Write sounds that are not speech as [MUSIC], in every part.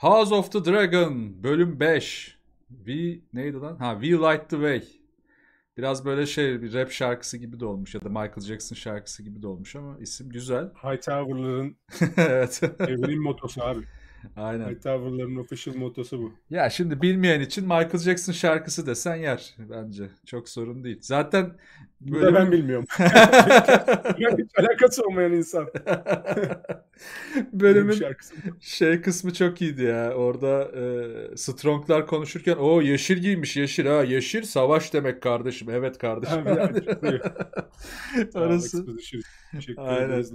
House of the Dragon bölüm 5. We neydi lan? Ha We Light the Way. Biraz böyle şey bir rap şarkısı gibi de olmuş ya da Michael Jackson şarkısı gibi de olmuş ama isim güzel. Hightower'ların [LAUGHS] evet. evrim motosu abi. Aynen. Hightower'ların official motosu bu. Ya şimdi bilmeyen için Michael Jackson şarkısı desen yer bence. Çok sorun değil. Zaten böyle... Da ben bilmiyorum. [LAUGHS] hiç alakası olmayan insan. [LAUGHS] Bölümün şey kısmı çok iyiydi ya. Orada e, Strong'lar konuşurken o yeşil giymiş yeşil ha yeşil savaş demek kardeşim. Evet kardeşim. Arası. [LAUGHS] Aynen ederiz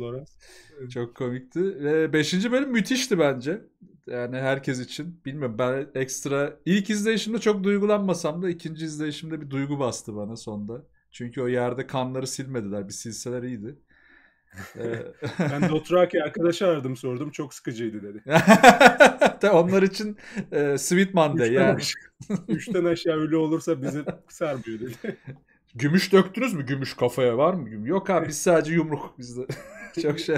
Çok komikti. Ve beşinci bölüm müthişti bence. Yani herkes için. Bilmiyorum ben ekstra ilk izleyişimde çok duygulanmasam da ikinci izleyişimde bir duygu bastı bana sonda. Çünkü o yerde kanları silmediler. Bir silseler iyiydi. [LAUGHS] Ee, ben de oturarken arkadaşı aradım sordum. Çok sıkıcıydı dedi. [LAUGHS] Onlar için e, Sweet Monday Üçten yani. Aşağı, [LAUGHS] üçten aşağı ölü olursa bizi sarmıyor dedi. Gümüş döktünüz mü? Gümüş kafaya var mı? Yok abi biz sadece yumruk [LAUGHS] bizde. [LAUGHS] çok şey.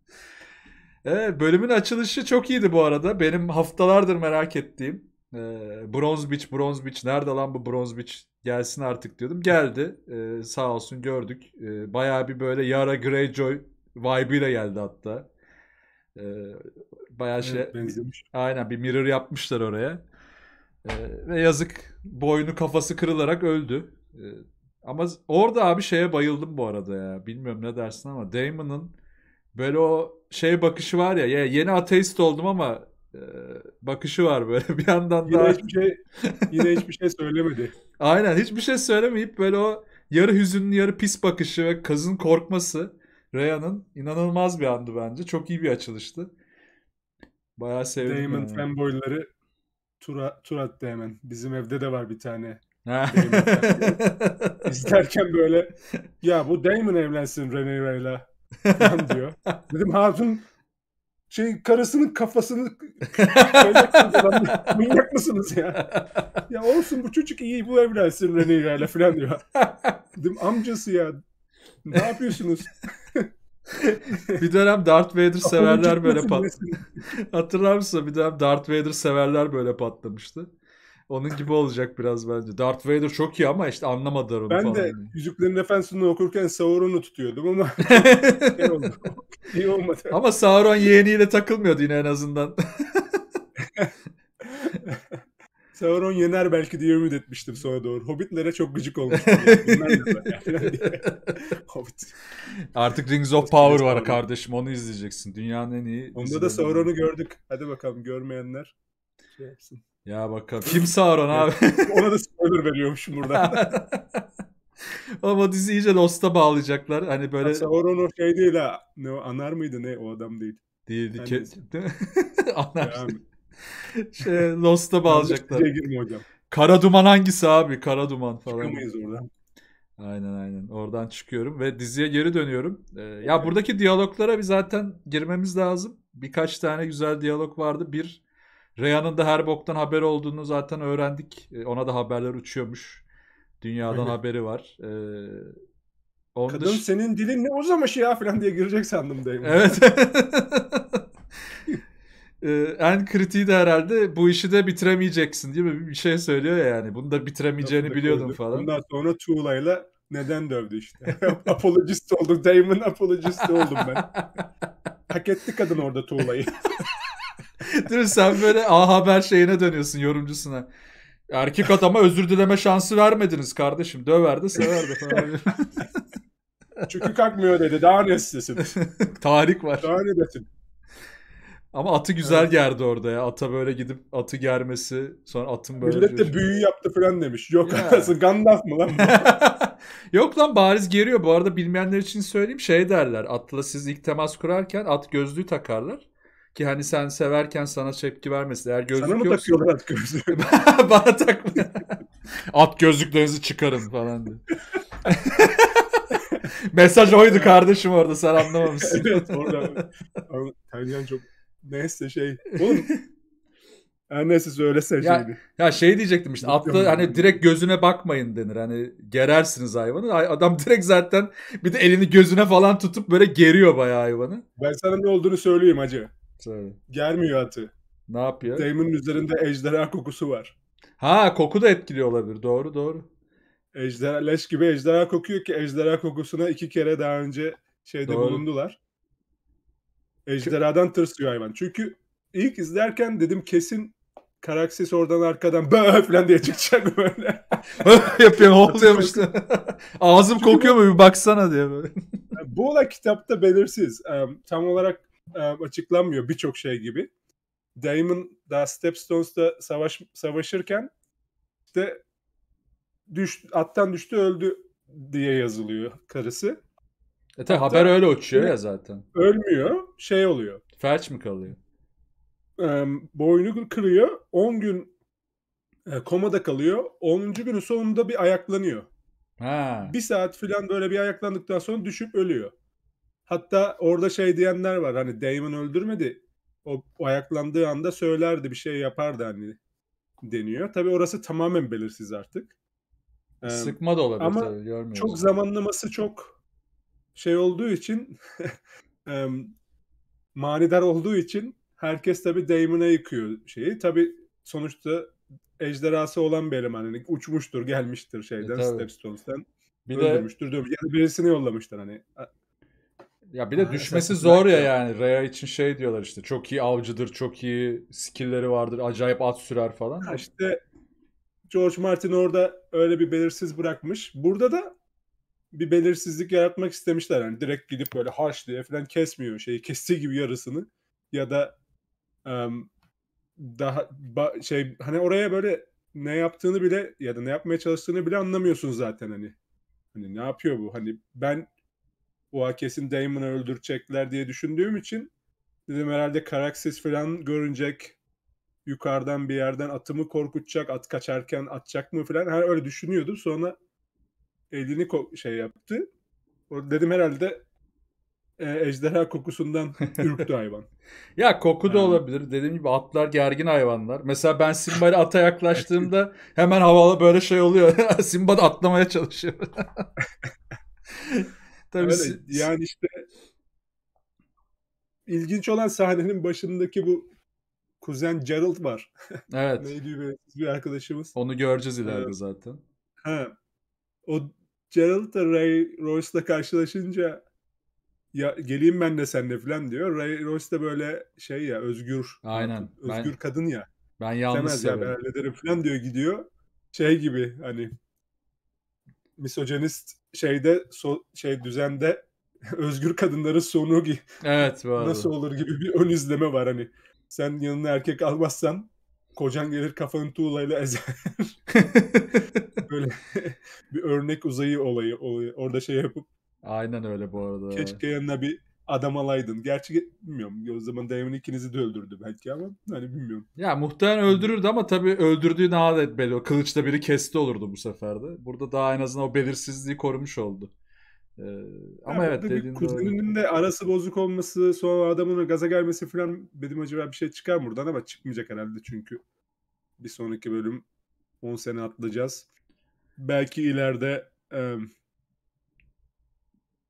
[LAUGHS] evet, bölümün açılışı çok iyiydi bu arada. Benim haftalardır merak ettiğim. E, Bronze Beach, Bronze Beach. Nerede lan bu Bronze Beach? Gelsin artık diyordum. Geldi. E, sağ olsun gördük. E, bayağı bir böyle Yara Greyjoy vibe'ıyla geldi hatta. E, bayağı şey. Evet, benziyormuş. Aynen bir mirror yapmışlar oraya. E, ve yazık boynu kafası kırılarak öldü. Ee, ama orada abi şeye bayıldım bu arada ya. Bilmiyorum ne dersin ama Damon'ın böyle o şey bakışı var ya. yeni ateist oldum ama e, bakışı var böyle [LAUGHS] bir yandan yine daha. Hiçbir şey, yine hiçbir şey söylemedi. [LAUGHS] Aynen hiçbir şey söylemeyip böyle o yarı hüzünlü yarı pis bakışı ve kızın korkması Reya'nın inanılmaz bir andı bence. Çok iyi bir açılıştı. Bayağı sevdim. Damon yani. fanboyları Turat Damon. Bizim evde de var bir tane [LAUGHS] İsterken böyle ya bu Damon evlensin Renee Ray'la diyor. Dedim hatun şey karısının kafasını [LAUGHS] manyak mısınız ya? Ya olsun bu çocuk iyi bu evlensin Renee Ray'la falan diyor. Dedim amcası ya ne yapıyorsunuz? [LAUGHS] bir dönem Darth Vader severler böyle patladı. Hatırlar mısın? Bir dönem Darth Vader severler böyle patlamıştı. Onun gibi olacak biraz bence. Darth Vader çok iyi ama işte anlamadılar onu ben falan. Ben de Yüzüklerin Efendisi'ni okurken Sauron'u tutuyordum ama iyi, [LAUGHS] şey oldu. iyi olmadı. Ama Sauron yeğeniyle takılmıyordu yine en azından. [LAUGHS] Sauron yener belki diye ümit etmiştim sonra doğru. Hobbitlere çok gıcık olmuş. [LAUGHS] Hobbit. Artık Rings of Power var kardeşim onu izleyeceksin. Dünyanın en iyi. Onda da Sauron'u gördük. Hadi bakalım görmeyenler şey yapsın. Ya bakalım. Kim Sauron abi? [LAUGHS] Ona da spoiler veriyormuşum burada. Ama [LAUGHS] dizi iyice Lost'a bağlayacaklar. Hani böyle... Ya Sauron o şey değil ha. Ne o, Anar mıydı ne o adam değil. Değildi. Hani ke... [LAUGHS] Anar. şey, Lost'a bağlayacaklar. hocam. Kara Duman hangisi abi? Kara Duman falan. Çıkamayız oradan. Aynen aynen. Oradan çıkıyorum ve diziye geri dönüyorum. Ee, ya buradaki diyaloglara bir zaten girmemiz lazım. Birkaç tane güzel diyalog vardı. Bir Reyhan'ın da her boktan haberi olduğunu zaten öğrendik. E, ona da haberler uçuyormuş. Dünyadan Öyle. haberi var. Ee, onun Kadın dış... senin dilin ne uzamış ya falan diye girecek sandım dayım. Evet. ee, [LAUGHS] en kritiği de herhalde bu işi de bitiremeyeceksin değil mi? Bir şey söylüyor ya yani. Bunu da bitiremeyeceğini biliyordum falan. Bundan sonra Tuğla'yla neden dövdü işte. [LAUGHS] apologist oldum. Damon apologist oldum ben. [LAUGHS] Hak etti kadın orada Tuğla'yı. [LAUGHS] Değil mi? Sen böyle A Haber şeyine dönüyorsun yorumcusuna. Erkek adama özür dileme şansı vermediniz kardeşim. Döverdi severdi falan. [LAUGHS] Çünkü kalkmıyor dedi. Daha ne istesin? [LAUGHS] Tarih var. Daha ne desin? Ama atı güzel evet. gerdi orada ya. Ata böyle gidip atı germesi. Sonra atın böyle... Millet de büyü yaptı falan demiş. Yok ya. anasın Gandalf mı lan Yok lan bariz geriyor. Bu arada bilmeyenler için söyleyeyim. Şey derler. Atla siz ilk temas kurarken at gözlüğü takarlar. Ki hani sen severken sana tepki vermesin. Eğer gözlük sana mı yoksa... takıyorlar at gözlüğü? [LAUGHS] Bana takma. [LAUGHS] at gözlüklerinizi çıkarın falan diye. [LAUGHS] Mesaj oydu kardeşim orada sen anlamamışsın. evet orada. Tercihan çok neyse şey. Oğlum her neyse söylesene şeydi. Ya şey diyecektim işte atla hani direkt gözüne bakmayın denir. Hani gerersiniz hayvanı. Adam direkt zaten bir de elini gözüne falan tutup böyle geriyor bayağı hayvanı. Ben sana ne olduğunu söyleyeyim acı Söyle. Germiyor atı. Ne yapıyor? Damon'un üzerinde ejderha kokusu var. Ha koku da etkiliyor olabilir. Doğru doğru. Ejderha, leş gibi ejderha kokuyor ki ejderha kokusuna iki kere daha önce şeyde doğru. bulundular. Ejderhadan tırsıyor hayvan. Çünkü ilk izlerken dedim kesin Karaksis oradan arkadan bööö falan diye çıkacak böyle. [LAUGHS] Yapıyor hopluyormuş. [LAUGHS] Ağzım Çünkü kokuyor mu bir baksana diye böyle. [LAUGHS] bu olay kitapta belirsiz. Um, tam olarak açıklanmıyor birçok şey gibi. Damon daha Stepstones'da savaş, savaşırken işte düş, attan düştü öldü diye yazılıyor karısı. E tabi haber öyle uçuyor ya zaten. Ölmüyor şey oluyor. Felç mi kalıyor? E, boynu kırıyor 10 gün e, komada kalıyor. 10. günün sonunda bir ayaklanıyor. Ha. Bir saat falan böyle bir ayaklandıktan sonra düşüp ölüyor. Hatta orada şey diyenler var hani Damon öldürmedi. O, o ayaklandığı anda söylerdi bir şey yapardı hani deniyor. Tabi orası tamamen belirsiz artık. Sıkma da olabilir ama tabii görmüyoruz. Çok zamanlaması çok şey olduğu için [LAUGHS] manidar olduğu için herkes tabi Damon'a yıkıyor şeyi. Tabi sonuçta ejderhası olan bir eleman. Yani uçmuştur gelmiştir şeyden e, Stepstones'tan. Bir öldürmüştür, de... dövmüş. Yani birisini yollamışlar hani. Ya bir de ha, düşmesi zor ya yani. Rhea için şey diyorlar işte. Çok iyi avcıdır, çok iyi skill'leri vardır, acayip at sürer falan. Ha işte George Martin orada öyle bir belirsiz bırakmış. Burada da bir belirsizlik yaratmak istemişler. Yani direkt gidip böyle harç diye falan kesmiyor şeyi. Kestiği gibi yarısını. Ya da um, daha ba, şey hani oraya böyle ne yaptığını bile ya da ne yapmaya çalıştığını bile anlamıyorsun zaten hani. Hani ne yapıyor bu? Hani ben bu kesin Damon'ı öldürecekler diye düşündüğüm için dedim herhalde Karaksiz falan görünecek yukarıdan bir yerden atımı korkutacak at kaçarken atacak mı falan her öyle düşünüyordum sonra elini şey yaptı Orada dedim herhalde e, ejderha kokusundan [LAUGHS] ürktü hayvan. ya koku da olabilir. Dediğim gibi atlar gergin hayvanlar. Mesela ben Simba'yla ata [LAUGHS] yaklaştığımda hemen havalı böyle şey oluyor. [LAUGHS] Simba da atlamaya çalışıyor. Tabii Öyle, yani işte ilginç olan sahnenin başındaki bu kuzen Gerald var. [LAUGHS] Evet. Neydi bir, bir arkadaşımız. Onu göreceğiz ileride evet. zaten. Ha. O Gerald da Ray Royce'la karşılaşınca ya geleyim ben de seninle falan diyor. Ray Royce de böyle şey ya özgür. Aynen. Özgür ben, kadın ya. Ben yalnız ya ben hallederim falan diyor gidiyor. Şey gibi hani misojenist şeyde so, şey düzende [LAUGHS] özgür kadınların sonu gibi evet, nasıl olur gibi bir ön izleme var hani. Sen yanına erkek almazsan kocan gelir kafanın tuğlayla ezer. [LAUGHS] Böyle [LAUGHS] bir örnek uzayı olayı, olayı. Orada şey yapıp Aynen öyle bu arada. Keşke yanına bir adam alaydın. Gerçi bilmiyorum. O zaman Damon ikinizi de öldürdü belki ama hani bilmiyorum. Ya muhtemelen öldürürdü ama tabii öldürdüğü daha da belli. O kılıçla biri kesti olurdu bu sefer de. Burada daha en azından o belirsizliği korumuş oldu. Ee, ama ya evet dediğin Kuzeninin de arası bozuk olması sonra adamın gaza gelmesi falan dedim acaba bir şey çıkar buradan ama çıkmayacak herhalde çünkü bir sonraki bölüm 10 sene atlayacağız. Belki ileride e,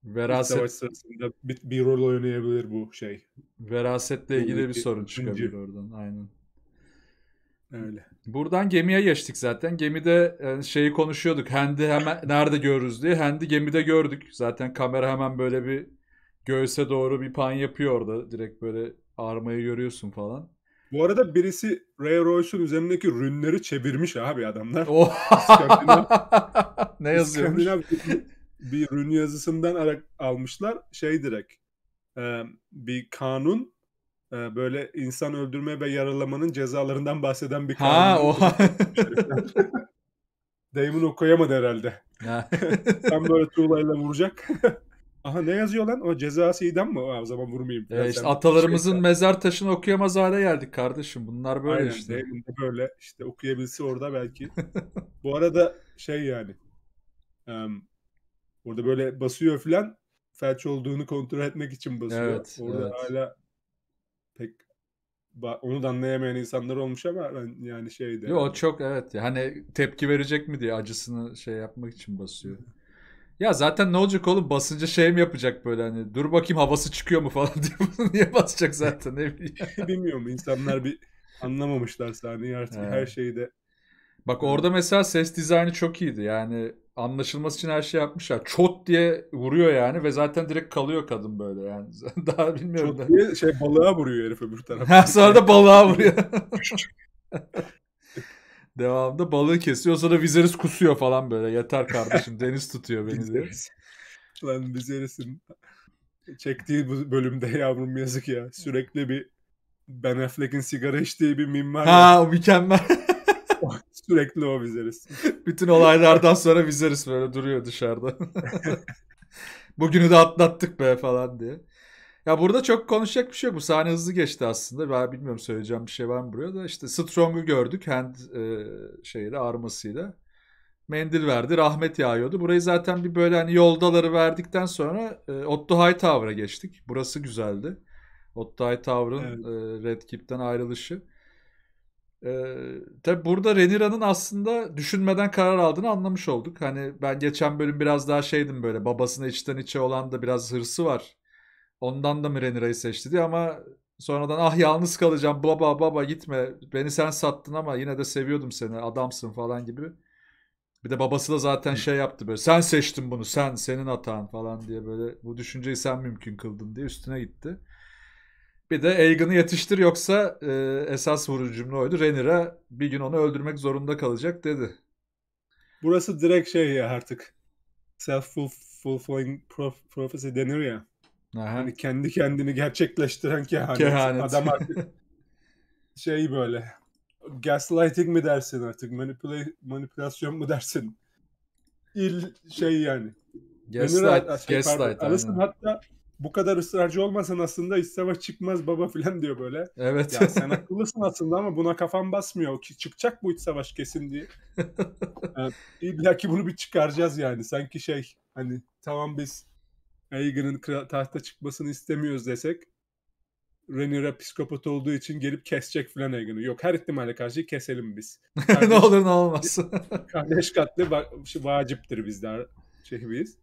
Veraset savaş sırasında bir, bir rol oynayabilir bu şey. Verasetle ilgili bir sorun çıkabilir ikinci. oradan. Aynen. Öyle. Buradan gemiye geçtik zaten. Gemide e, şeyi konuşuyorduk. Hendi hemen nerede görürüz diye. Hendi gemide gördük. Zaten kamera hemen böyle bir göğse doğru bir pan yapıyor orada. Direkt böyle armayı görüyorsun falan. Bu arada birisi Ray Royce'un üzerindeki rünleri çevirmiş abi adamlar. Oh. [LAUGHS] ne yazıyor? bir ürün yazısından almışlar. Şey direkt e, bir kanun e, böyle insan öldürme ve yaralamanın cezalarından bahseden bir kanun. Ha o. [LAUGHS] Damon okuyamadı herhalde. [LAUGHS] Tam böyle tuğlayla vuracak. [LAUGHS] Aha ne yazıyor lan? O cezası idam mı? O zaman vurmayayım. E işte atalarımızın şey mezar taşını okuyamaz hale geldik kardeşim. Bunlar böyle Aynen, işte. Aynen böyle. işte okuyabilse orada belki. Bu arada şey yani. Orada böyle basıyor filan felç olduğunu kontrol etmek için basıyor. Evet, Orada evet. hala pek onu da anlayamayan insanlar olmuş ama ben yani şeyde. Yo, çok evet. Hani tepki verecek mi diye acısını şey yapmak için basıyor. Ya zaten ne olacak oğlum basınca şey mi yapacak böyle hani dur bakayım havası çıkıyor mu falan [LAUGHS] diye bunu niye basacak zaten ne bileyim. [LAUGHS] Bilmiyorum insanlar bir anlamamışlar sahneyi artık He. her şeyde Bak orada mesela ses dizaynı çok iyiydi. Yani anlaşılması için her şey yapmışlar. Çot diye vuruyor yani ve zaten direkt kalıyor kadın böyle yani. [LAUGHS] Daha bilmiyorum. Çot da. diye şey balığa vuruyor herif öbür [LAUGHS] tarafa. sonra da balığa vuruyor. [LAUGHS] Devamında balığı kesiyor sonra Viserys kusuyor falan böyle. Yeter kardeşim deniz tutuyor beni diye. Lan Viserys'in çektiği bu bölümde yavrum yazık ya. Sürekli bir Ben Affleck'in sigara içtiği bir mim var. Ha o mükemmel. [LAUGHS] Sürekli o vizeriz. [LAUGHS] Bütün olaylardan sonra vizeriz böyle duruyor dışarıda. [LAUGHS] Bugünü de atlattık be falan diye. Ya burada çok konuşacak bir şey yok. Bu sahne hızlı geçti aslında. Ben bilmiyorum söyleyeceğim bir şey var mı buraya da. işte Strong'u gördük hand e, şeyle armasıyla. Mendil verdi. Rahmet yağıyordu. Burayı zaten bir böyle hani yoldaları verdikten sonra e, Otto Hightower'a geçtik. Burası güzeldi. Otto Hightower'ın evet. e, Red Keep'ten ayrılışı. Ee, tabi burada Renira'nın aslında düşünmeden karar aldığını anlamış olduk. Hani ben geçen bölüm biraz daha şeydim böyle babasına içten içe olan da biraz hırsı var. Ondan da mı Renira'yı seçti diye ama sonradan ah yalnız kalacağım baba baba gitme beni sen sattın ama yine de seviyordum seni adamsın falan gibi. Bir de babası da zaten şey yaptı böyle sen seçtin bunu sen senin hatan falan diye böyle bu düşünceyi sen mümkün kıldın diye üstüne gitti. Bir de Aegon'u yatıştır yoksa e, esas vurucu cümle oydu. Rhaenyra bir gün onu öldürmek zorunda kalacak dedi. Burası direkt şey ya artık. Self-fulfilling prophecy denir ya. Aha. Hani kendi kendini gerçekleştiren kehanet. kehanet. Adam artık [LAUGHS] şey böyle gaslighting mi dersin artık manipüle manipülasyon mu dersin il şey yani gaslight, Rhaenyra, şey, gaslight pardon, hatta bu kadar ısrarcı olmasan aslında iç savaş çıkmaz baba [LAUGHS] filan diyor böyle. Evet. Ya sen akıllısın aslında ama buna kafan basmıyor. Ki çıkacak bu iç savaş kesin diye. [LAUGHS] yani, İlla ki bunu bir çıkaracağız yani. Sanki şey hani tamam biz Hagen'ın tahta çıkmasını istemiyoruz desek Rhaenyra psikopat olduğu için gelip kesecek filan Hagen'ı. Yok her ihtimale karşı keselim biz. [LAUGHS] Kardeş, ne olur ne olmaz. kardeş katli va- şey, vaciptir bizler şey biz.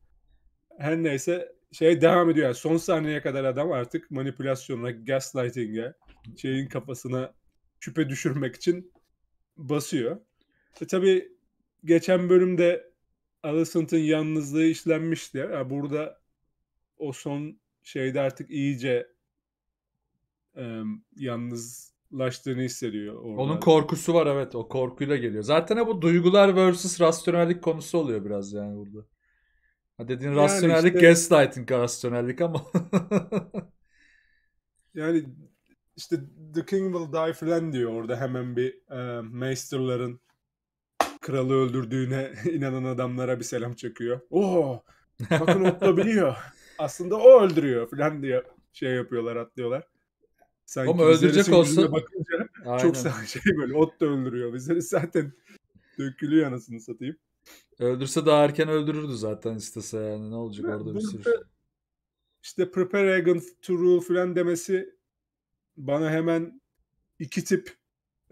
Her neyse şey devam ediyor. Yani son saniyeye kadar adam artık manipülasyona, gaslighting'e, şeyin kafasına şüphe düşürmek için basıyor. E tabii geçen bölümde Alicent'ın yalnızlığı işlenmişti. Yani burada o son şeyde artık iyice e, yalnızlaştığını hissediyor. Orada. Onun korkusu var evet. O korkuyla geliyor. Zaten bu duygular versus rasyonellik konusu oluyor biraz yani burada. Ha dediğin yani rasyonellik işte, gaslighting rasyonellik ama. [LAUGHS] yani işte The King Will Die falan diyor orada hemen bir e, Maester'ların kralı öldürdüğüne [LAUGHS] inanan adamlara bir selam çakıyor. Oo bakın otla [LAUGHS] Aslında o öldürüyor falan diye şey yapıyorlar atlıyorlar. Sanki Ama öldürecek olsa bakınca Aynen. çok şey böyle ot da öldürüyor. Bizleri zaten dökülüyor anasını satayım. Öldürse daha erken öldürürdü zaten istese yani. Ne olacak orada bir sürü. Şey. İşte prepare agent to rule falan demesi bana hemen iki tip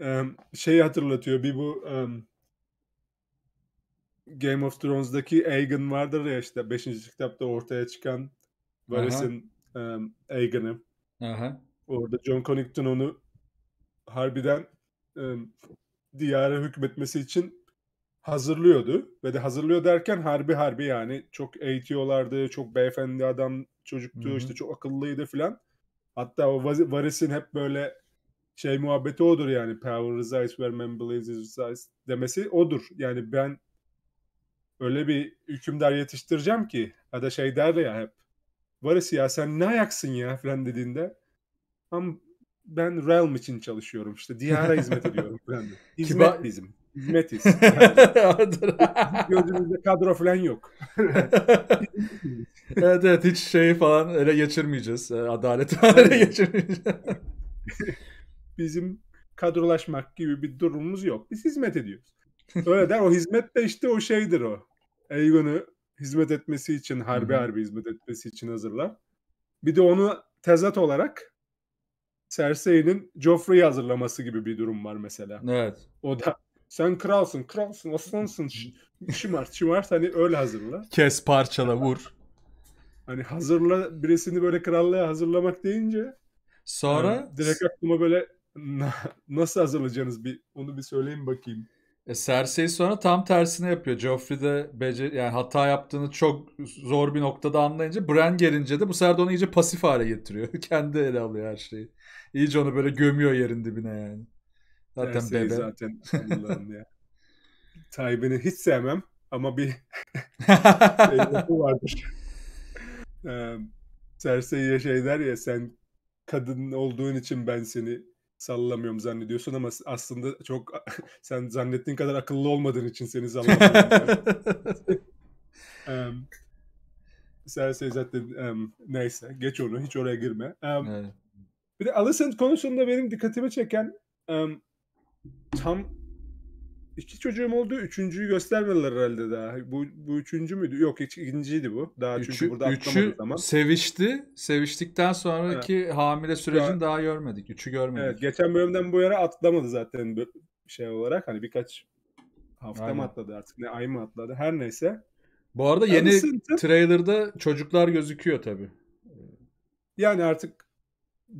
um, şeyi hatırlatıyor. Bir bu um, Game of Thrones'daki Aegon vardır ya işte 5. kitapta ortaya çıkan Varys'in um, Aegon'ı. Orada John Connington onu harbiden um, diyara hükmetmesi için hazırlıyordu. Ve de hazırlıyor derken harbi harbi yani çok eğitiyorlardı, çok beyefendi adam çocuktu, Hı-hı. işte çok akıllıydı filan. Hatta o Varys'in hep böyle şey muhabbeti odur yani power resides where man believes it resides demesi odur. Yani ben öyle bir hükümdar yetiştireceğim ki ya da şey der ya hep Varys ya sen ne ayaksın ya filan dediğinde ama ben Realm için çalışıyorum işte diyara hizmet ediyorum filan Hizmet Kibar, bizim hizmetiz. [LAUGHS] Gördüğümüzde kadro falan yok. [LAUGHS] evet evet hiç şey falan ele geçirmeyeceğiz. E, adalet [LAUGHS] ele geçirmeyeceğiz. Bizim kadrolaşmak gibi bir durumumuz yok. Biz hizmet ediyoruz. Öyle der. O hizmet de işte o şeydir o. Eygon'u hizmet etmesi için, harbi harbi hizmet etmesi için hazırlar. Bir de onu tezat olarak Cersei'nin Joffrey'i hazırlaması gibi bir durum var mesela. Evet. O da sen kralsın, kralsın, aslansın. Şımart, şımart hani öyle hazırla. Kes parçala vur. Hani hazırla birisini böyle krallığa hazırlamak deyince sonra yani e, direkt aklıma böyle nasıl hazırlayacağınız bir onu bir söyleyin bakayım. E, Cersei sonra tam tersini yapıyor. Joffrey de becer yani hata yaptığını çok zor bir noktada anlayınca Bran gelince de bu sefer de onu iyice pasif hale getiriyor. [LAUGHS] Kendi ele alıyor her şeyi. İyice onu böyle gömüyor yerin dibine yani. Zaten Her bebe. zaten Allah'ım ya. [LAUGHS] Tayyip'ini hiç sevmem ama bir lafı [LAUGHS] şey vardır. Ee, ya şey der ya sen kadın olduğun için ben seni sallamıyorum zannediyorsun ama aslında çok [LAUGHS] sen zannettiğin kadar akıllı olmadığın için seni sallamıyorum. ee, Serseri zaten um, neyse geç onu hiç oraya girme. Um, evet. Bir de Alicent konusunda benim dikkatimi çeken um, tam iki çocuğum oldu. Üçüncüyü göstermediler herhalde daha. Bu, bu üçüncü müydü? Yok ikinciydi bu. Daha üçü, çünkü burada üçü zaman. sevişti. Seviştikten sonraki evet. hamile sürecini daha görmedik. Üçü görmedik. Evet, geçen bölümden bu yere atlamadı zaten şey olarak. Hani birkaç hafta Aynen. mı atladı artık ne ay mı atladı her neyse. Bu arada yeni Anısıntı, trailer'da çocuklar gözüküyor tabii. Yani artık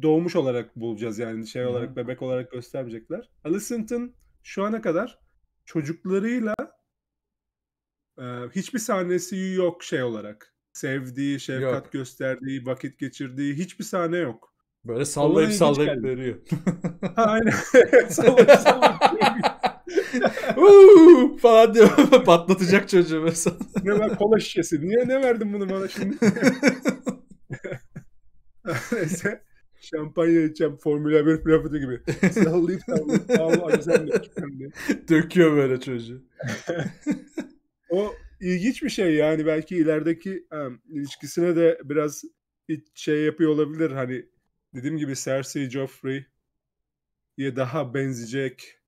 doğmuş olarak bulacağız yani şey olarak bebek olarak göstermeyecekler. Alicent'ın şu ana kadar çocuklarıyla e, hiçbir sahnesi yok şey olarak. Sevdiği, şefkat yok. gösterdiği, vakit geçirdiği hiçbir sahne yok. Böyle sallayıp [LAUGHS] [LAUGHS] sallayıp veriyor. Aynen. sallayıp sallayıp Uuu falan diyor. [LAUGHS] Patlatacak çocuğu mesela. ne ver kola şişesi. Niye ne verdin bunu bana şimdi? Neyse. Şampanya içeceğim Formula 1 plafonu gibi. [LAUGHS] Sallayıp Döküyor böyle çocuğu. o ilginç bir şey yani belki ilerideki um, ilişkisine de biraz şey yapıyor olabilir hani dediğim gibi Cersei Joffrey diye daha benzeyecek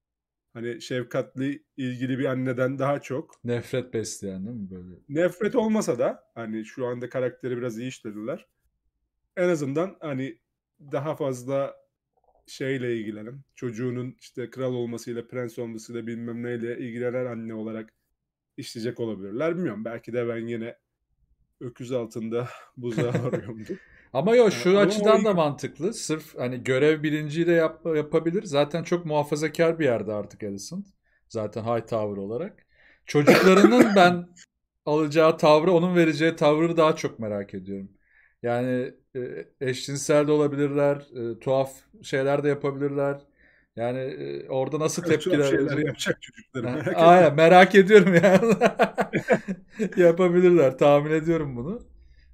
hani şefkatli ilgili bir anneden daha çok. Nefret besleyen değil mi böyle? Nefret olmasa da hani şu anda karakteri biraz iyi işlediler. En azından hani daha fazla şeyle ilgilenin. Çocuğunun işte kral olmasıyla, prens olmasıyla bilmem neyle ilgilenen anne olarak işleyecek olabilirler. Bilmiyorum belki de ben yine öküz altında [LAUGHS] buza [LAUGHS] arıyorumdur. Ama yok şu yani, açıdan o... da mantıklı. Sırf hani görev bilinciyle yap, yapabilir. Zaten çok muhafazakar bir yerde artık Edison. Zaten high tower olarak. Çocuklarının [LAUGHS] ben alacağı tavrı, onun vereceği tavrı daha çok merak ediyorum. Yani e, eşcinsel de olabilirler, e, tuhaf şeyler de yapabilirler. Yani e, orada nasıl evet, tepkiler şeyler yapacak çocuklar? merak Aynen merak ediyorum yani. [LAUGHS] Yapabilirler tahmin ediyorum bunu.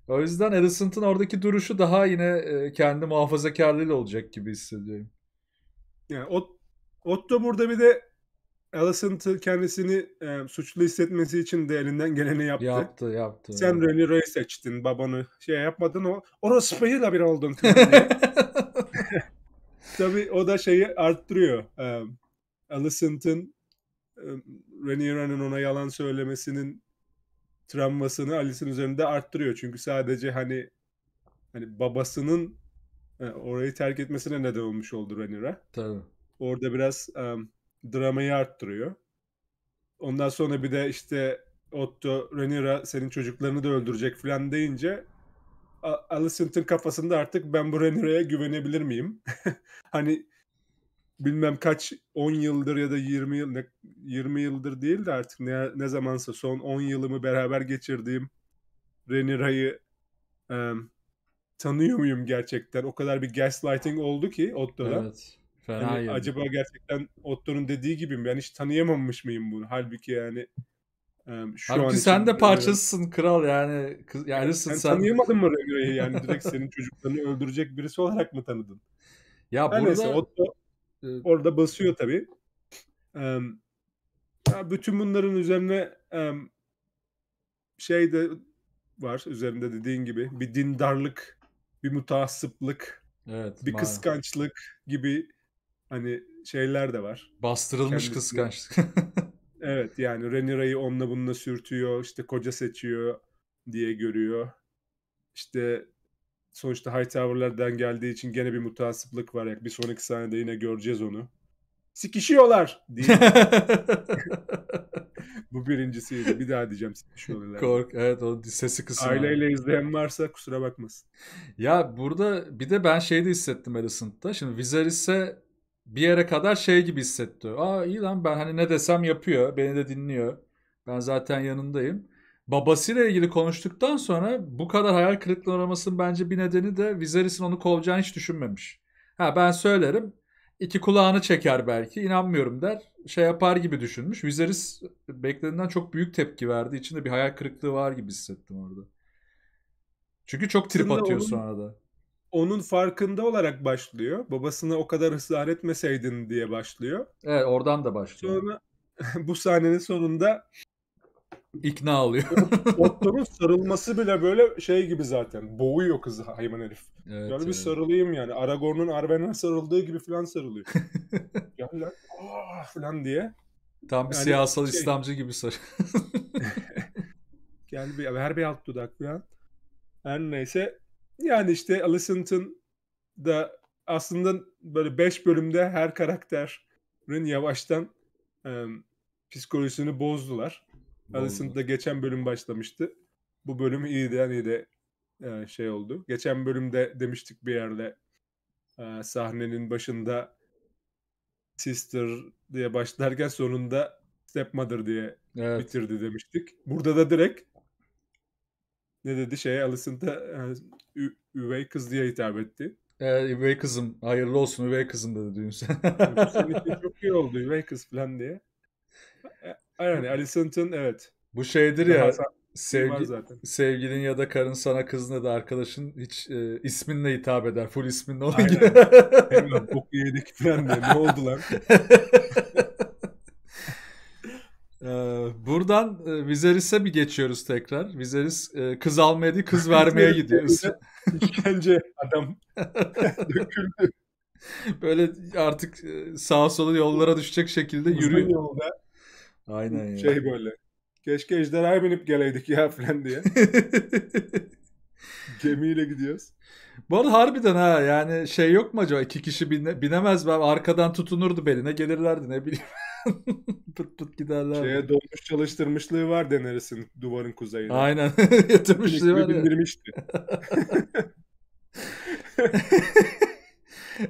O yüzden Edison'ın oradaki duruşu daha yine e, kendi muhafazakarlığıyla olacak gibi hissediyorum. Yani Ot, Otto burada bir de Allison kendisini e, suçlu hissetmesi için de elinden geleni yaptı. Yaptı, yaptı. Sen evet. Rennie Ray seçtin babanı. Şey yapmadın o. Orospayla bir oldun. [LAUGHS] [LAUGHS] Tabii o da şeyi arttırıyor. E, Alicent'ın e, Rennie Ray'nin ona yalan söylemesinin travmasını Alice'in üzerinde arttırıyor. Çünkü sadece hani hani babasının e, orayı terk etmesine neden olmuş oldu Renira. Tabii. Orada biraz um, dramayı arttırıyor. Ondan sonra bir de işte Otto Renira senin çocuklarını da öldürecek falan deyince Alicent'ın kafasında artık ben bu Renira'ya güvenebilir miyim? [LAUGHS] hani bilmem kaç 10 yıldır ya da 20 yıl 20 yıldır değil de artık ne, ne zamansa son 10 yılımı beraber geçirdiğim Renira'yı e, tanıyor muyum gerçekten? O kadar bir gaslighting oldu ki Otto'da. Evet. Fena yani acaba gerçekten Otto'nun dediği gibi mi? Ben hiç tanıyamamış mıyım bunu? Halbuki yani şu Halbuki an sen de parçasısın yani. kral yani. Kız, yani sen, sen tanıyamadın mı Remure'yi yani direkt senin çocuklarını öldürecek birisi olarak mı tanıdın? Ya Her burada neyse, Otto orada basıyor tabii. bütün bunların üzerine şey de var üzerinde dediğin gibi bir dindarlık, bir mutaassıplık, evet, bir maalesef. kıskançlık gibi Hani şeyler de var. Bastırılmış Kendisi. kıskançlık. [LAUGHS] evet yani Renira'yı onunla bununla sürtüyor. işte koca seçiyor diye görüyor. İşte sonuçta Hightower'lardan geldiği için gene bir mutasiplik var. Yani bir sonraki sahnede yine göreceğiz onu. Sikişiyorlar diye. [LAUGHS] Bu birincisiydi. Bir daha diyeceğim sikişiyorlar. Kork evet o sesi kısmı. Aileyle izleyen varsa kusura bakmasın. Ya burada bir de ben şey hissettim Alicent'ta. Şimdi Viserys'e bir yere kadar şey gibi hissetti. Aa iyi lan ben hani ne desem yapıyor. Beni de dinliyor. Ben zaten yanındayım. Babasıyla ilgili konuştuktan sonra bu kadar hayal kırıklığına uğramasının bence bir nedeni de Viserys'in onu kovacağını hiç düşünmemiş. Ha ben söylerim. iki kulağını çeker belki. inanmıyorum der. Şey yapar gibi düşünmüş. Viserys beklediğinden çok büyük tepki verdi. İçinde bir hayal kırıklığı var gibi hissettim orada. Çünkü çok trip Aslında atıyor onun, sonra da onun farkında olarak başlıyor. Babasına o kadar ısrar etmeseydin diye başlıyor. Evet oradan da başlıyor. Sonra [LAUGHS] bu sahnenin sonunda ikna alıyor. Otto'nun [LAUGHS] sarılması bile böyle şey gibi zaten. Boğuyor kızı hayvan herif. Evet, yani bir evet. sarılayım yani. Aragorn'un Arwen'e sarıldığı gibi falan sarılıyor. [LAUGHS] Gel lan oh! falan diye. Tam bir yani siyasal şey... İslamcı gibi sarı. Gel bir ver bir alt dudak falan. Her neyse yani işte Alicent'ın da aslında böyle beş bölümde her karakterin yavaştan e, psikolojisini bozdular. Alicent da geçen bölüm başlamıştı. Bu bölüm iyiydi yani de e, şey oldu. Geçen bölümde demiştik bir yerde e, sahnenin başında Sister diye başlarken sonunda Stepmother diye evet. bitirdi demiştik. Burada da direkt ne dedi şey Alison'da e, ü- üvey kız diye hitap etti. Ee, üvey kızım hayırlı olsun üvey kızım dedi düğün sen. [LAUGHS] çok iyi oldu üvey kız falan diye. E, yani Alicent'ın evet. Bu şeydir ya Daha sevgi, sevgilin ya da karın sana kızın ya da arkadaşın hiç e, isminle hitap eder. Full isminle onun gibi. Hemen bok yedik falan diye ne oldu lan? [LAUGHS] Ee, buradan e, Viserys'e bir geçiyoruz tekrar. Viserys e, kız almaya değil kız vermeye [LAUGHS] gidiyoruz. İşkence adam [LAUGHS] döküldü. Böyle artık e, sağa sola yollara düşecek şekilde Uzun yürüyor. yolda. Aynen ya. Şey böyle. Keşke ejderhaya binip geleydik ya falan diye. [LAUGHS] Gemiyle gidiyoruz. Bu arada harbiden ha yani şey yok mu acaba iki kişi bine, binemez mi? arkadan tutunurdu beline gelirlerdi ne bileyim. [LAUGHS] pıt pıt giderler. Şeye dolmuş çalıştırmışlığı var denersin duvarın kuzeyinde. Aynen. [LAUGHS] Yatırmışlığı var. Bindirmişti. [LAUGHS]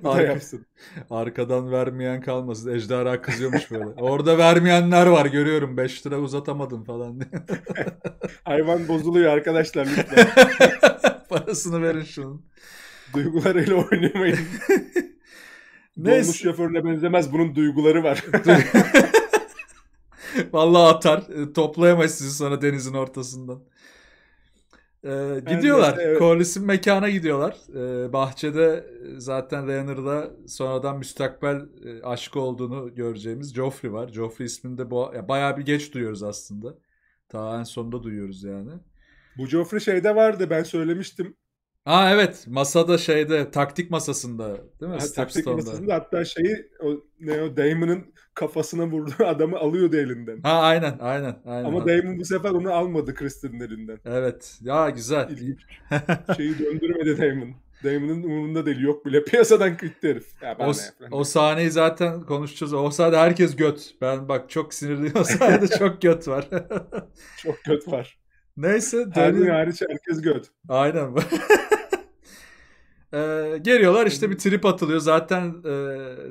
Arka, yapsın. Arkadan vermeyen kalmasın. Ejderha kızıyormuş böyle. Orada vermeyenler var görüyorum. 5 lira uzatamadın falan diye. Hayvan bozuluyor arkadaşlar lütfen. Parasını verin şunun. Duygularıyla oynamayın. Neyse. Dolmuş şoförüne benzemez bunun duyguları var. [LAUGHS] [LAUGHS] Vallahi atar. E, Toplayamaz sizi sonra denizin ortasından. Ee, gidiyorlar. Işte, evet. Corliss'in mekana gidiyorlar. Ee, bahçede e, zaten Rhaenyra sonradan müstakbel e, aşkı olduğunu göreceğimiz Joffrey var. Joffrey isminde bu, ya, bayağı bir geç duyuyoruz aslında. Ta en sonunda duyuyoruz yani. Bu Joffrey şeyde vardı ben söylemiştim. Aa evet masada şeyde taktik masasında değil mi? Ha, taktik masasında hatta şeyi o, ne o Damon'ın kafasına vurduğu [LAUGHS] adamı alıyordu elinden. Ha aynen aynen. aynen Ama aynen. Damon bu sefer onu almadı Kristin'in elinden. Evet ya güzel. [LAUGHS] şeyi döndürmedi Damon. Damon'ın umurunda değil yok bile piyasadan gitti herif. Ya ben o, o sahneyi zaten konuşacağız. O sahnede herkes göt. Ben bak çok sinirliyim [LAUGHS] o sahnede çok göt var. çok göt var. Neyse. Her gün hariç herkes göt. Aynen. [LAUGHS] E, geliyorlar işte bir trip atılıyor. Zaten e,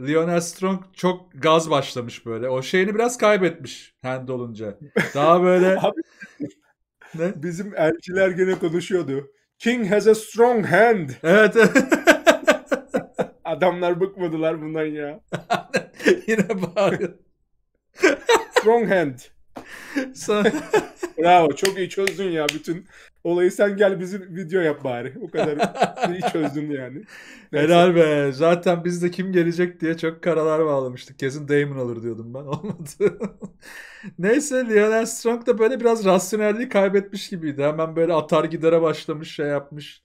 Lionel Strong çok gaz başlamış böyle. O şeyini biraz kaybetmiş hand olunca. Daha böyle... [LAUGHS] Abi, ne? Bizim elçiler gene konuşuyordu. King has a strong hand. Evet. [LAUGHS] Adamlar bıkmadılar bundan ya. Yine bağırıyor. strong hand. Sana... [LAUGHS] Bravo çok iyi çözdün ya bütün olayı sen gel bizim video yap bari. O kadar [LAUGHS] iyi çözdün yani. Neyse. Helal be zaten biz de kim gelecek diye çok karalar bağlamıştık. Kesin Damon olur diyordum ben [LAUGHS] olmadı. Neyse Lionel Strong da böyle biraz rasyonelliği kaybetmiş gibiydi. Hemen böyle atar gidere başlamış şey yapmış.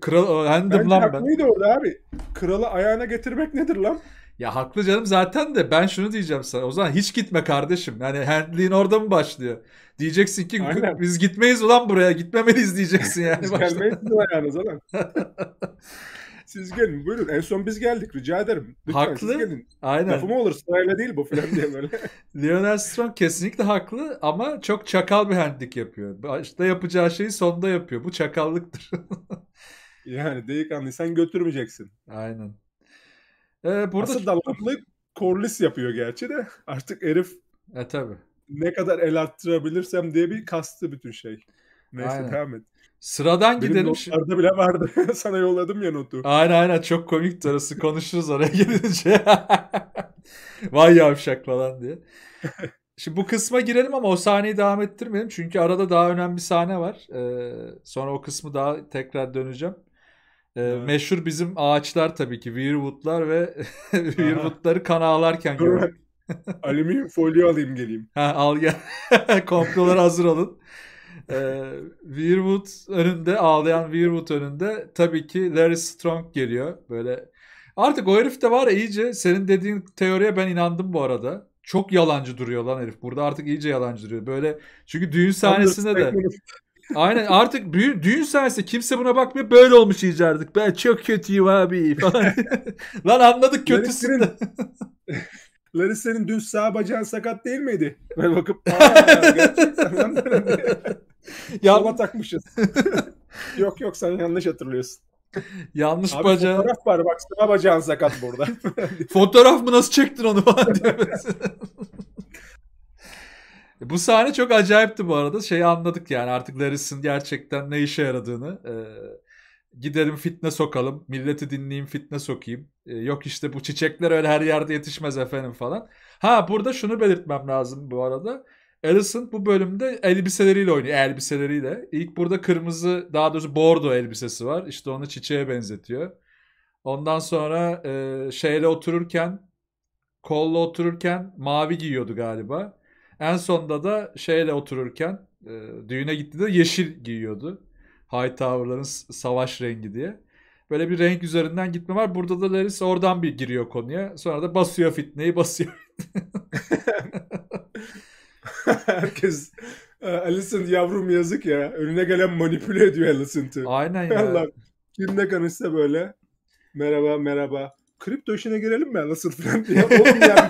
Kral handım Bence lan ben. Bence orada abi. Kralı ayağına getirmek nedir lan? Ya haklı canım zaten de ben şunu diyeceğim sana. O zaman hiç gitme kardeşim. Yani handliğin orada mı başlıyor? Diyeceksin ki Aynen. biz gitmeyiz ulan buraya. Gitmemeliyiz diyeceksin yani. biz gelmeyiz ayağınız ulan. [LAUGHS] siz gelin buyurun. En son biz geldik rica ederim. Lütfen haklı. siz gelin. Aynen. Lafım olur sırayla değil bu falan diye böyle. [LAUGHS] [LAUGHS] Lionel Strong kesinlikle haklı ama çok çakal bir handlik yapıyor. Başta yapacağı şeyi sonda yapıyor. Bu çakallıktır. yani delikanlıysan götürmeyeceksin. Aynen. Ee, burada Aslında Lampard Corliss yapıyor gerçi de artık herif e, tabi. ne kadar el arttırabilirsem diye bir kastı bütün şey. Neyse Aynen. devam et. Sıradan Benim gidelim. Benim bile vardı. [LAUGHS] Sana yolladım ya notu. Aynen aynen çok komik orası. Konuşuruz oraya gidince. [LAUGHS] [LAUGHS] Vay yavşak falan diye. Şimdi bu kısma girelim ama o sahneyi devam ettirmeyelim. Çünkü arada daha önemli bir sahne var. Ee, sonra o kısmı daha tekrar döneceğim. Ee, evet. Meşhur bizim ağaçlar tabii ki. Weirwood'lar ve [LAUGHS] Weirwood'ları kan ağlarken gördük. [LAUGHS] Alüminyum folyo alayım geleyim. Ha, al gel. [LAUGHS] Komplolara hazır olun. Ee, Weirwood önünde ağlayan Weirwood önünde tabii ki Larry Strong geliyor. Böyle Artık o herif de var ya iyice senin dediğin teoriye ben inandım bu arada. Çok yalancı duruyor lan herif. Burada artık iyice yalancı duruyor. Böyle çünkü düğün sahnesinde de Aynen artık büyü, düğün sahnesi kimse buna bakmıyor böyle olmuş icardık. Ben çok kötüyüm abi falan. [LAUGHS] Lan anladık kötüsünü. [LAUGHS] Larissa'nın dün sağ bacağın sakat değil miydi? Ben bakıp gerçekten [LAUGHS] ya... Sola takmışız. yok yok sen yanlış hatırlıyorsun. Yanlış Abi bacağı. fotoğraf var bak sağ bacağın sakat burada. fotoğraf mı nasıl çektin onu falan diyor. Bu sahne çok acayipti bu arada. Şeyi anladık yani artık Laris'in gerçekten ne işe yaradığını. Ee, gidelim fitne sokalım. Milleti dinleyeyim fitne sokayım. Ee, yok işte bu çiçekler öyle her yerde yetişmez efendim falan. Ha burada şunu belirtmem lazım bu arada. Alison bu bölümde elbiseleriyle oynuyor. E, elbiseleriyle. İlk burada kırmızı daha doğrusu bordo elbisesi var. İşte onu çiçeğe benzetiyor. Ondan sonra e, şeyle otururken kolla otururken mavi giyiyordu galiba. En sonda da şeyle otururken e, düğüne gitti de yeşil giyiyordu. Hightower'ların savaş rengi diye. Böyle bir renk üzerinden gitme var. Burada da Laris oradan bir giriyor konuya. Sonra da basıyor fitneyi basıyor. [LAUGHS] Herkes e, Alison yavrum yazık ya. Önüne gelen manipüle ediyor Alison'ı. Aynen ya. Allah, kimle konuşsa böyle. Merhaba merhaba. Kripto işine girelim mi Alison falan diye. Oğlum ya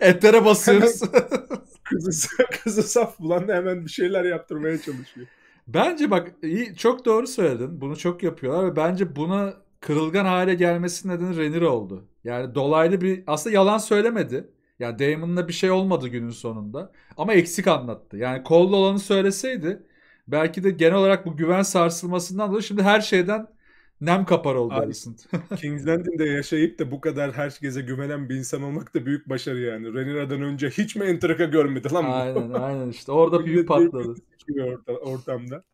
Etlere basıyoruz. kızı, [LAUGHS] kızı saf bulan da hemen bir şeyler yaptırmaya çalışıyor. Bence bak iyi, çok doğru söyledin. Bunu çok yapıyorlar ve bence buna kırılgan hale gelmesinin nedeni Renir oldu. Yani dolaylı bir aslında yalan söylemedi. Yani Damon'la bir şey olmadı günün sonunda. Ama eksik anlattı. Yani kolda olanı söyleseydi belki de genel olarak bu güven sarsılmasından dolayı şimdi her şeyden nem kapar oldu Abi, Alicent. [LAUGHS] King's Landing'de yaşayıp da bu kadar herkese güvenen bir insan olmak da büyük başarı yani. Rhaenyra'dan önce hiç mi entrika görmedi lan bu? Aynen aynen işte orada [LAUGHS] büyük patladı. Şey orta, ortamda.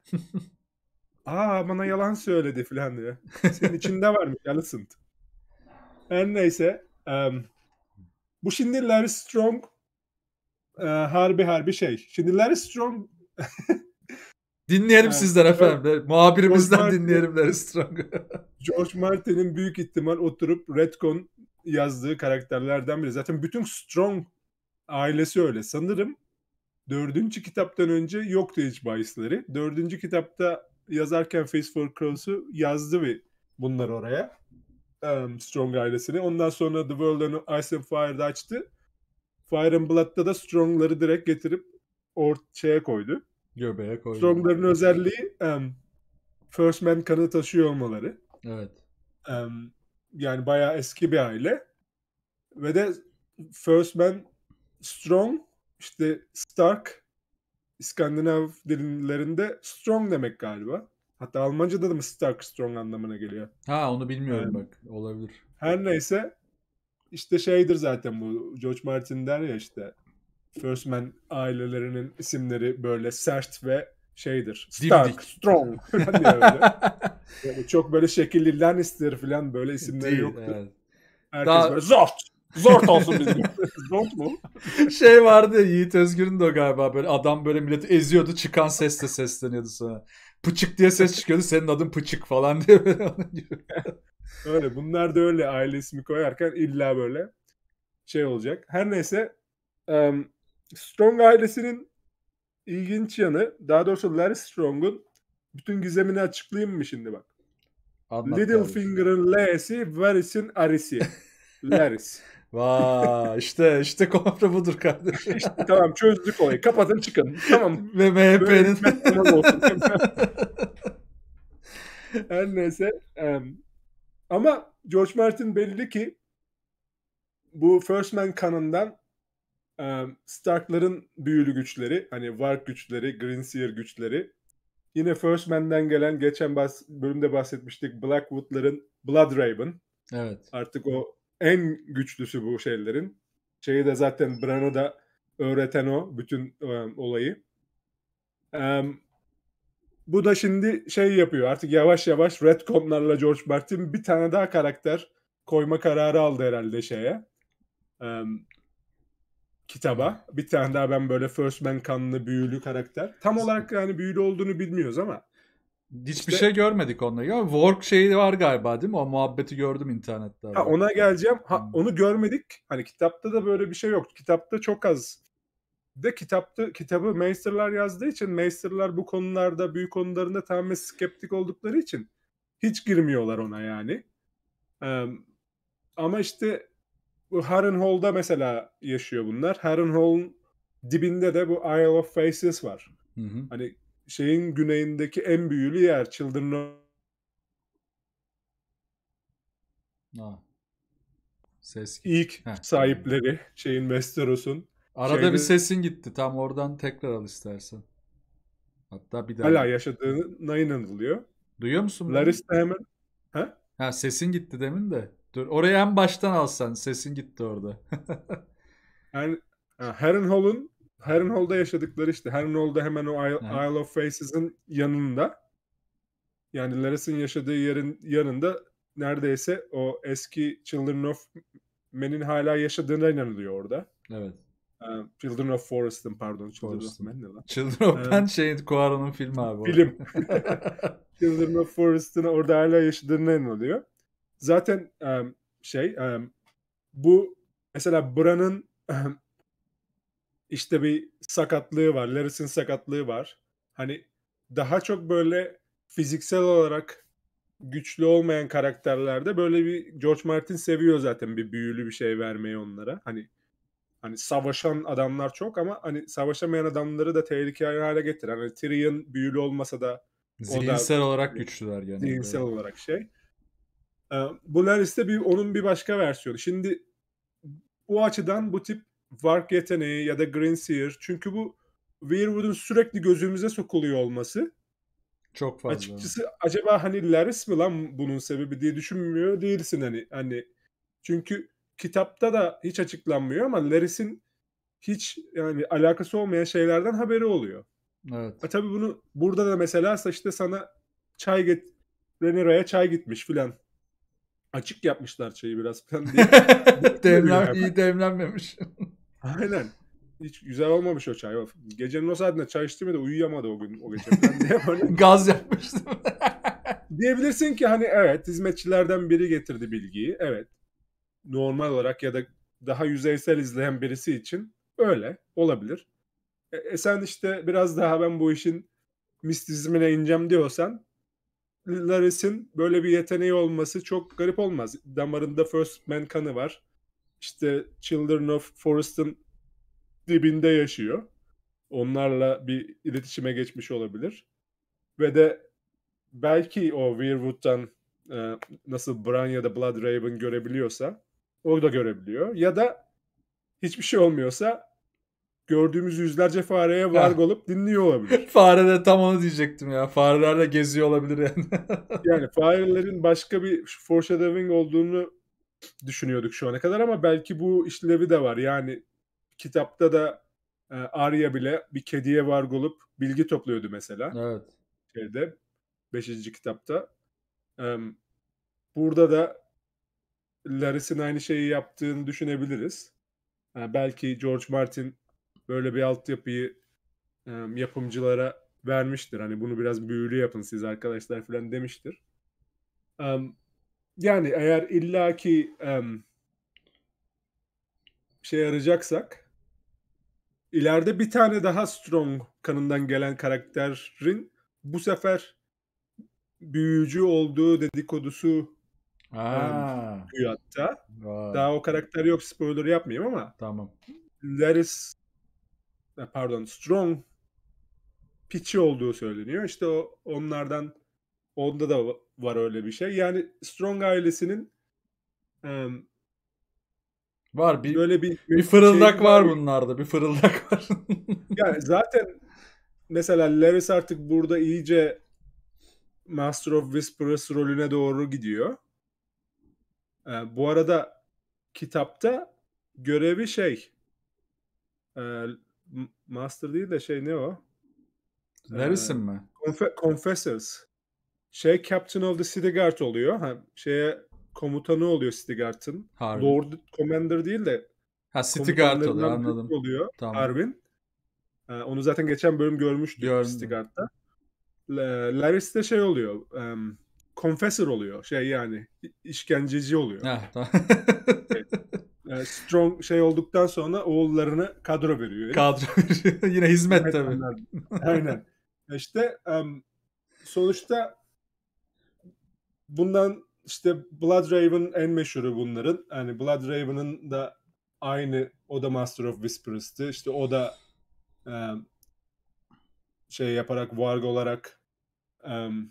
[LAUGHS] Aa bana yalan söyledi filan diyor. Senin içinde varmış Alicent. Her neyse. Um, bu şimdi Larry Strong e, harbi harbi şey. Şimdi Larry Strong Dinleyelim evet. sizden efendim. De. Muhabirimizden George dinleyelim der Strong. [LAUGHS] George Martin'in büyük ihtimal oturup Redcon yazdığı karakterlerden biri. Zaten bütün Strong ailesi öyle. Sanırım dördüncü kitaptan önce yoktu hiç bahisleri. Dördüncü kitapta yazarken Face for Cross'u yazdı ve bunlar oraya. Um, Strong ailesini. Ondan sonra The World and Ice and Fire'da açtı. Fire and Blood'da da Strong'ları direkt getirip ortaya koydu. Göbeğe koydum. Strongların özelliği um, First Man kanı taşıyor olmaları. Evet. Um, yani bayağı eski bir aile. Ve de First Man Strong işte Stark İskandinav dillerinde strong demek galiba. Hatta Almanca'da da mı Stark Strong anlamına geliyor. Ha onu bilmiyorum yani, bak. Olabilir. Her neyse işte şeydir zaten bu George Martin der ya işte First Man ailelerinin isimleri böyle sert ve şeydir. Stark, Dimdik. Strong [LAUGHS] böyle. yani çok böyle şekilli Lannister falan böyle isimleri Değil, yoktu. Evet. Herkes Daha... böyle Zort! Zort olsun bizim. [LAUGHS] Zort mu? Şey vardı Yiğit Özgür'ün de galiba böyle adam böyle milleti eziyordu çıkan sesle sesleniyordu sana. Pıçık diye ses çıkıyordu senin adın Pıçık falan diye böyle. [LAUGHS] öyle bunlar da öyle aile ismi koyarken illa böyle şey olacak. Her neyse um, Strong ailesinin ilginç yanı daha doğrusu Larry Strong'un bütün gizemini açıklayayım mı şimdi bak. Anlat Littlefinger'ın L'si, Varys'in Arisi. Larrys. [LAUGHS] Vay işte işte komple budur kardeşim. işte, tamam çözdük olayı. Kapatın çıkın. Tamam. Ve MHP'nin. [LAUGHS] Her neyse. Um, ama George Martin belli ki bu First Man kanından Starkların büyülü güçleri, hani Vark güçleri, Green Greenseer güçleri. Yine First Man'den gelen, geçen bahs- bölümde bahsetmiştik Blackwood'ların Blood Raven. Evet. Artık o en güçlüsü bu şeylerin. Şeyi de zaten Bran'ı da öğreten o bütün um, olayı. Um, bu da şimdi şey yapıyor. Artık yavaş yavaş Redcon'larla George Martin bir tane daha karakter koyma kararı aldı herhalde şeye. Um, kitaba. Bir tane daha ben böyle First Man kanlı büyülü karakter. Tam olarak yani büyülü olduğunu bilmiyoruz ama. Hiçbir işte, şey görmedik onunla. Ya work şeyi var galiba değil mi? O muhabbeti gördüm internette. Ha, ona geleceğim. Ha, hmm. onu görmedik. Hani kitapta da böyle bir şey yok. Kitapta çok az. De kitapta kitabı Meister'lar yazdığı için Meister'lar bu konularda büyük konularında tamamen skeptik oldukları için hiç girmiyorlar ona yani. Ee, ama işte bu Harrenhal'da mesela yaşıyor bunlar. Harrenhal'ın dibinde de bu Isle of Faces var. Hı hı. Hani şeyin güneyindeki en büyülü yer Children of... Ha. Ses ilk Heh. sahipleri şeyin Westeros'un. Arada şeyini... bir sesin gitti. Tam oradan tekrar al istersen. Hatta bir daha. Hala yaşadığına inanılıyor. Duyuyor musun? Larissa hemen. Ha? ha sesin gitti demin de. Dur orayı en baştan alsan sesin gitti orada. yani, [LAUGHS] Harrenhal'ın Harrenhal'da yaşadıkları işte Harrenhal'da hemen o Isle, Isle of Faces'in yanında yani Laris'in yaşadığı yerin yanında neredeyse o eski Children of Men'in hala yaşadığına inanılıyor orada. Evet. Um, Children of Forest'ın pardon. Children Forrest'ın. of Men ne lan? Children of Men um, şey Cuaron'un filmi abi. Film. [LAUGHS] Children of Forest'ın orada hala yaşadığına inanılıyor zaten um, şey um, bu mesela buranın um, işte bir sakatlığı var. Larris'in sakatlığı var. Hani daha çok böyle fiziksel olarak güçlü olmayan karakterlerde böyle bir George Martin seviyor zaten bir büyülü bir şey vermeyi onlara. Hani hani savaşan adamlar çok ama hani savaşamayan adamları da tehlikeli hale getiren. Hani Tyrion büyülü olmasa da zihinsel da, olarak hani güçlüler yani. Zihinsel böyle. olarak şey. Polaris'te ee, bir onun bir başka versiyonu. Şimdi bu açıdan bu tip Vark yeteneği ya da Green Seer çünkü bu Weirwood'un sürekli gözümüze sokuluyor olması çok fazla. Açıkçası acaba hani Laris mi lan bunun sebebi diye düşünmüyor değilsin hani hani çünkü kitapta da hiç açıklanmıyor ama Laris'in hiç yani alakası olmayan şeylerden haberi oluyor. Evet. E tabii bunu burada da mesela işte sana çay get Renera'ya çay gitmiş filan açık yapmışlar çayı biraz falan [LAUGHS] Demlen, iyi demlenmemiş. Aynen. Hiç güzel olmamış o çay. Gecenin o saatinde çay içtim de uyuyamadı o gün o gece. [LAUGHS] Hani Gaz yapmıştım. [LAUGHS] Diyebilirsin ki hani evet hizmetçilerden biri getirdi bilgiyi. Evet. Normal olarak ya da daha yüzeysel izleyen birisi için öyle olabilir. E, e sen işte biraz daha ben bu işin mistizmine ineceğim diyorsan Laris'in böyle bir yeteneği olması çok garip olmaz. Damarında First Man kanı var. İşte Children of Forest'ın dibinde yaşıyor. Onlarla bir iletişime geçmiş olabilir. Ve de belki o Weirwood'dan e, nasıl Bran ya da Blood Raven görebiliyorsa o da görebiliyor. Ya da hiçbir şey olmuyorsa gördüğümüz yüzlerce fareye varg olup dinliyor olabilir. [LAUGHS] Fare de tam onu diyecektim ya. Farelerle geziyor olabilir yani. [LAUGHS] yani farelerin başka bir foreshadowing olduğunu düşünüyorduk şu ana kadar ama belki bu işlevi de var. Yani kitapta da e, Arya bile bir kediye varg olup bilgi topluyordu mesela. Evet. Şeyde 5. kitapta. E, burada da Laris'in aynı şeyi yaptığını düşünebiliriz. E, belki George Martin böyle bir altyapıyı e, yapımcılara vermiştir. Hani bunu biraz büyülü yapın siz arkadaşlar falan demiştir. yani eğer illaki um, şey arayacaksak ileride bir tane daha strong kanından gelen karakterin bu sefer büyücü olduğu dedikodusu Aa. Um, hatta. Daha o karakter yok spoiler yapmayayım ama. Tamam. Laris pardon strong pitch'i olduğu söyleniyor. İşte o onlardan onda da var öyle bir şey. Yani Strong ailesinin um, var bir böyle bir bir fırıldak var, var bunlarda. Bir fırıldak [LAUGHS] var. yani zaten mesela Levis artık burada iyice Master of Whisperers rolüne doğru gidiyor. Ee, bu arada kitapta görevi şey e, Master değil de şey ne o? Neresin ee, mi? Conf- Confessors. Şey Captain of the Stigart oluyor. Ha, şeye komutanı oluyor Sidegarth'ın. Lord Commander değil de Ha Sidegarth oluyor anladım. Oluyor tamam. Harwin. Ee, onu zaten geçen bölüm görmüştük Gördüm. Sidegarth'ta. Laris de şey oluyor. Um, confessor oluyor. Şey yani işkenceci oluyor. Ha, tamam. evet. Şey, strong şey olduktan sonra oğullarını kadro veriyor. Kadro veriyor. [LAUGHS] Yine hizmet, hizmet tabii. [LAUGHS] Aynen. işte um, sonuçta bundan işte Blood Raven en meşhuru bunların. Hani Blood Raven'ın da aynı o da Master of Whisperers'tı. İşte o da um, şey yaparak varg olarak um,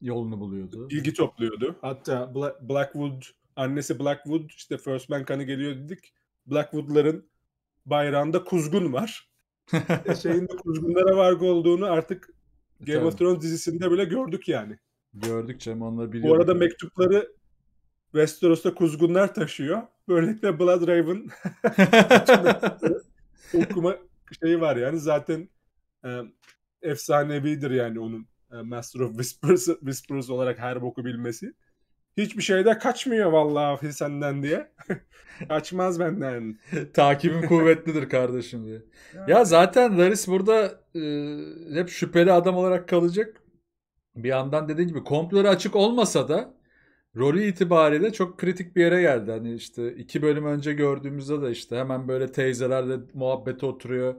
yolunu buluyordu. Bilgi topluyordu. Hatta Blackwood Annesi Blackwood işte First man kanı geliyor dedik. Blackwood'ların bayrağında kuzgun var. [LAUGHS] E, Şeyinde kuzgunlara vargı olduğunu artık Game Tabii. of Thrones dizisinde bile gördük yani. Gördük Cem onları biliyorum. Bu arada mektupları Westeros'ta kuzgunlar taşıyor. Böylelikle Blood Raven [LAUGHS] okuma şeyi var yani zaten e, efsanevidir yani onun e, Master of Whispers, Whispers olarak her boku bilmesi. Hiçbir şeyde kaçmıyor vallahi senden diye. [LAUGHS] Kaçmaz benden. [LAUGHS] Takibim kuvvetlidir kardeşim diye. Yani. Ya zaten Laris burada e, hep şüpheli adam olarak kalacak. Bir yandan dediğin gibi komploları açık olmasa da rolü itibariyle çok kritik bir yere geldi. Hani işte iki bölüm önce gördüğümüzde de işte hemen böyle teyzelerle muhabbete oturuyor.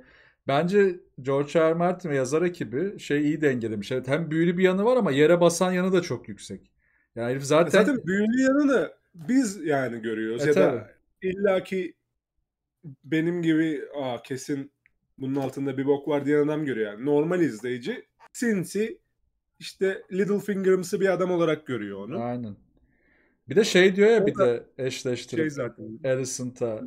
Bence George R. Martin ve yazar ekibi şey iyi dengelemiş. Evet hem büyülü bir yanı var ama yere basan yanı da çok yüksek. Ya herif e, zaten... Zaten büyülü yanını biz yani görüyoruz. E, ya tabii. da ki benim gibi Aa, kesin bunun altında bir bok var diyen adam görüyor. Yani normal izleyici sinsi işte Little Littlefinger'ımsı bir adam olarak görüyor onu. Aynen. Bir de şey diyor ya o bir de şey eşleştirip şey zaten. Alicent'a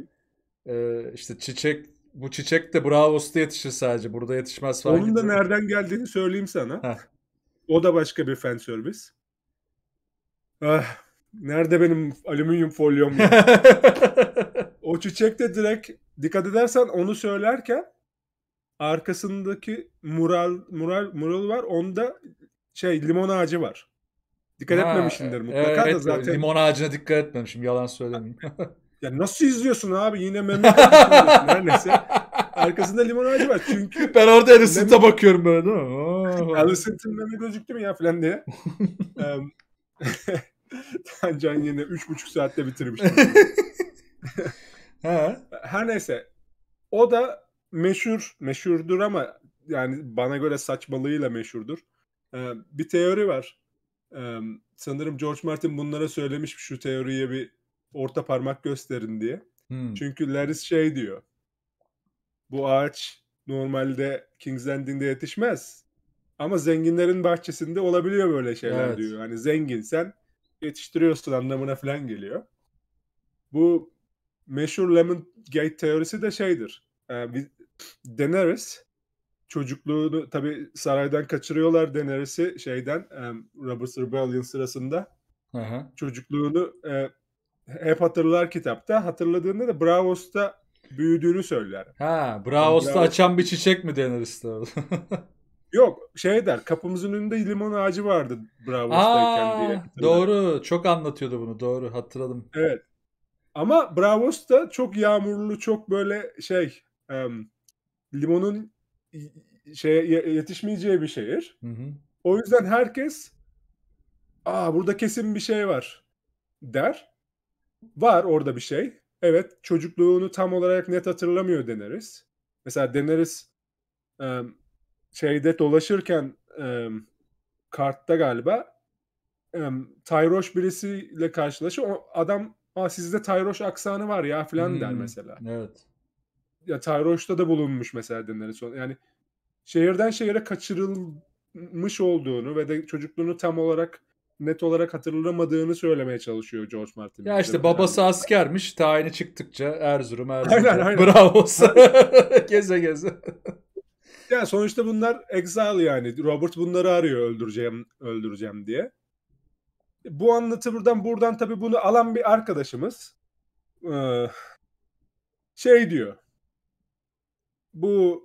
e, işte çiçek bu çiçek de Braavos'ta yetişir sadece. Burada yetişmez falan. Onun da nereden geldiğini söyleyeyim sana. Heh. O da başka bir fan service. Ah, nerede benim alüminyum folyom [LAUGHS] o çiçek de direkt dikkat edersen onu söylerken arkasındaki mural mural mural var. Onda şey limon ağacı var. Dikkat ha, etmemişsindir e, mutlaka evet, da zaten. Limon ağacına dikkat etmemişim. Yalan söylemeyeyim. [LAUGHS] ya nasıl izliyorsun abi? Yine memnun neredeyse. Arkasında limon ağacı var. Çünkü [LAUGHS] ben orada Alicent'a meme... bakıyorum böyle değil mi? Alicent'in meme gözüktü mü ya falan diye. Tancan [LAUGHS] yine 3,5 saatte bitirmiş. [LAUGHS] Ha Her neyse. O da meşhur, meşhurdur ama yani bana göre saçmalığıyla meşhurdur. Ee, bir teori var. Ee, sanırım George Martin bunlara söylemiş şu teoriye bir orta parmak gösterin diye. Hmm. Çünkü Laris şey diyor. Bu ağaç normalde King's Landing'de yetişmez. Ama zenginlerin bahçesinde olabiliyor böyle şeyler evet. diyor. Hani zenginsen yetiştiriyorsun anlamına falan geliyor. Bu meşhur Lemon Gate teorisi de şeydir. Yani ee, Daenerys çocukluğunu tabi saraydan kaçırıyorlar Daenerys'i şeyden um, Robert's Rebellion sırasında. Hı Çocukluğunu e, hep hatırlar kitapta. Hatırladığında da Braavos'ta büyüdüğünü söyler. Ha, Braavos'ta yani Braavos... açan bir çiçek mi Daenerys'te? [LAUGHS] Yok şey der kapımızın önünde limon ağacı vardı Bravos'tayken Aa, diye. Doğru çok anlatıyordu bunu doğru hatırladım. Evet ama Bravos da çok yağmurlu çok böyle şey um, limonun şey yetişmeyeceği bir şehir. Hı hı. O yüzden herkes aa burada kesin bir şey var der. Var orada bir şey. Evet çocukluğunu tam olarak net hatırlamıyor deneriz. Mesela deneriz şeyde dolaşırken e, kartta galiba e, Tayroş birisiyle karşılaşıyor. O adam aa sizde Tayroş aksanı var ya filan hmm, der mesela. Evet. Ya Tayroş'ta da bulunmuş mesela denleri sonra. Yani şehirden şehire kaçırılmış olduğunu ve de çocukluğunu tam olarak net olarak hatırlamadığını söylemeye çalışıyor George Martin. Ya işte babası yani. askermiş. Tayini çıktıkça Erzurum Erzurum. Aynen, aynen. Bravo. [LAUGHS] geze geze. Ya sonuçta bunlar exile yani. Robert bunları arıyor öldüreceğim öldüreceğim diye. Bu anlatı buradan buradan tabii bunu alan bir arkadaşımız eh, şey diyor. Bu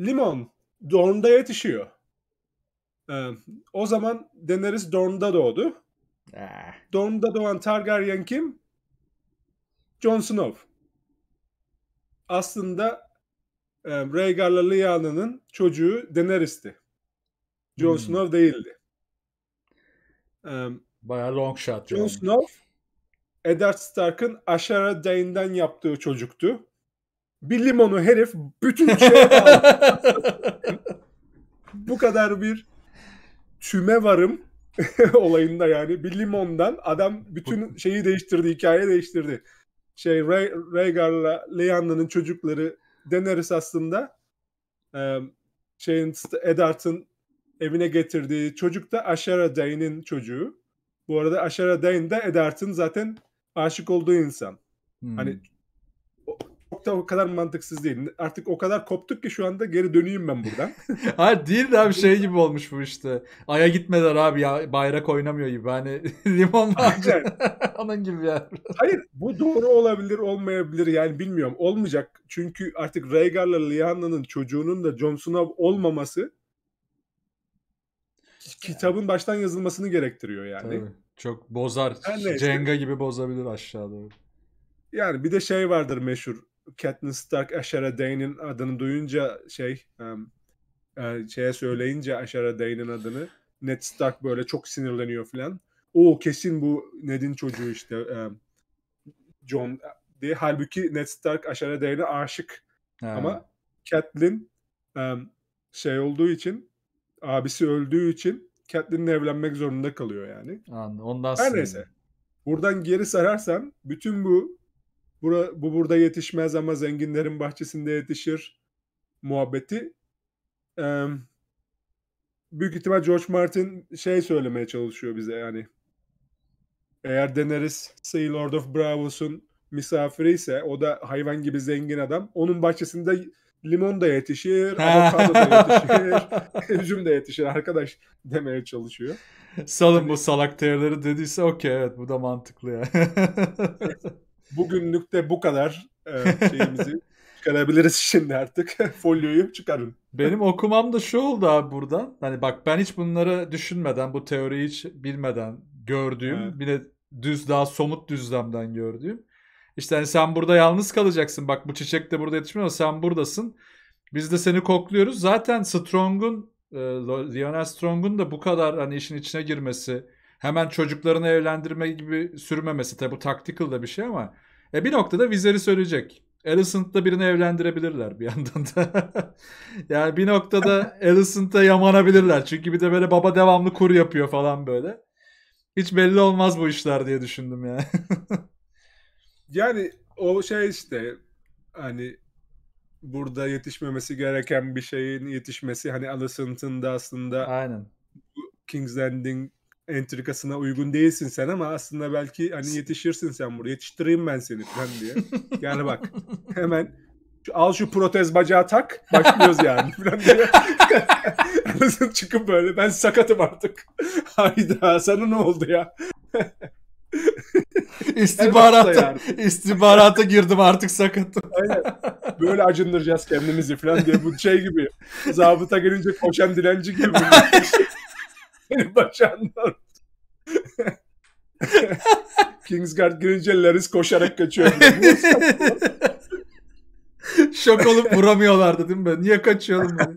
limon Dorn'da yetişiyor. Eh, o zaman Daenerys Dorn'da doğdu. Ah. Dorne'da doğan Targaryen kim? Jon Snow. Aslında e, Rhaegar'la Lyana'nın çocuğu Daenerys'ti. Jon hmm. Snow değildi. E, Bayağı long shot. Jon Snow Eddard Stark'ın Ashara Dane'den yaptığı çocuktu. Bir limonu herif bütün şeye [LAUGHS] Bu kadar bir tüme varım [LAUGHS] olayında yani. Bir limondan adam bütün şeyi değiştirdi, hikaye değiştirdi. Şey Rhaegar'la Rhaegar'la Leanna'nın çocukları Daenerys aslında e, şeyin Eddard'ın evine getirdiği çocuk da Ashara Dane'in çocuğu. Bu arada Ashara Dane de Eddard'ın zaten aşık olduğu insan. Hani hmm. Hani çok da o kadar mantıksız değil. Artık o kadar koptuk ki şu anda geri döneyim ben buradan. [LAUGHS] Hayır değil de abi şey gibi olmuş bu işte. Ay'a gitmediler abi ya bayrak oynamıyor gibi. Hani [LAUGHS] limon ağacı. [LAUGHS] Onun gibi yani. Hayır bu doğru olabilir olmayabilir yani bilmiyorum. Olmayacak. Çünkü artık Rhaegar'la Lyanna'nın çocuğunun da Jon Snow olmaması kitabın baştan yazılmasını gerektiriyor yani. Tabii. Çok bozar. Yani Cenga gibi bozabilir aşağı doğru. Yani bir de şey vardır meşhur. Katniss Stark Ashara Dane'in adını duyunca şey um, e, şeye söyleyince Ashara Dane'in adını Ned Stark böyle çok sinirleniyor filan. O kesin bu Ned'in çocuğu işte um, John diye. Halbuki Ned Stark Ashara Dane'e aşık. Ha. Ama Catelyn um, şey olduğu için abisi öldüğü için Catelyn'le evlenmek zorunda kalıyor yani. Anladım. Ondan Her neyse. Buradan geri sararsam bütün bu Bura, bu burada yetişmez ama zenginlerin bahçesinde yetişir muhabbeti. Ee, büyük ihtimal George Martin şey söylemeye çalışıyor bize yani. Eğer deneriz Sea Lord of Bravos'un misafiri ise o da hayvan gibi zengin adam. Onun bahçesinde limon da yetişir, avokado da yetişir, [LAUGHS] üzüm de yetişir arkadaş demeye çalışıyor. Salın yani, bu salak teorileri dediyse okey evet bu da mantıklı ya. Yani. [LAUGHS] bugünlük de bu kadar e, [LAUGHS] şeyimizi çıkarabiliriz şimdi artık. [LAUGHS] Folyoyu çıkarın. Benim okumam da şu oldu abi buradan. Hani bak ben hiç bunları düşünmeden, bu teoriyi hiç bilmeden gördüğüm, evet. bir de düz daha somut düzlemden gördüğüm. İşte hani sen burada yalnız kalacaksın. Bak bu çiçek de burada yetişmiyor ama sen buradasın. Biz de seni kokluyoruz. Zaten Strong'un e, Lionel Strong'un da bu kadar hani işin içine girmesi, hemen çocuklarını evlendirme gibi sürmemesi. Tabi bu tactical da bir şey ama e, bir noktada Viserys ölecek. Alicent'la birini evlendirebilirler bir yandan da. [LAUGHS] yani bir noktada Alicent'a yamanabilirler. Çünkü bir de böyle baba devamlı kur yapıyor falan böyle. Hiç belli olmaz bu işler diye düşündüm yani. [LAUGHS] yani o şey işte hani burada yetişmemesi gereken bir şeyin yetişmesi hani Alicent'ın da aslında Aynen. King's Landing entrikasına uygun değilsin sen ama aslında belki hani yetişirsin sen buraya. Yetiştireyim ben seni falan diye. [LAUGHS] Yani bak hemen şu, al şu protez bacağı tak başlıyoruz yani [LAUGHS] falan diye. [LAUGHS] çıkıp böyle ben sakatım artık. Hayda sana ne oldu ya? İstihbarata, yani. istihbarata girdim artık sakatım. Aynen. Böyle acındıracağız kendimizi falan diye. Bu şey gibi. Zabıta gelince koşan dilenci gibi beni başandan. [LAUGHS] Kingsguard girince Laris koşarak kaçıyor. [LAUGHS] Şok olup vuramıyorlardı değil mi? Ben? Niye kaçıyorum ben?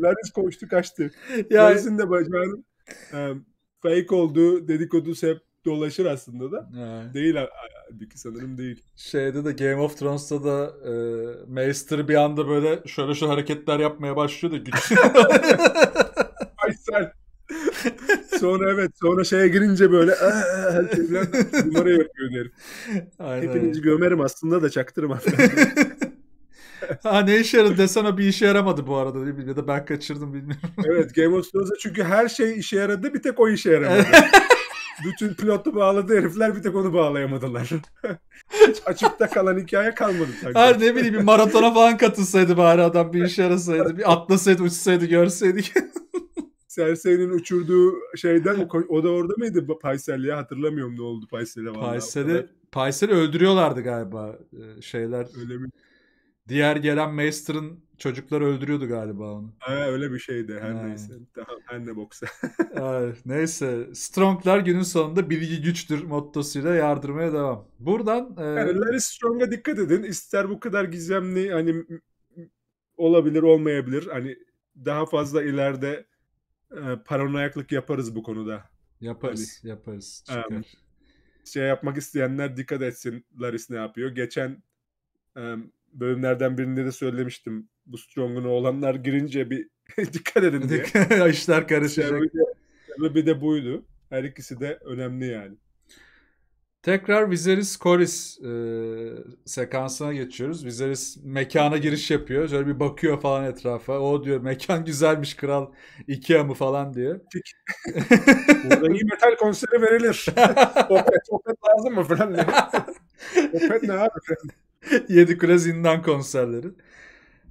[LAUGHS] Laris koştu kaçtı. Yani... Laris'in de bacağının um, e, fake olduğu dedikodusu hep dolaşır aslında da. Evet. Değil halbuki sanırım değil. Şeyde de Game of Thrones'ta da e, Maester bir anda böyle şöyle şu hareketler yapmaya başlıyor da güç. [LAUGHS] sonra evet sonra şeye girince böyle [LAUGHS] numara yapıyor derim. Aynen. Hepinizi gömerim aslında da çaktırmam. [LAUGHS] ha ne işe yaradı desene bir işe yaramadı bu arada değil mi? Ya da ben kaçırdım bilmiyorum. evet Game of Thrones'da çünkü her şey işe yaradı bir tek o işe yaramadı. Bütün pilotu bağladı herifler bir tek onu bağlayamadılar. Açıkta kalan hikaye kalmadı. Sanki. Her ne bileyim bir maratona falan katılsaydı bari adam bir işe yarasaydı. Bir atlasaydı uçsaydı görseydik. Serserinin uçurduğu şeyden [LAUGHS] o da orada mıydı Paysel ya hatırlamıyorum ne oldu Paysel'e. Paysel'i Paysel'i öldürüyorlardı galiba e, şeyler. Öyle mi? Diğer gelen Master'ın çocuklar öldürüyordu galiba onu. Ha, öyle bir şeydi her ha. neyse. Tamam her ne boksa. [LAUGHS] neyse Strong'lar günün sonunda bilgi güçtür mottosuyla yardırmaya devam. Buradan... E... Yani Larry Strong'a dikkat edin. İster bu kadar gizemli hani olabilir olmayabilir. Hani daha fazla ileride e, paranoyaklık yaparız bu konuda. Yaparız, hani, yaparız. Çıkar. Um, şey yapmak isteyenler dikkat etsinler ne yapıyor. Geçen um, bölümlerden birinde de söylemiştim. Bu Strong'un olanlar girince bir [LAUGHS] dikkat edin diye. [LAUGHS] İşler karışacak. Bir de, bir de buydu. Her ikisi de önemli yani. Tekrar Viserys Koris e, sekansına geçiyoruz. Viserys mekana giriş yapıyor. Şöyle bir bakıyor falan etrafa. O diyor mekan güzelmiş kral Ikea mı falan diyor. [LAUGHS] Burada iyi metal konseri verilir. [LAUGHS] Opet, opet lazım mı falan diyor. [LAUGHS] opet ne abi? Yedi Kule Zindan konserleri.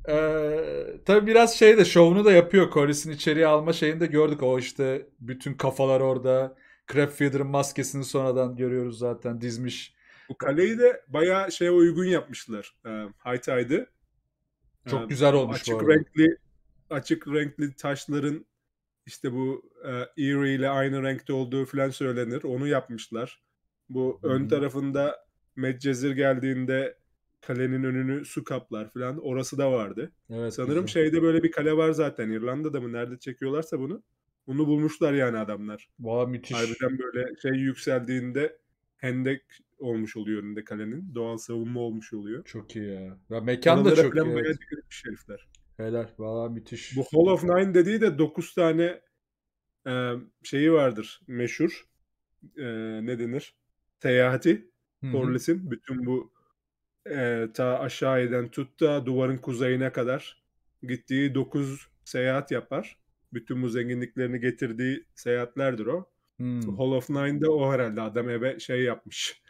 Ee, tabii biraz şey de şovunu da yapıyor. Koris'in içeriye alma şeyini de gördük. O işte bütün kafalar orada Crabfeeder'ın maskesini sonradan görüyoruz zaten dizmiş. Bu kaleyi de bayağı şeye uygun yapmışlar. E, high tide'ı. Çok e, güzel olmuş açık bu arada. renkli açık renkli taşların işte bu e, Erie ile aynı renkte olduğu falan söylenir. Onu yapmışlar. Bu hmm. ön tarafında Medcezir geldiğinde kalenin önünü su kaplar falan. Orası da vardı. Evet, Sanırım güzel. şeyde böyle bir kale var zaten. İrlanda'da mı nerede çekiyorlarsa bunu. Onu bulmuşlar yani adamlar. Valla müthiş. Harbiden böyle şey yükseldiğinde hendek olmuş oluyor önünde kalenin. Doğal savunma olmuş oluyor. Çok iyi ya. ya mekan Onlara da çok iyi. Evet. herifler. Helal. Valla müthiş. Bu Hall of Nine dediği de 9 tane e, şeyi vardır meşhur. E, ne denir? Seyahati. Corliss'in. Bütün bu e, ta aşağıdan tut da duvarın kuzeyine kadar gittiği 9 seyahat yapar bütün bu zenginliklerini getirdiği seyahatlerdir o. Hmm. Hall of Nine'de o herhalde adam eve şey yapmış.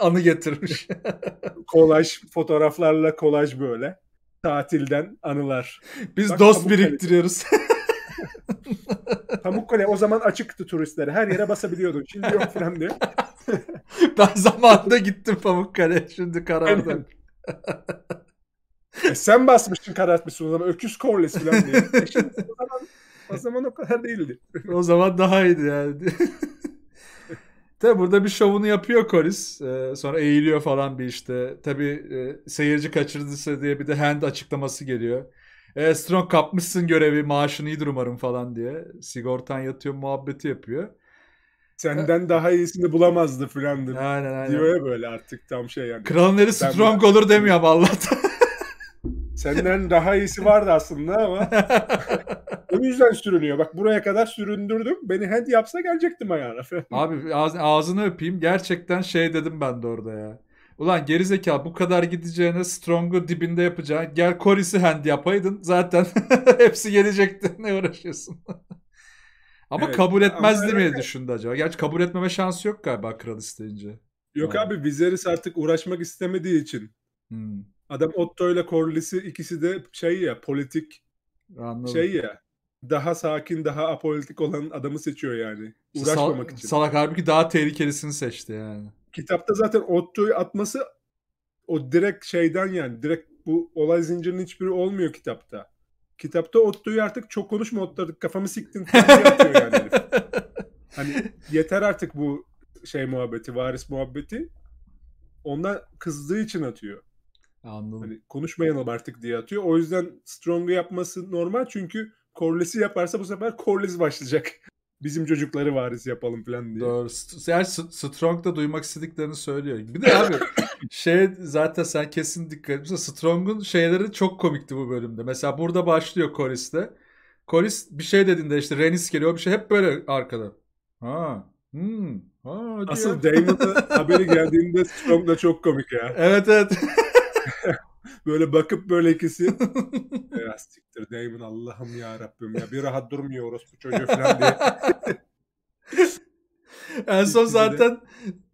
Anı [LAUGHS] getirmiş. [LAUGHS] kolaj fotoğraflarla kolaj böyle. Tatilden anılar. Biz Bak, dost biriktiriyoruz. [LAUGHS] Pamukkale o zaman açıktı turistlere. Her yere basabiliyordun. Şimdi yok falan diye. ben zamanında gittim Pamukkale. Şimdi karardım. E, sen basmışsın karartmışsın o zaman öküz korles falan diye. E, o, zaman, o zaman kadar değildi. o zaman daha iyiydi yani. [LAUGHS] Tabi burada bir şovunu yapıyor Koris. Ee, sonra eğiliyor falan bir işte. Tabi e, seyirci kaçırdıysa diye bir de hand açıklaması geliyor. E, Strong kapmışsın görevi maaşını iyidir umarım falan diye. Sigortan yatıyor muhabbeti yapıyor. Senden ha. daha iyisini bulamazdı filandır. Aynen aynen. Diyor ya böyle artık tam şey yani. Kralın eli Strong ben... olur demiyor ama Allah'tan. [LAUGHS] Senden daha iyisi vardı aslında ama [LAUGHS] o yüzden sürünüyor. Bak buraya kadar süründürdüm. Beni hand yapsa gelecektim ayağına. [LAUGHS] Abi ağzını öpeyim. Gerçekten şey dedim ben de orada ya. Ulan gerizekalı bu kadar gideceğine Strong'u dibinde yapacaksın. Gel Corris'i hand yapaydın. Zaten [LAUGHS] hepsi gelecekti. Ne uğraşıyorsun? ama evet, kabul etmezdi ama mi düşündü acaba? Gerçi kabul etmeme şansı yok galiba kral isteyince. Yok abi Viserys artık uğraşmak istemediği için. Hmm. Adam Otto ile Corliss'i ikisi de şey ya politik Anladım. şey ya daha sakin daha apolitik olan adamı seçiyor yani. Uğraşmamak Sal- için. Salak ki daha tehlikelisini seçti yani. Kitapta zaten Otto'yu atması o direkt şeyden yani direkt bu olay zincirinin hiçbiri olmuyor kitapta. Kitapta Otto'yu artık çok konuşma Otto'yu kafamı siktin atıyor yani. [LAUGHS] hani yeter artık bu şey muhabbeti, varis muhabbeti. Ondan kızdığı için atıyor. Anladım. Hani konuşmayalım artık diye atıyor. O yüzden Strong'u yapması normal çünkü Corliss'i yaparsa bu sefer Corliss başlayacak. [LAUGHS] Bizim çocukları varis yapalım falan diye. Doğru. Yani Strong da duymak istediklerini söylüyor. Bir de abi [LAUGHS] şey zaten sen kesin dikkat etmişsin. Strong'un şeyleri çok komikti bu bölümde. Mesela burada başlıyor Corliss'te. Corliss bir şey dediğinde işte Renis geliyor bir şey hep böyle arkada. Ha. Hmm. Ha, Asıl Damon'a [LAUGHS] haberi geldiğinde Strong da çok komik ya. Evet evet. Böyle bakıp böyle ikisi. [LAUGHS] ya siktir Damon Allah'ım ya Rabbim ya. Bir rahat durmuyoruz bu çocuğu falan diye. [LAUGHS] en son zaten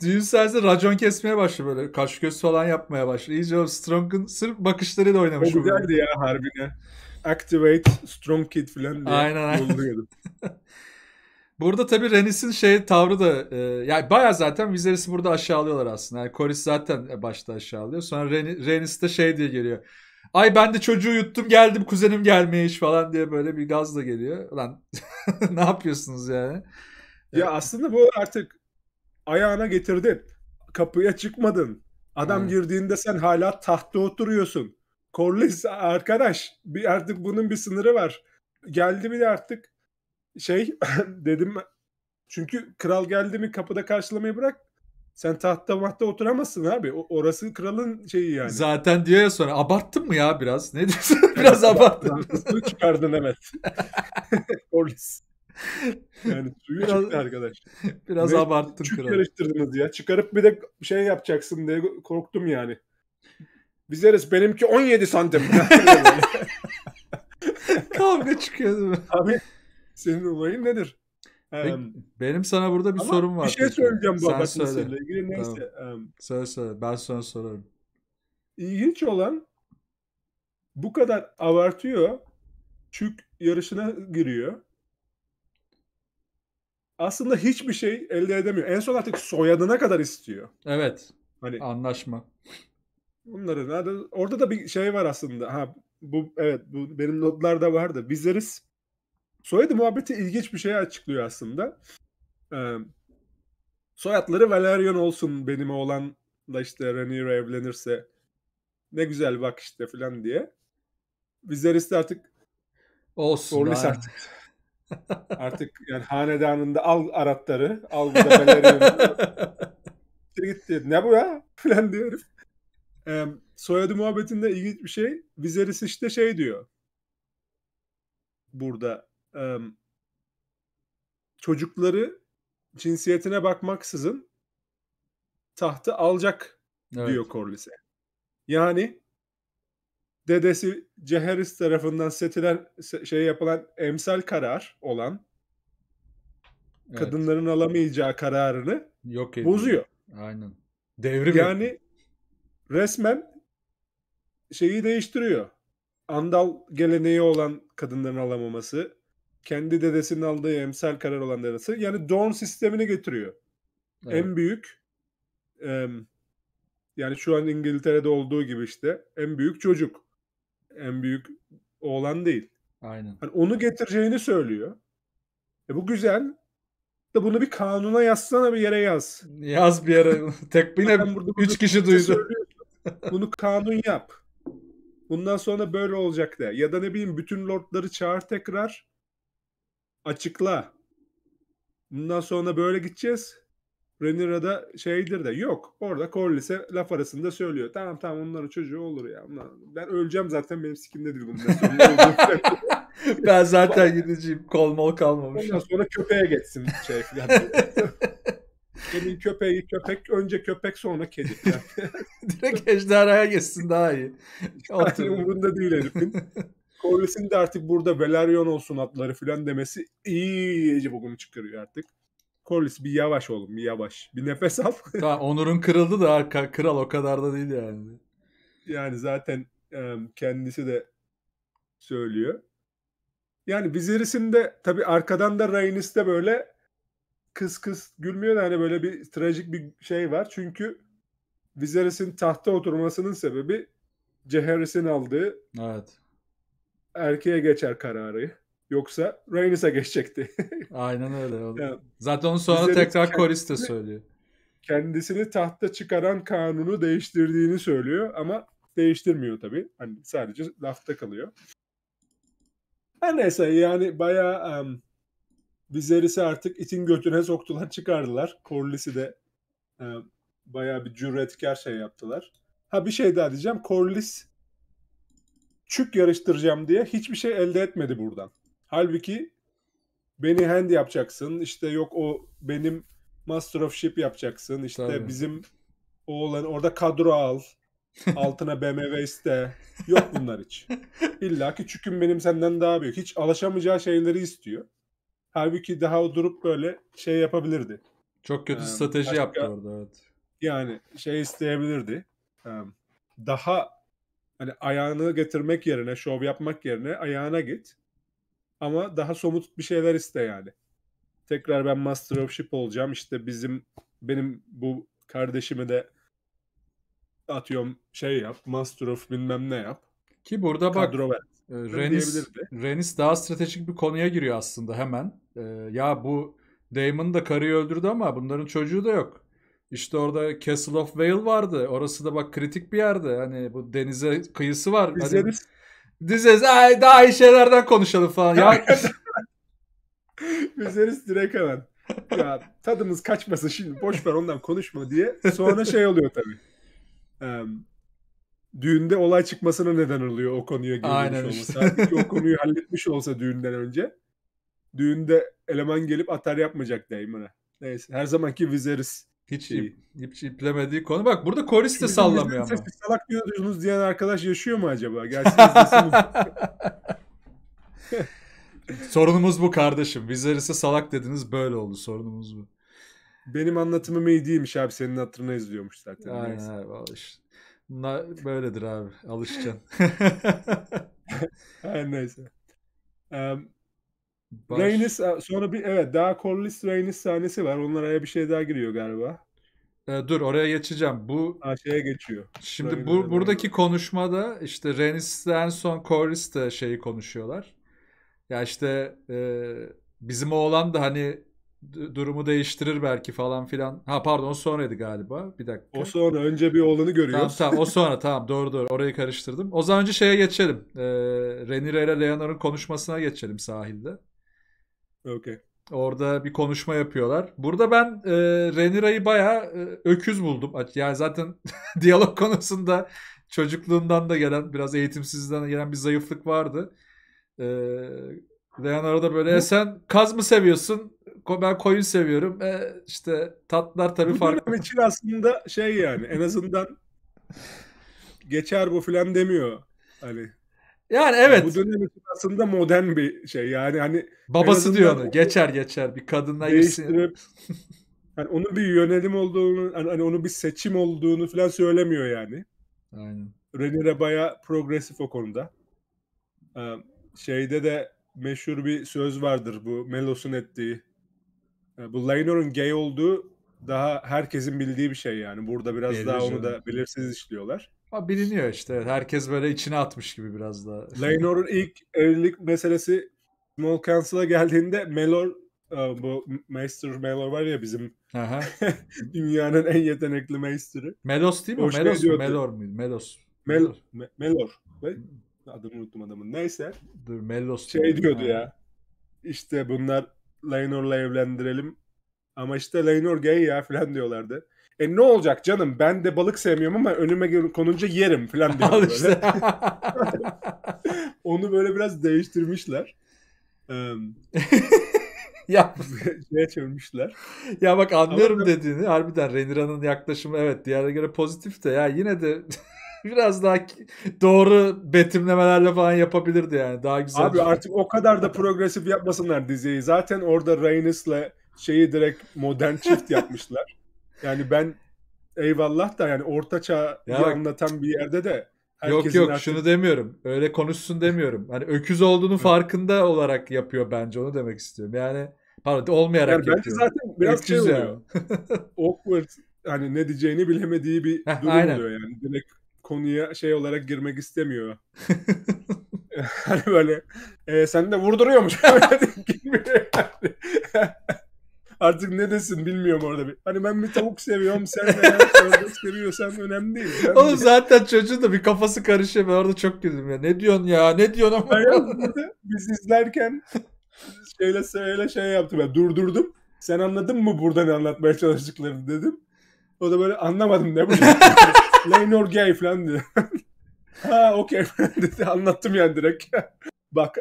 düğün sayesinde racon kesmeye başladı böyle. Kaş göz falan yapmaya başladı. İyice o Strong'un sırf bakışlarıyla oynamış. O güzeldi ya harbine. Activate Strong Kid falan diye. Aynen aynen. [LAUGHS] Burada tabii Renis'in şey tavrı da e, yani baya zaten Viserys'i burada aşağılıyorlar aslında. Yani Corys zaten başta aşağılıyor. Sonra Ren Renis de şey diye geliyor. Ay ben de çocuğu yuttum geldim kuzenim gelmeye gelmiş falan diye böyle bir gaz da geliyor. Lan [LAUGHS] ne yapıyorsunuz yani? Ya aslında bu artık ayağına getirdin. Kapıya çıkmadın. Adam hmm. girdiğinde sen hala tahtta oturuyorsun. Corlys arkadaş bir artık bunun bir sınırı var. Geldi bir de artık şey [LAUGHS] dedim çünkü kral geldi mi kapıda karşılamayı bırak sen tahta mahta oturamazsın abi. orası kralın şeyi yani. Zaten diyor ya sonra abarttın mı ya biraz? Ne diyorsun? [LAUGHS] biraz abarttın. Su çıkardın evet. [LAUGHS] Polis. yani suyu biraz, çıktı arkadaş. Biraz Ve abarttın kral. karıştırdınız ya. Çıkarıp bir de şey yapacaksın diye korktum yani. Biz deriz benimki 17 santim. Kavga çıkıyor değil mi? Abi senin olayın nedir? Peki, um, benim sana burada bir sorum var. Bir şey söyleyeceğim bu Sen söyle. ilgili. Neyse. Tamam. Um, söyle söyle. Ben sonra sorarım. İlginç olan bu kadar avartıyor. Çük yarışına giriyor. Aslında hiçbir şey elde edemiyor. En son artık soyadına kadar istiyor. Evet. Hani anlaşma. Bunları nerede? Orada da bir şey var aslında. Ha bu evet bu benim notlarda vardı. Bizleriz Soyadı muhabbeti ilginç bir şey açıklıyor aslında. Ee, soyadları Valerian olsun benim olan da işte Rhaenyra evlenirse ne güzel bak işte filan diye. Viserys de artık olsun Orlis artık. artık yani hanedanında al aratları, al bu da [LAUGHS] gitti. Ne bu ya? Filan diyor herif. Ee, soyadı muhabbetinde ilginç bir şey. Viserys işte şey diyor. Burada e, çocukları cinsiyetine bakmaksızın tahtı alacak evet. diyor Corliss'e. Yani dedesi Ceheris tarafından setilen şey yapılan emsal karar olan evet. kadınların alamayacağı kararını yok ediyor. bozuyor. Aynen. Devrim. Yani yok. resmen şeyi değiştiriyor. Andal geleneği olan kadınların alamaması, kendi dedesinin aldığı emsal karar olan dedesi. Yani Dorn sistemini getiriyor. Evet. En büyük e, yani şu an İngiltere'de olduğu gibi işte en büyük çocuk. En büyük oğlan değil. Aynen. Yani onu getireceğini söylüyor. E bu güzel. Da bunu bir kanuna yazsana bir yere yaz. Yaz bir yere. [LAUGHS] Tek yine Üç kişi duydu. Bunu kanun yap. Bundan sonra böyle olacak de. Ya da ne bileyim bütün lordları çağır tekrar açıkla. Bundan sonra böyle gideceğiz. Renira'da şeydir de yok. Orada Corliss'e laf arasında söylüyor. Tamam tamam onların çocuğu olur ya. Ben öleceğim zaten benim değil bundan [LAUGHS] ben zaten gideceğim. Kol mol kalmamış. Ondan sonra köpeğe geçsin şey filan. Benim [LAUGHS] köpeği köpek önce köpek sonra kedi. Yani. [LAUGHS] Direkt ejderhaya geçsin daha iyi. Yani umurunda değil herifin. Corliss'in de artık burada Velaryon olsun atları falan demesi iyice bokunu çıkarıyor artık. Corliss bir yavaş oğlum bir yavaş. Bir nefes al. tamam [LAUGHS] Onur'un kırıldı da kral o kadar da değil yani. Yani zaten kendisi de söylüyor. Yani Viserys'in de tabii arkadan da Rhaenys de böyle kıs kıs gülmüyor da hani böyle bir trajik bir şey var. Çünkü Viserys'in tahta oturmasının sebebi Ceheris'in aldığı evet erkeğe geçer kararı. Yoksa Reigns'e geçecekti. [LAUGHS] Aynen öyle. Oldu. Yani, Zaten sonra tekrar Koris de söylüyor. Kendisini tahta çıkaran kanunu değiştirdiğini söylüyor ama değiştirmiyor tabii. Hani sadece lafta kalıyor. Her neyse yani bayağı um, Viserys'i artık itin götüne soktular çıkardılar. Corliss'i de um, bayağı bir cüretkar şey yaptılar. Ha bir şey daha diyeceğim. Corliss çük yarıştıracağım diye hiçbir şey elde etmedi buradan. Halbuki beni hand yapacaksın. İşte yok o benim Master of Ship yapacaksın. İşte Tabii. bizim oğlan orada kadro al. [LAUGHS] Altına BMW iste. Yok bunlar hiç. [LAUGHS] İlla ki çüküm benim senden daha büyük. Hiç alaşamayacağı şeyleri istiyor. Halbuki daha durup böyle şey yapabilirdi. Çok kötü ee, strateji yaptı orada evet. Yani şey isteyebilirdi. Ee, daha Hani ayağını getirmek yerine, şov yapmak yerine ayağına git. Ama daha somut bir şeyler iste yani. Tekrar ben Master of Ship olacağım. İşte bizim benim bu kardeşimi de atıyorum şey yap. Master of bilmem ne yap. Ki burada bak Kadro ver. E, Renis, Renis daha stratejik bir konuya giriyor aslında hemen. Ee, ya bu Damon da karıyı öldürdü ama bunların çocuğu da yok. İşte orada Castle of Whale vardı. Orası da bak kritik bir yerde. Hani bu denize kıyısı var. İzleriz. Hani, dizeriz. Ay, daha iyi şeylerden konuşalım falan. Ya. [LAUGHS] İzleriz direkt hemen. Ya tadımız kaçmasın şimdi boş ver ondan konuşma diye. Sonra şey oluyor tabii. Um, düğünde olay çıkmasına neden oluyor o konuya girmiş Aynen olması. o konuyu halletmiş olsa düğünden önce düğünde eleman gelip atar yapmayacak Damon'a. Neyse her zamanki Viserys hiç şey. ip, iplemediği konu. Bak burada Koris de sallamıyor ama. Siz salak diyorsunuz diyen arkadaş yaşıyor mu acaba? Gerçi [LAUGHS] Sorunumuz bu kardeşim. Vizeris'e salak dediniz böyle oldu. Sorunumuz bu. Benim anlatımım iyi değilmiş abi. Senin hatırına izliyormuş zaten. Aynen neyse. abi. Alış. Bunlar böyledir abi. Alışacaksın. [LAUGHS] Her neyse. Um, Baş... Reynis e, sonra bir evet daha Corliss Reynis sahnesi var. Onlar araya bir şey daha giriyor galiba. E, dur oraya geçeceğim. Bu ha, geçiyor. Şimdi bu, buradaki doğru. konuşmada işte Reynis'ten son Corliss de şeyi konuşuyorlar. Ya işte e, bizim oğlan da hani durumu değiştirir belki falan filan. Ha pardon o sonraydı galiba. Bir dakika. O sonra önce bir oğlanı görüyor. Tamam tamam o sonra tamam doğru doğru orayı karıştırdım. O zaman önce şeye geçelim. Ee, Renire ile Leonor'un konuşmasına geçelim sahilde. Okay. Orada bir konuşma yapıyorlar. Burada ben e, Renira'yı bayağı e, öküz buldum. Yani zaten [LAUGHS] diyalog konusunda çocukluğundan da gelen biraz eğitimsizden gelen bir zayıflık vardı. E, Leonardo böyle e, sen kaz mı seviyorsun? Ben koyun seviyorum. E, işte tatlar tabii farklı. Bu için aslında şey yani en azından geçer bu filan demiyor. Hani yani evet. Bu dönem aslında modern bir şey yani hani babası diyor onu. Geçer geçer bir kadınla değiştirip [LAUGHS] hani onun bir yönelim olduğunu hani, hani onun bir seçim olduğunu falan söylemiyor yani. Aynen. Renere baya progresif o konuda. Ee, şeyde de meşhur bir söz vardır bu Melos'un ettiği. Yani ee, bu Lainor'un gay olduğu daha herkesin bildiği bir şey yani. Burada biraz Belli daha onu da belirsiz işliyorlar. Ama biliniyor işte. Herkes böyle içine atmış gibi biraz da. Leynor'un ilk evlilik meselesi Small Council'a geldiğinde Melor e, bu Maester Melor var ya bizim [LAUGHS] dünyanın en yetenekli Maester'ı. Melos değil mi? Hoş Melos mu? Melor muydu? Melos. Mel Me Melor. Ve adını unuttum adamın. Neyse. Dur Melos. Şey diyordu ha. ya. İşte bunlar Leynor'la evlendirelim. Ama işte Leynor gay ya falan diyorlardı. E ne olacak canım ben de balık sevmiyorum ama önüme konunca yerim falan diyor böyle. Işte. [LAUGHS] Onu böyle biraz değiştirmişler. Um, [LAUGHS] ya [LAUGHS] şeye çevirmişler. Ya bak anlıyorum Ama... dediğini. Harbiden Renira'nın yaklaşımı evet diğerine göre pozitif de ya yine de biraz daha doğru betimlemelerle falan yapabilirdi yani. Daha güzel. Abi şey. artık o kadar da progresif yapmasınlar diziyi. Zaten orada Rhaenys'le şeyi direkt modern çift yapmışlar. Yani ben eyvallah da yani ortaçağ ya, anlatan bir yerde de yok yok artık... şunu demiyorum. Öyle konuşsun demiyorum. Hani öküz olduğunu farkında olarak yapıyor bence onu demek istiyorum. Yani pardon olmayarak yani yapıyor. Bence zaten biraz şey öküz şey oluyor. awkward hani ne diyeceğini bilemediği bir Heh, durum aynen. oluyor yani. Direkt konuya şey olarak girmek istemiyor. [LAUGHS] hani böyle e, sen de vurduruyormuş. [LAUGHS] Artık ne desin bilmiyorum orada. Bir. Hani ben bir tavuk seviyorum sen ne çorba seviyorsan önemli değil. Önemli Oğlum değil. zaten çocuğun da bir kafası karışıyor. Ben orada çok güldüm ya. Ne diyorsun ya? Ne diyorsun ama? Aynen, biz izlerken şeyle şeyle şey yaptım. Ben durdurdum. Sen anladın mı burada ne anlatmaya çalıştıklarını dedim. O da böyle anlamadım ne bu. [LAUGHS] Lane or gay falan diyor. [LAUGHS] ha okey [LAUGHS] dedi anlattım yani direkt. Bak.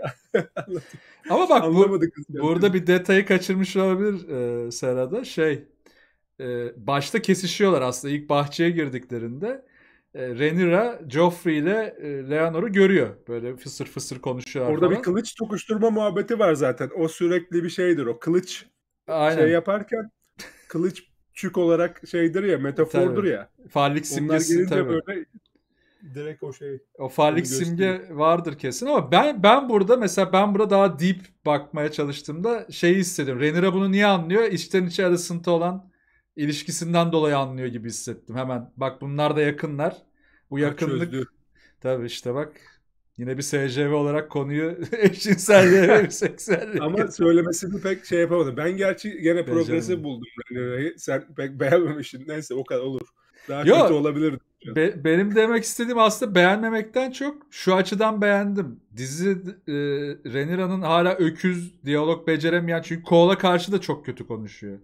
Ama bak bu, burada bir detayı kaçırmış olabilir e, Serada. Şey e, başta kesişiyorlar aslında ilk bahçeye girdiklerinde. E, Renira Joffrey ile e, Leonor'u görüyor. Böyle fısır fısır konuşuyorlar Orada falan. bir kılıç tokuşturma muhabbeti var zaten. O sürekli bir şeydir o. Kılıç Aynen. şey yaparken kılıç küçük olarak şeydir ya metafordur tabii. ya. Farlik simgesi Onlar tabii. böyle direkt o şey. O farlik simge vardır kesin ama ben ben burada mesela ben burada daha deep bakmaya çalıştığımda şeyi hissedim. Renira bunu niye anlıyor? İçten içe arasında olan ilişkisinden dolayı anlıyor gibi hissettim hemen. Bak bunlar da yakınlar. Bu yakınlık. Tabii işte bak Yine bir SCV olarak konuyu [LAUGHS] eşcinsel ve [LAUGHS] seksüelliğe. Ama söylemesini pek şey yapamadım. Ben gerçi gene progresi buldum. Sen pek beğenmemişsin. Neyse o kadar olur. Daha Yo, kötü olabilirdi. Be, benim demek istediğim aslında beğenmemekten çok şu açıdan beğendim. Dizi e, Renira'nın hala öküz diyalog beceremeyen çünkü Cole'a karşı da çok kötü konuşuyor.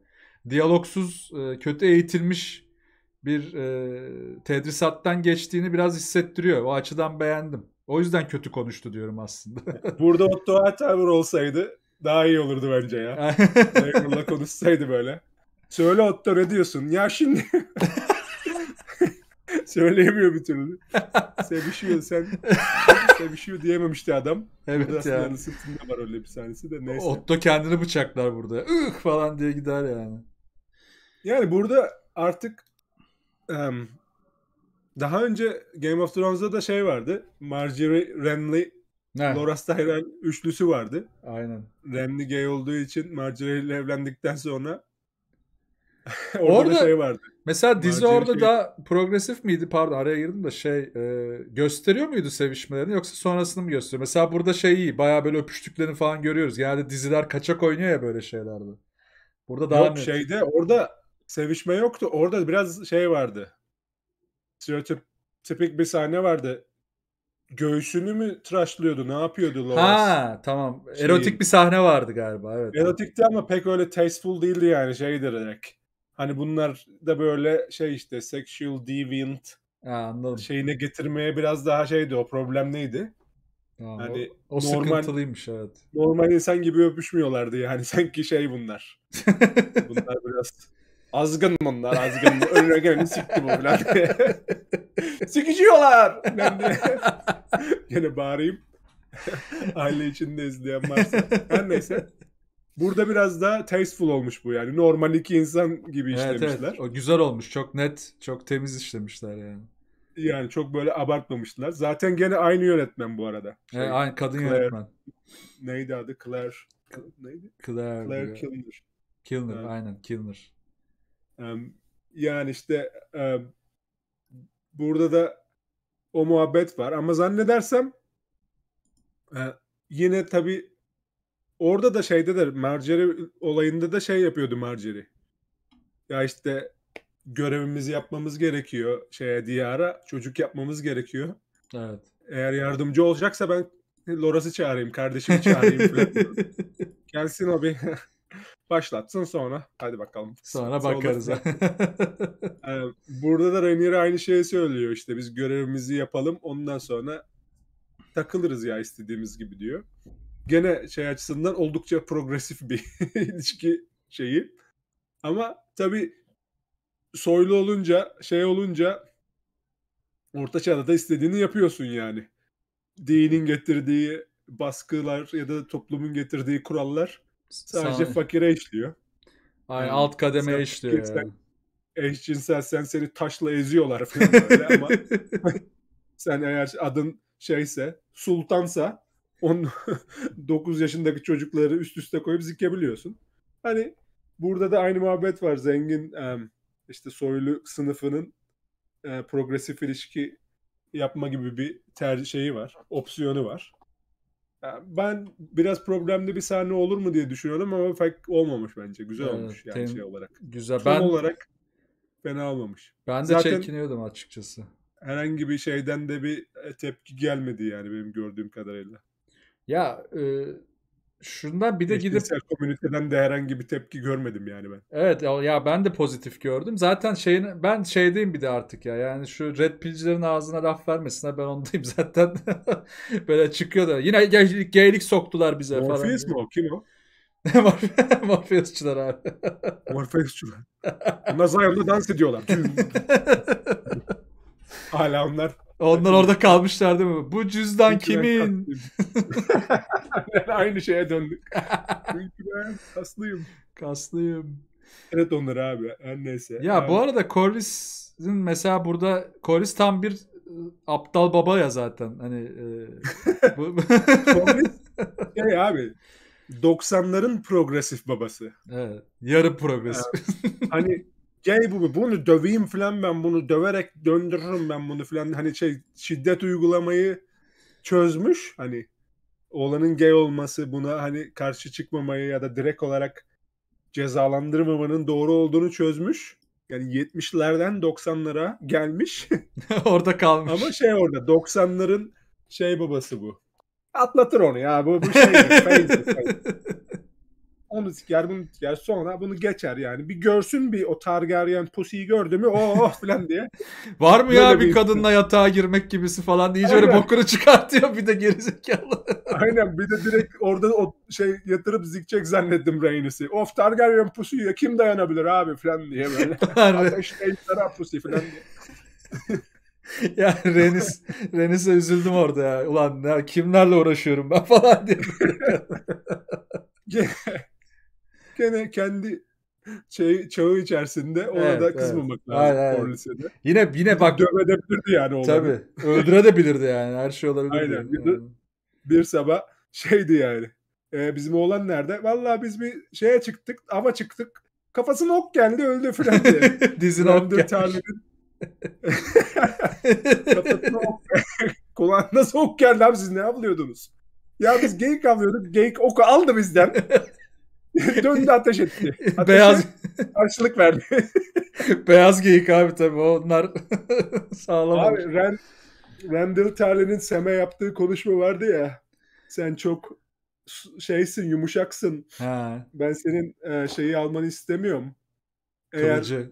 Diyalogsuz e, kötü eğitilmiş bir e, tedrisattan geçtiğini biraz hissettiriyor. O açıdan beğendim. O yüzden kötü konuştu diyorum aslında. [LAUGHS] Burada Otto Hightower olsaydı daha iyi olurdu bence ya. Zeynur'la [LAUGHS] konuşsaydı böyle. Söyle Otto ne diyorsun? Ya şimdi [LAUGHS] [LAUGHS] Söyleyemiyor bir türlü. Sevişiyor sen. [LAUGHS] Sevişiyor diyememişti adam. Evet Biraz ya. Yani. Sırtında var öyle bir sahnesi de neyse. Otto kendini bıçaklar burada. Ih falan diye gider yani. Yani burada artık um, daha önce Game of Thrones'da da şey vardı. Marjorie Renly He. Laura Styron üçlüsü vardı. Aynen. Renly gay olduğu için Marjorie ile evlendikten sonra [LAUGHS] orada, orada şey vardı. Mesela dizi Marjin orada şey... da progresif miydi? Pardon araya girdim de şey e, gösteriyor muydu sevişmelerini yoksa sonrasını mı gösteriyor? Mesela burada şey iyi baya böyle öpüştüklerini falan görüyoruz. Yani diziler kaçak oynuyor ya böyle şeylerde. Burada daha Yok net. şeyde orada sevişme yoktu. Orada biraz şey vardı. Stereotip tipik bir sahne vardı. Göğsünü mü tıraşlıyordu? Ne yapıyordu Lawrence? Ha tamam. Erotik bir sahne vardı galiba. Evet. Erotikti ama pek öyle tasteful değildi yani şeydir direkt. Hani bunlar da böyle şey işte sexual deviant ha, anladım. şeyine getirmeye biraz daha şeydi o problem neydi? Tamam, hani o, o normal, sıkıntılıymış evet. Normal insan gibi öpüşmüyorlardı yani [LAUGHS] sanki şey bunlar. [LAUGHS] bunlar biraz azgın bunlar azgın. Önüne geleni sikti bu falan diye. [LAUGHS] Sikiciyorlar. bağırayım. Aile içinde izleyen varsa. Her neyse. Burada biraz daha tasteful olmuş bu yani. Normal iki insan gibi evet, işlemişler. Evet. O güzel olmuş. Çok net, çok temiz işlemişler yani. Yani çok böyle abartmamışlar. Zaten gene aynı yönetmen bu arada. Şey, evet, aynı kadın Claire, yönetmen. Neydi adı? Claire. Neydi? Claire. Claire Kilner. Kilner, Kilmer aynen Kilner. Um, yani işte um, burada da o muhabbet var ama zannedersem e, yine tabii orada da şeyde de Merceri olayında da şey yapıyordu Merceri. Ya işte görevimizi yapmamız gerekiyor şeye diyara çocuk yapmamız gerekiyor. Evet. Eğer yardımcı olacaksa ben Loras'ı çağırayım, kardeşimi çağırayım falan. [LAUGHS] Gelsin abi, bir [LAUGHS] başlatsın sonra. Hadi bakalım. Sonra bakarız. yani [LAUGHS] ee, burada da Rainier aynı şeyi söylüyor işte biz görevimizi yapalım ondan sonra takılırız ya istediğimiz gibi diyor gene şey açısından oldukça progresif bir [LAUGHS] ilişki şeyi. Ama tabii soylu olunca, şey olunca orta çağda da istediğini yapıyorsun yani. Dinin getirdiği baskılar ya da toplumun getirdiği kurallar sadece fakire işliyor. Aynen yani alt kademeye sen, işliyor. Sen, Eşcinsel sen seni taşla eziyorlar falan böyle ama [LAUGHS] [LAUGHS] sen eğer adın şeyse sultansa 19 [LAUGHS] yaşındaki çocukları üst üste koyup zikebiliyorsun. Hani burada da aynı muhabbet var. Zengin işte soylu sınıfının e, progresif ilişki yapma gibi bir ter şeyi var. Opsiyonu var. Ben biraz problemli bir sahne olur mu diye düşünüyordum ama pek olmamış bence. Güzel evet, olmuş yani şey olarak. Güzel. Son ben, olarak fena olmamış. Ben de Zaten çekiniyordum açıkçası. Herhangi bir şeyden de bir e, tepki gelmedi yani benim gördüğüm kadarıyla. Ya e, şundan bir de gidip komüniteden de herhangi bir tepki görmedim yani ben. Evet ya, ya ben de pozitif gördüm. Zaten şeyin ben şeydeyim bir de artık ya. Yani şu red pillcilerin ağzına laf vermesinler ben ondayım zaten. [LAUGHS] Böyle çıkıyor da yine geylik, geylik soktular bize Morpheus falan. Morpheus mu o? Kim o? [LAUGHS] Morpheus'çular abi. [LAUGHS] Morpheus'çular. Onlar Zion'da dans ediyorlar. Hala onlar onlar hani orada kalmışlar değil mi? Bu cüzdan Ülküren kimin? [LAUGHS] Aynı şeye döndük. [LAUGHS] ben kaslıyım. Kaslıyım. Evet onları abi. neyse. Ya abi. bu arada Corliss'in mesela burada Corliss tam bir ıı, aptal baba ya zaten. Hani e, bu... [LAUGHS] şey abi 90'ların progresif babası. Evet. Yarı progresif. Evet. hani şey bu, bunu döveyim falan ben bunu döverek döndürürüm ben bunu falan hani şey şiddet uygulamayı çözmüş hani oğlanın gay olması buna hani karşı çıkmamayı ya da direkt olarak cezalandırmamanın doğru olduğunu çözmüş. Yani 70'lerden 90'lara gelmiş. [LAUGHS] orada kalmış. Ama şey orada 90'ların şey babası bu. Atlatır onu ya bu, bu şey. [LAUGHS] onu siker bunu siker sonra bunu geçer yani. Bir görsün bir o Targaryen pusiyi gördü mü oh, oh falan diye. [LAUGHS] Var mı Böyle ya bir, bir kadınla yatağa girmek gibisi falan diye öyle bokunu [LAUGHS] çıkartıyor bir de gerizekalı. [LAUGHS] Aynen bir de direkt orada o şey yatırıp zikecek zannettim reynisi Of Targaryen pusiyi ya kim dayanabilir abi falan diye böyle. Ateş ejderha pusi falan diye. ya Renis Renis'e üzüldüm orada ya. Ulan ya kimlerle uğraşıyorum ben falan diye gene kendi şey, çağı içerisinde ona evet, da kızmamak evet. lazım aynen, aynen. lisede. Yine yine bak dövebilirdi yani onları. Tabii. Öldürebilirdi yani. Her şey olabilirdi. Aynen. Yani. Bir, bir sabah şeydi yani. E, bizim oğlan nerede? Vallahi biz bir şeye çıktık, ava çıktık. Kafasına ok geldi öldü falan diye. [LAUGHS] Dizine ok geldi. Kafasına ok [LAUGHS] Kulağına ok geldi abi siz ne yapıyordunuz? Ya biz geyik avlıyorduk. Geyik oku aldı bizden. [LAUGHS] [LAUGHS] Döndü ateş etti. [LAUGHS] Ateşe Beyaz karşılık verdi. [LAUGHS] Beyaz geyik abi tabii onlar sağlam. Abi Rand, Randall Terley'nin Sam'e yaptığı konuşma vardı ya. Sen çok şeysin yumuşaksın. Ha. Ben senin e, şeyi almanı istemiyorum. Eğer Kılıcı.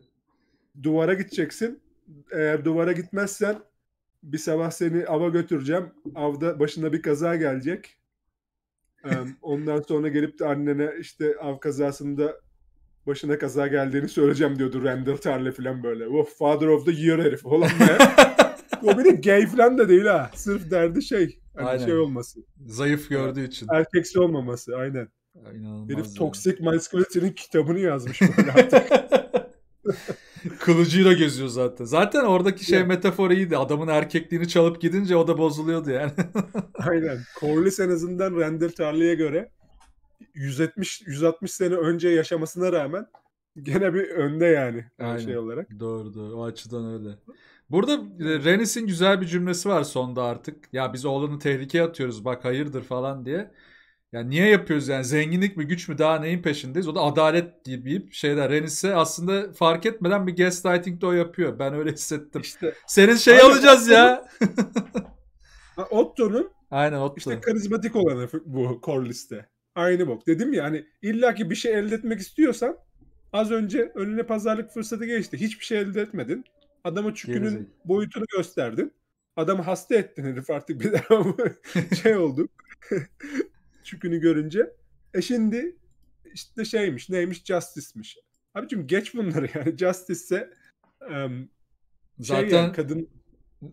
duvara gideceksin. Eğer duvara gitmezsen bir sabah seni ava götüreceğim. Avda başına bir kaza gelecek. Ondan sonra gelip de annene işte av kazasında başına kaza geldiğini söyleyeceğim diyordu Randall Tarle falan böyle. Of Father of the Year herif olan be. [LAUGHS] o bir de gay falan da değil ha. Sırf derdi şey. Hani aynen. şey olması. Zayıf gördüğü için. Erkeksi olmaması aynen. İnanılmaz Herif yani. Toxic Masculinity'nin kitabını yazmış böyle artık. [LAUGHS] Kılıcıyla geziyor zaten. Zaten oradaki şey metafor iyiydi. Adamın erkekliğini çalıp gidince o da bozuluyordu yani. [LAUGHS] Aynen. Corliss en azından Randall Tarley'e göre 170 160 sene önce yaşamasına rağmen gene bir önde yani hani şey Aynen. şey olarak. Doğru doğru. O açıdan öyle. Burada e, Renis'in güzel bir cümlesi var sonda artık. Ya biz oğlanı tehlikeye atıyoruz bak hayırdır falan diye. Yani niye yapıyoruz yani zenginlik mi güç mü daha neyin peşindeyiz? O da adalet gibi şeyler. Renis'e aslında fark etmeden bir gaslighting de o yapıyor. Ben öyle hissettim. İşte. Senin şey alacağız ya. Otto'nun [LAUGHS] Aynen Otto. İşte karizmatik olanı bu core Aynı bok. Dedim ya hani ki bir şey elde etmek istiyorsan az önce önüne pazarlık fırsatı geçti. Hiçbir şey elde etmedin. Adama çükünün boyutunu gösterdin. Adamı hasta ettin herif artık bir daha [LAUGHS] şey oldu çükünü görünce. E şimdi işte şeymiş neymiş Justice'miş. Abicim geç bunları yani [LAUGHS] Justice'e um, şey Zaten şey kadın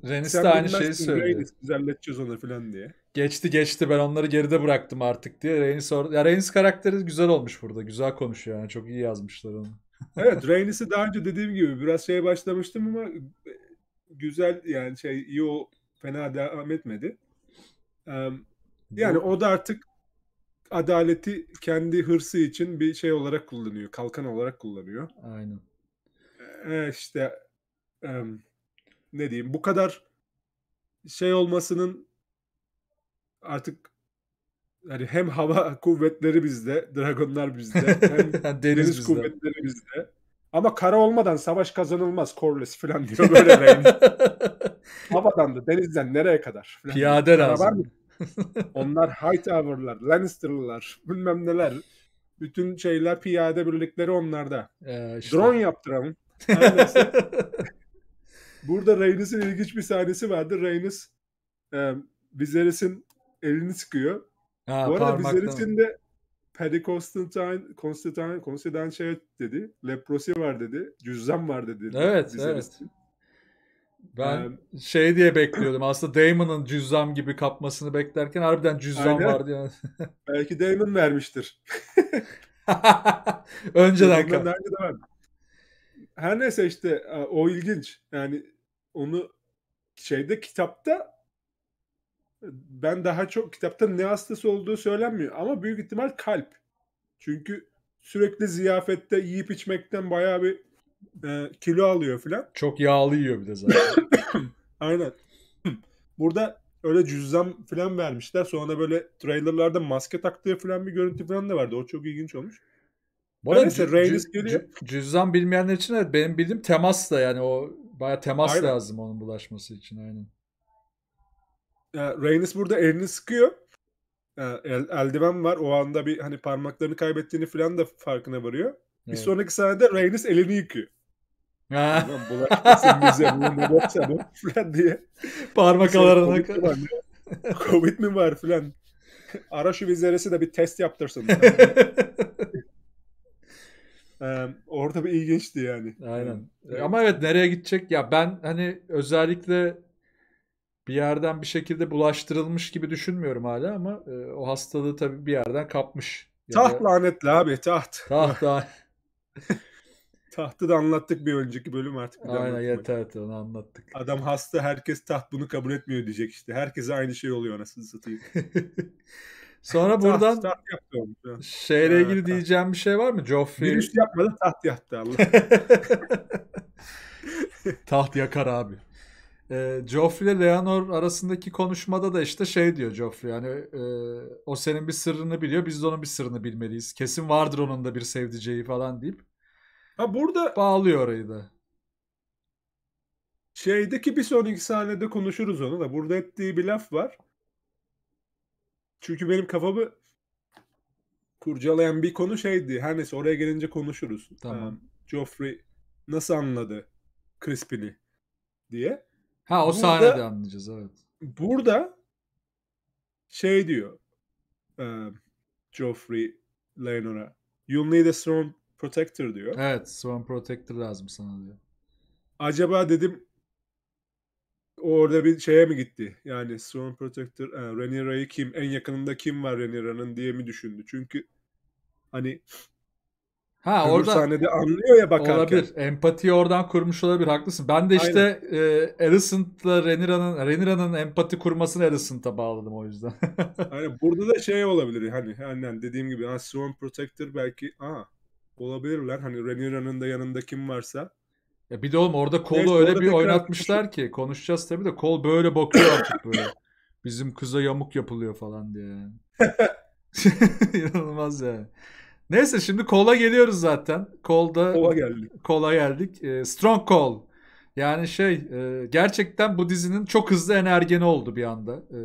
Renis de aynı şeyi söylüyor. Renis onu falan diye. Geçti geçti ben onları geride bıraktım artık diye. reynis or- ya Renis karakteri güzel olmuş burada. Güzel konuşuyor yani çok iyi yazmışlar onu. [LAUGHS] evet Reynis'i daha önce dediğim gibi biraz şeye başlamıştım ama e, güzel yani şey iyi o fena devam etmedi. Um, yani Bu... o da artık adaleti kendi hırsı için bir şey olarak kullanıyor. Kalkan olarak kullanıyor. Aynen. Ee, işte e, ne diyeyim bu kadar şey olmasının artık hani hem hava [LAUGHS] kuvvetleri bizde, dragonlar bizde, hem [LAUGHS] deniz, deniz bizde. kuvvetleri bizde. Ama kara olmadan savaş kazanılmaz Corliss falan diyor [LAUGHS] böyle. Havadan da denizden nereye kadar? Falan. Piyade lazım. Var mı? Onlar Hightower'lar, Lannister'lar, bilmem neler. Bütün şeyler piyade birlikleri onlarda. Ee, işte. Drone yaptıralım. [LAUGHS] Burada Rhaenys'in ilginç bir sahnesi vardı. Rhaenys e, Viserys'in elini sıkıyor. Ha, Bu arada Viserys'in de Paddy Constantine, Constantine, Constantine şey dedi. Leprosi var dedi. Cüzdan var dedi. Evet, Viserys'in. evet. Ben ee, şey diye bekliyordum. Aslında Damon'ın cüzzam gibi kapmasını beklerken harbiden cüzzam aynen. vardı yani. [LAUGHS] Belki Damon vermiştir. [LAUGHS] Önceden kap. Her neyse işte e, o ilginç. Yani onu şeyde kitapta ben daha çok kitapta ne hastası olduğu söylenmiyor ama büyük ihtimal kalp. Çünkü sürekli ziyafette yiyip içmekten bayağı bir e, kilo alıyor filan. Çok yağlı yiyor bir de zaten. [COUGHS] Aynen. [COUGHS] Burada öyle cüzdan filan vermişler. Sonra böyle trailerlarda maske taktığı filan bir görüntü filan da vardı. O çok ilginç olmuş. Bu arada Neyse, Reynolds geliyor. Cüzdan bilmeyenler için evet benim bildiğim temas da yani o baya temas aynen. lazım onun bulaşması için aynen. Yani Reynolds burada elini sıkıyor. Yani el, eldiven var. O anda bir hani parmaklarını kaybettiğini filan da farkına varıyor. Bir evet. sonraki sahnede Rhaenys elini yıkıyor. [LAUGHS] Ha. Ulan bulaşmasın bize bunu falan diye. Parmak alarına kadar. [LAUGHS] Covid mi var falan. Ara şu vizeresi de bir test yaptırsın. [LAUGHS] ee, orada bir ilginçti yani. Aynen. Evet. Ama evet nereye gidecek? Ya ben hani özellikle bir yerden bir şekilde bulaştırılmış gibi düşünmüyorum hala ama e, o hastalığı tabii bir yerden kapmış. taht da... lanetli abi taht. Taht lanet. Tahtı da anlattık bir önceki bölüm artık. Bir Aynen yeter evet, onu anlattık. Adam hasta herkes taht bunu kabul etmiyor diyecek işte. Herkese aynı şey oluyor anasını satayım. [LAUGHS] Sonra buradan taht, taht şeyle ha, ilgili taht. diyeceğim bir şey var mı? Joffrey... Virüs yapmadı taht yaptı Allah. [LAUGHS] taht yakar abi. E, Joffrey ile Leonor arasındaki konuşmada da işte şey diyor Joffrey yani e, o senin bir sırrını biliyor biz de onun bir sırrını bilmeliyiz. Kesin vardır onun da bir sevdiceği falan deyip Ha burada bağlıyor orayı da. Şeydeki bir sonraki sahnede konuşuruz onu da. Burada ettiği bir laf var. Çünkü benim kafamı kurcalayan bir konu şeydi. Her neyse oraya gelince konuşuruz. Tamam. Um, Joffrey nasıl anladı Crispin'i diye. Ha o burada, sahnede anlayacağız evet. Burada şey diyor. Um, Joffrey Leonor'a. You'll need a strong Protector diyor. Evet Swan Protector lazım sana diyor. Acaba dedim orada bir şeye mi gitti? Yani Swan Protector, yani e, Rhaenyra'yı kim, en yakınında kim var Rhaenyra'nın diye mi düşündü? Çünkü hani Ha Öbür orada sahnede anlıyor ya bakarken. Olabilir. Empati oradan kurmuş olabilir. Haklısın. Ben de işte Aynen. e, Alicent'la Renira'nın Renira'nın empati kurmasını Alicent'a bağladım o yüzden. [LAUGHS] Aynen. Burada da şey olabilir. Hani hani dediğim gibi Swan Protector belki aa olabilirler. Hani Rhaenyra'nın da yanında kim varsa. Ya bir de oğlum orada kolu öyle bir oynatmışlar ki konuşacağız tabii de kol böyle bakıyor artık [LAUGHS] böyle. Bizim kıza yamuk yapılıyor falan diye. [LAUGHS] İnanılmaz yani. Neyse şimdi kola geliyoruz zaten. Kolda kola geldik. Kola geldik. E, strong Call. Yani şey e, gerçekten bu dizinin çok hızlı energeni oldu bir anda. E,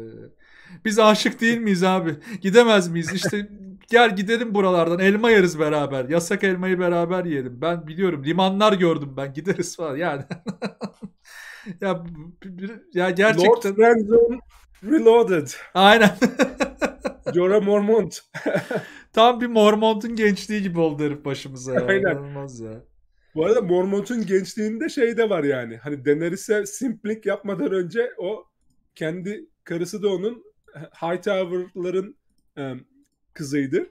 biz aşık değil miyiz abi? Gidemez miyiz? İşte [LAUGHS] gel gidelim buralardan elma yeriz beraber. Yasak elmayı beraber yiyelim. Ben biliyorum limanlar gördüm ben gideriz falan yani. [LAUGHS] ya ya gerçekten Lord Ransom Reloaded. Aynen. Jorah [LAUGHS] Mormont. [LAUGHS] Tam bir Mormont'un gençliği gibi oldu herif başımıza ya. Aynen. İnanılmaz ya. Bu arada Mormont'un gençliğinde şey de var yani. Hani Daenerys'e simplik yapmadan önce o kendi karısı da onun Hightower'ların um, kızıydı.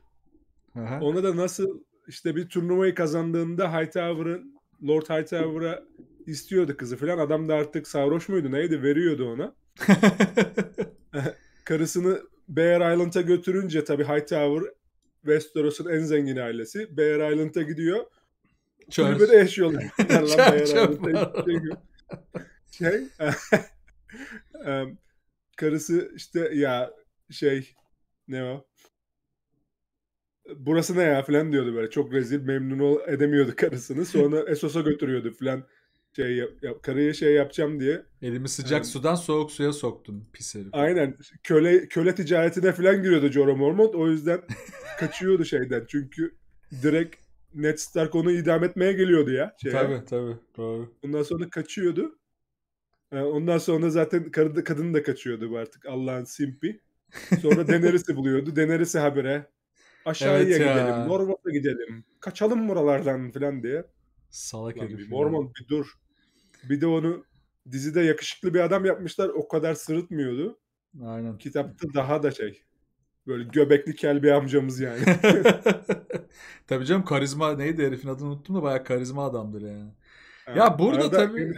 Aha. Ona da nasıl işte bir turnuvayı kazandığında Hightower'ın Lord Hightower'a istiyordu kızı falan. Adam da artık sarhoş muydu neydi veriyordu ona. [LAUGHS] Karısını Bear Island'a götürünce tabii Hightower Westeros'un en zengin ailesi. Bear Island'a gidiyor. Kulübede yaşıyorlar. [LAUGHS] Çar, şey, [LAUGHS] karısı işte ya şey ne o burası ne ya falan diyordu böyle. Çok rezil memnun ol, edemiyordu karısını. [LAUGHS] Sonra Esos'a götürüyordu falan. Şey, yap, yap, karıyı şey yapacağım diye. Elimi sıcak yani, sudan soğuk suya soktum pis herif. Aynen. Köle, köle ticaretine falan giriyordu Jorah Mormont. O yüzden [LAUGHS] kaçıyordu şeyden. Çünkü direkt Ned Stark onu idam etmeye geliyordu ya. Şeye. Tabii tabii doğru. Ondan sonra kaçıyordu. Ee, ondan sonra zaten kadın da kaçıyordu artık Allah'ın simpi. Sonra [LAUGHS] Daenerys'i buluyordu. Daenerys'i habere Aşağıya evet gidelim, ya. gidelim. Kaçalım buralardan falan diye. Salak Lan herif. Bir bir dur. Bir de onu dizide yakışıklı bir adam yapmışlar. O kadar sırıtmıyordu. Aynen. Kitapta daha da şey. Böyle göbekli kel bir amcamız yani. [LAUGHS] tabii canım karizma neydi herifin adını unuttum da bayağı karizma adamdır yani. Ha, ya burada tabii... Bir...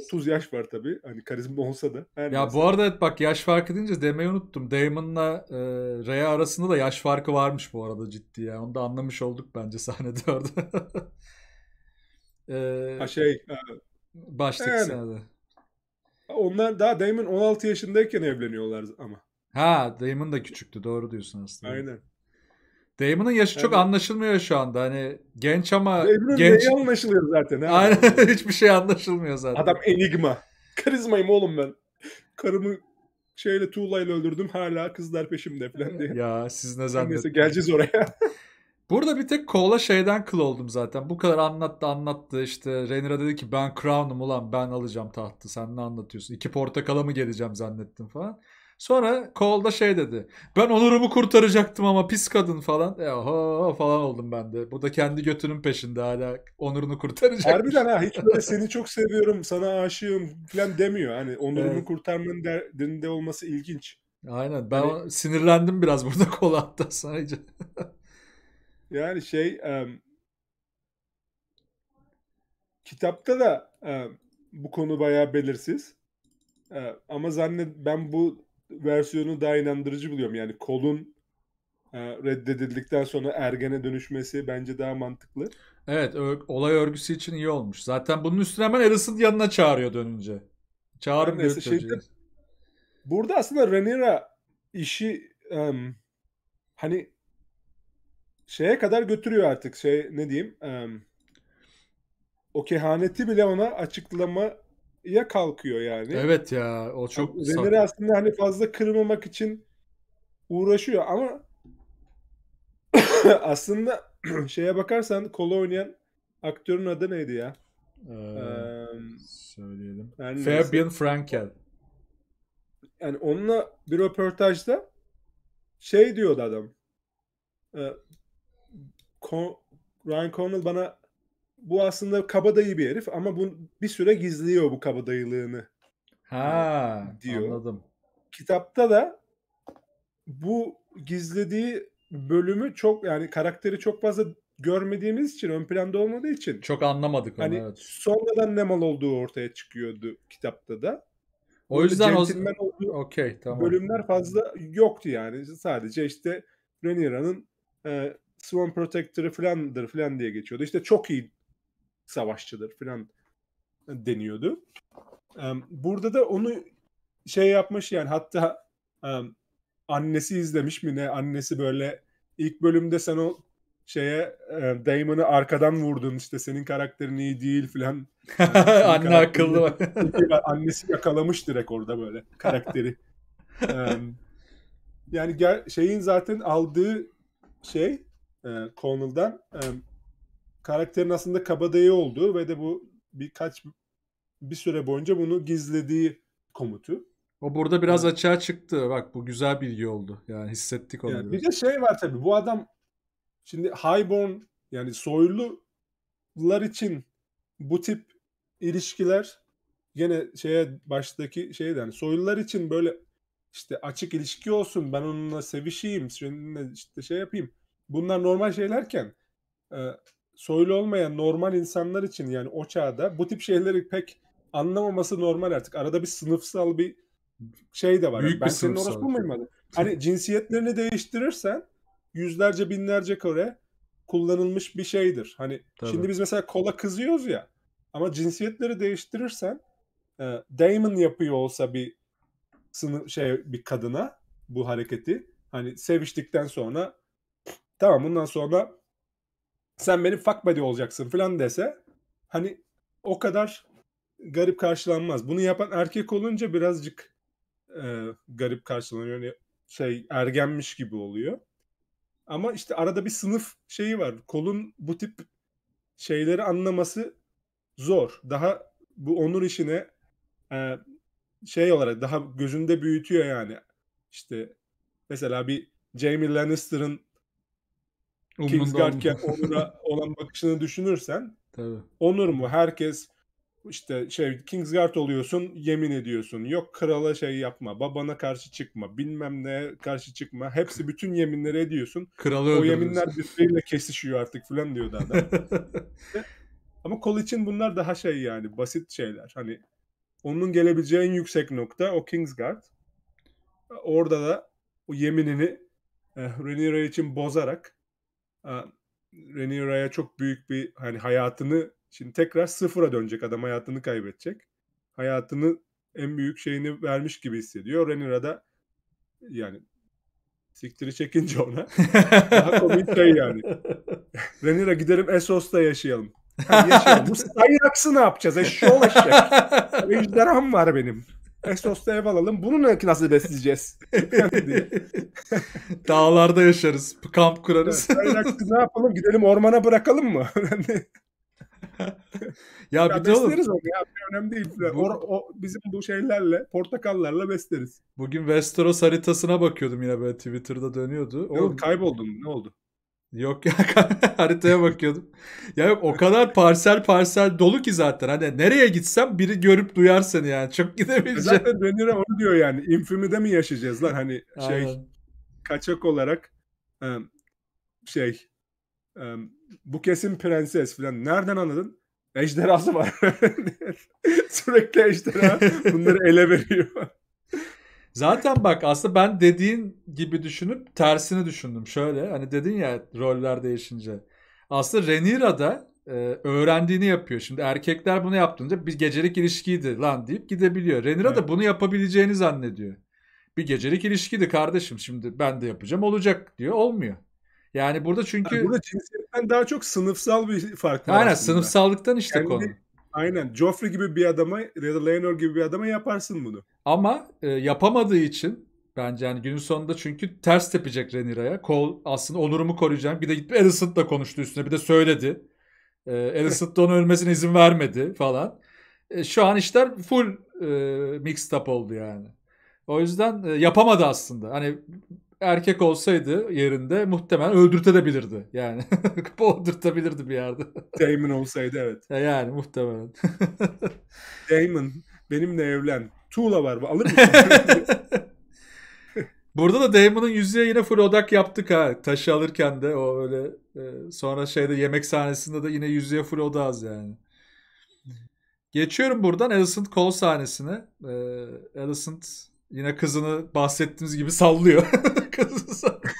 30 yaş var tabi, Hani karizma olsa da. Her ya neyse. bu arada bak yaş farkı deyince demeyi unuttum. Damon'la e, Rhea arasında da yaş farkı varmış bu arada ciddi ya. Onu da anlamış olduk bence sahnede [LAUGHS] orada. e, ha şey. E, baştaki yani, sahnede. Onlar daha Damon 16 yaşındayken evleniyorlar ama. Ha Damon da küçüktü doğru diyorsun aslında. Aynen. Damon'ın yaşı yani, çok anlaşılmıyor şu anda. Hani genç ama Damon'ın genç... neyi anlaşılıyor zaten? He? Aynen [LAUGHS] hiçbir şey anlaşılmıyor zaten. Adam enigma. Karizmayım oğlum ben. Karımı şeyle tuğlayla öldürdüm hala kızlar peşimde falan diye. Ya siz ne zannediyorsunuz? Neyse geleceğiz oraya. [LAUGHS] Burada bir tek Cole'a şeyden kıl oldum zaten. Bu kadar anlattı anlattı İşte Rhaenyra dedi ki ben Crown'um ulan ben alacağım tahtı sen ne anlatıyorsun? İki portakala mı geleceğim zannettim falan. Sonra Cole da şey dedi. Ben onurumu kurtaracaktım ama pis kadın falan. E oho falan oldum ben de. Bu da kendi götünün peşinde hala onurunu kurtaracak. Harbiden ha hiç böyle [LAUGHS] seni çok seviyorum sana aşığım falan demiyor. Hani onurumu evet. kurtarmanın derdinde olması ilginç. Aynen ben hani... sinirlendim biraz burada [LAUGHS] Cole hatta sadece. yani şey um, kitapta da um, bu konu bayağı belirsiz. E, ama zannet ben bu versiyonu daha inandırıcı buluyorum. Yani kolun e, reddedildikten sonra ergene dönüşmesi bence daha mantıklı. Evet ör- olay örgüsü için iyi olmuş. Zaten bunun üstüne hemen Harrison yanına çağırıyor dönünce. Çağırın yani diyor şeyde, Burada aslında renira işi um, hani şeye kadar götürüyor artık şey ne diyeyim um, o kehaneti bile ona açıklama ya kalkıyor yani. Evet ya o çok yani Renner'i aslında hani fazla kırmamak için uğraşıyor ama [COUGHS] aslında [COUGHS] şeye bakarsan kola oynayan aktörün adı neydi ya? Ee, ee, söyleyelim. Yani Fabian Frankel. Yani onunla bir röportajda şey diyordu adam. E, Ryan Connell bana bu aslında kabadayı bir herif ama bu bir süre gizliyor bu kabadayılığını. Ha diyor. Anladım. Kitapta da bu gizlediği bölümü çok yani karakteri çok fazla görmediğimiz için ön planda olmadığı için çok anlamadık onu. Hani evet. sonradan ne mal olduğu ortaya çıkıyordu kitapta da. O yüzden centilmen o... okay, tamam. bölümler fazla yoktu yani. Sadece işte Renira'nın e, Swan Protector'ı filandır filan diye geçiyordu. İşte çok iyi savaşçıdır falan deniyordu. burada da onu şey yapmış yani hatta annesi izlemiş mi ne annesi böyle ilk bölümde sen o şeye Damon'ı arkadan vurdun işte senin karakterin iyi değil filan. [LAUGHS] Anne akıllı bak. annesi yakalamış direkt orada böyle karakteri. yani şeyin zaten aldığı şey e, Connell'dan karakterin aslında kabadayı olduğu ve de bu birkaç bir süre boyunca bunu gizlediği komutu. O burada biraz evet. açığa çıktı. Bak bu güzel bilgi oldu. Yani hissettik onu. Yani bir de şey var tabii. Bu adam şimdi highborn yani soylular için bu tip ilişkiler gene şeye baştaki şeyden yani soylular için böyle işte açık ilişki olsun ben onunla sevişeyim seninle işte şey yapayım bunlar normal şeylerken soylu olmayan normal insanlar için yani o çağda bu tip şeyleri pek anlamaması normal artık. Arada bir sınıfsal bir şey de var. Büyük yani ben senin orası muyum? Şey. Hani, hani [LAUGHS] cinsiyetlerini değiştirirsen yüzlerce binlerce kore kullanılmış bir şeydir. Hani Tabii. şimdi biz mesela kola kızıyoruz ya ama cinsiyetleri değiştirirsen e, Damon yapıyor olsa bir sınıf şey bir kadına bu hareketi hani seviştikten sonra tamam bundan sonra sen benim fuck buddy olacaksın falan dese hani o kadar garip karşılanmaz. Bunu yapan erkek olunca birazcık e, garip karşılanıyor. Yani şey ergenmiş gibi oluyor. Ama işte arada bir sınıf şeyi var. Kolun bu tip şeyleri anlaması zor. Daha bu onur işine e, şey olarak daha gözünde büyütüyor yani. İşte mesela bir Jamie Lannister'ın Kingsguard'ken Onur'a [LAUGHS] olan bakışını düşünürsen Tabii. Onur mu? Herkes işte şey Kingsguard oluyorsun yemin ediyorsun. Yok krala şey yapma. Babana karşı çıkma. Bilmem ne karşı çıkma. Hepsi bütün yeminleri ediyorsun. Kralı o yeminler [LAUGHS] birbiriyle kesişiyor artık falan diyordu adam. [LAUGHS] Ama kol için bunlar daha şey yani basit şeyler. Hani onun gelebileceği en yüksek nokta o Kingsguard. Orada da o yeminini e, Rhaenyra için bozarak Reniera'ya çok büyük bir hani hayatını şimdi tekrar sıfıra dönecek adam hayatını kaybedecek. Hayatını en büyük şeyini vermiş gibi hissediyor. Reniera da yani siktiri çekince ona [LAUGHS] daha komik şey yani. Reniera giderim Esos'ta yaşayalım. Yani yaşayalım. Bu sayı ne yapacağız? Eşşoğlu eşek. Ejderham var benim. Esos'ta ev alalım. Bunu nasıl besleyeceğiz? [LAUGHS] [LAUGHS] Dağlarda yaşarız. Kamp kurarız. Evet, ne yapalım? Gidelim ormana bırakalım mı? ya, [LAUGHS] ya bir de oğlum. Besleriz onu ya. Önemli değil. Bu... O, o, bizim bu şeylerle, portakallarla besleriz. Bugün Westeros haritasına bakıyordum yine böyle Twitter'da dönüyordu. Ne oğlum, kayboldun Ne oldu? Yok ya [LAUGHS] haritaya bakıyordum. ya yok o kadar parsel parsel dolu ki zaten. Hani nereye gitsem biri görüp duyar seni yani. Çok [LAUGHS] gidemeyeceğim. Zaten dönüre onu diyor yani. Infimide mi yaşayacağız lan hani şey Aynen. kaçak olarak şey bu kesin prenses falan. Nereden anladın? Ejderhası var. [LAUGHS] Sürekli ejderha bunları ele veriyor. Zaten bak aslında ben dediğin gibi düşünüp tersini düşündüm. Şöyle hani dedin ya roller değişince. Aslında Renira'da e, öğrendiğini yapıyor. Şimdi erkekler bunu yaptığında bir gecelik ilişkiydi lan deyip gidebiliyor. Renira evet. da bunu yapabileceğini zannediyor. Bir gecelik ilişkiydi kardeşim şimdi ben de yapacağım olacak diyor. Olmuyor. Yani burada çünkü... Yani burada cinsiyetten daha çok sınıfsal bir fark var Aynen aslında. sınıfsallıktan işte yani, konu. Aynen Joffrey gibi bir adama ya da Laenor gibi bir adama yaparsın bunu. Ama e, yapamadığı için bence yani günün sonunda çünkü ters tepecek Renira'ya. Kol aslında onurumu koruyacağım. Bir de gitme Alicent'la konuştu üstüne bir de söyledi. E, Alicent onun ölmesine izin vermedi falan. E, şu an işler full e, mixed up oldu yani. O yüzden e, yapamadı aslında. Hani erkek olsaydı yerinde muhtemelen öldürtebilirdi. Yani [LAUGHS] öldürtebilirdi bir yerde. Damon olsaydı evet. E, yani muhtemelen. [LAUGHS] Damon Benimle evlen. Tuğla var mı? Alır mısın? [LAUGHS] Burada da Damon'un yüzüğe yine full odak yaptık ha. Taşı alırken de o öyle e, sonra şeyde yemek sahnesinde de yine yüzüğe full odağız yani. Geçiyorum buradan Alicent kol sahnesine. Ee, Alicent yine kızını bahsettiğimiz gibi sallıyor. [LAUGHS] Kızını sallıyor.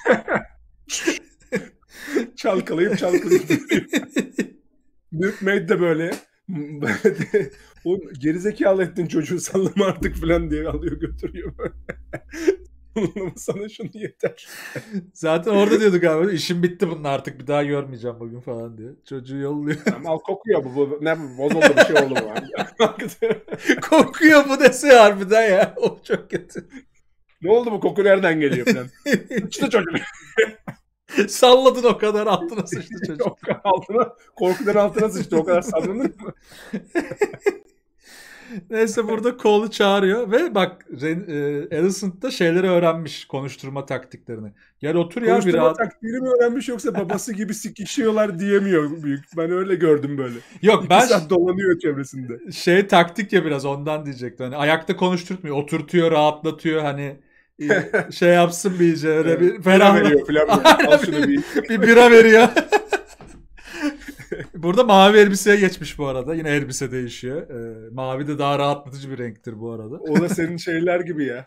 [LAUGHS] çalkalayıp çalkalayıp. Milkmaid de böyle Oğlum gerizekalı ettin çocuğu sallama artık falan diye alıyor götürüyor böyle. [LAUGHS] sana şunu yeter. Zaten orada diyorduk abi işim bitti bunun artık bir daha görmeyeceğim bugün falan diye. Çocuğu yolluyor. Ama al kokuyor bu. bu ne bozuldu bir şey oldu mu? [LAUGHS] kokuyor bu dese harbiden ya. O çok kötü. Ne oldu bu koku nereden geliyor falan. Sıçtı çocuk. [LAUGHS] Salladın o kadar altına sıçtı çocuk. altına, korkudan altına sıçtı o kadar sallanır mı? Neyse burada Cole'u çağırıyor ve bak Alicent e, da şeyleri öğrenmiş konuşturma taktiklerini. Gel otur konuşturma ya bir rahat. taktiğini mi öğrenmiş yoksa babası gibi sikişiyorlar diyemiyor büyük. Ben öyle gördüm böyle. Yok İki ben saat dolanıyor çevresinde. Şey taktik ya biraz ondan diyecektim. Hani ayakta konuşturtmuyor. Oturtuyor, rahatlatıyor hani e, [LAUGHS] şey yapsın bir iyice öyle bir ferah veriyor falan. [LAUGHS] bir, bir bira veriyor. [LAUGHS] Burada mavi elbiseye geçmiş bu arada. Yine elbise değişiyor. Ee, mavi de daha rahatlatıcı bir renktir bu arada. O da senin şeyler gibi ya.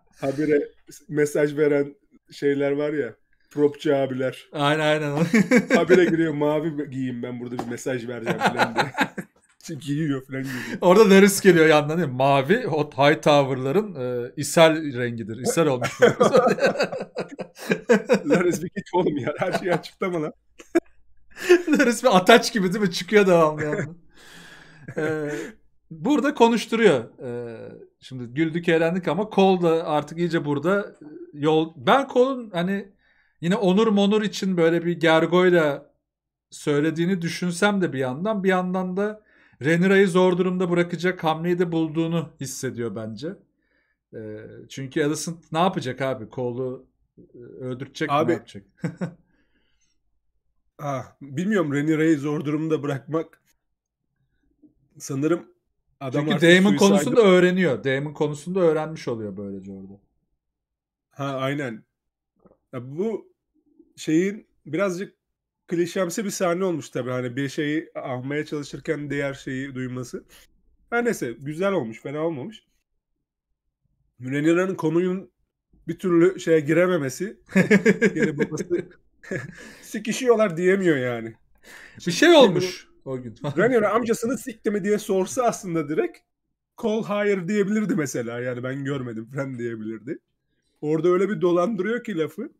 [LAUGHS] Habire mesaj veren şeyler var ya. Propçu abiler. Aynen aynen. [LAUGHS] Habire giriyor mavi giyeyim ben burada bir mesaj vereceğim falan diye. [LAUGHS] giyiyor falan giyiyor. Orada Neris geliyor yandan değil mi? Mavi o high tower'ların e, ishal rengidir. İshal olmuş. Neris bir git oğlum ya. Her şeyi açıklama lan. [LAUGHS] Resmi ataç gibi değil mi? Çıkıyor devamlı yani. [LAUGHS] ee, burada konuşturuyor. Ee, şimdi güldük eğlendik ama Kol da artık iyice burada e, yol. Ben Kol'un hani yine onur monur için böyle bir gergoyla söylediğini düşünsem de bir yandan bir yandan da Renira'yı zor durumda bırakacak hamleyi de bulduğunu hissediyor bence. Ee, çünkü Alicent ne yapacak abi? Kolu e, öldürtecek abi, mi yapacak? [LAUGHS] Ah, bilmiyorum Reni Rey'i zor durumda bırakmak. Sanırım adam Çünkü Damon konusunda saydı. öğreniyor. Damon konusunda öğrenmiş oluyor böylece orada. Ha aynen. Ya bu şeyin birazcık klişemsi bir sahne olmuş tabii. Hani bir şeyi ahmaya çalışırken diğer şeyi duyması. Her neyse güzel olmuş, fena olmamış. Mürenira'nın konuyun bir türlü şeye girememesi. [LAUGHS] yani babası [LAUGHS] Sikişiyorlar diyemiyor yani. Bir şey olmuş o gün. Ranieri amcasını sikti mi diye sorsa aslında direkt Cole hayır diyebilirdi mesela. Yani ben görmedim falan diyebilirdi. Orada öyle bir dolandırıyor ki lafı.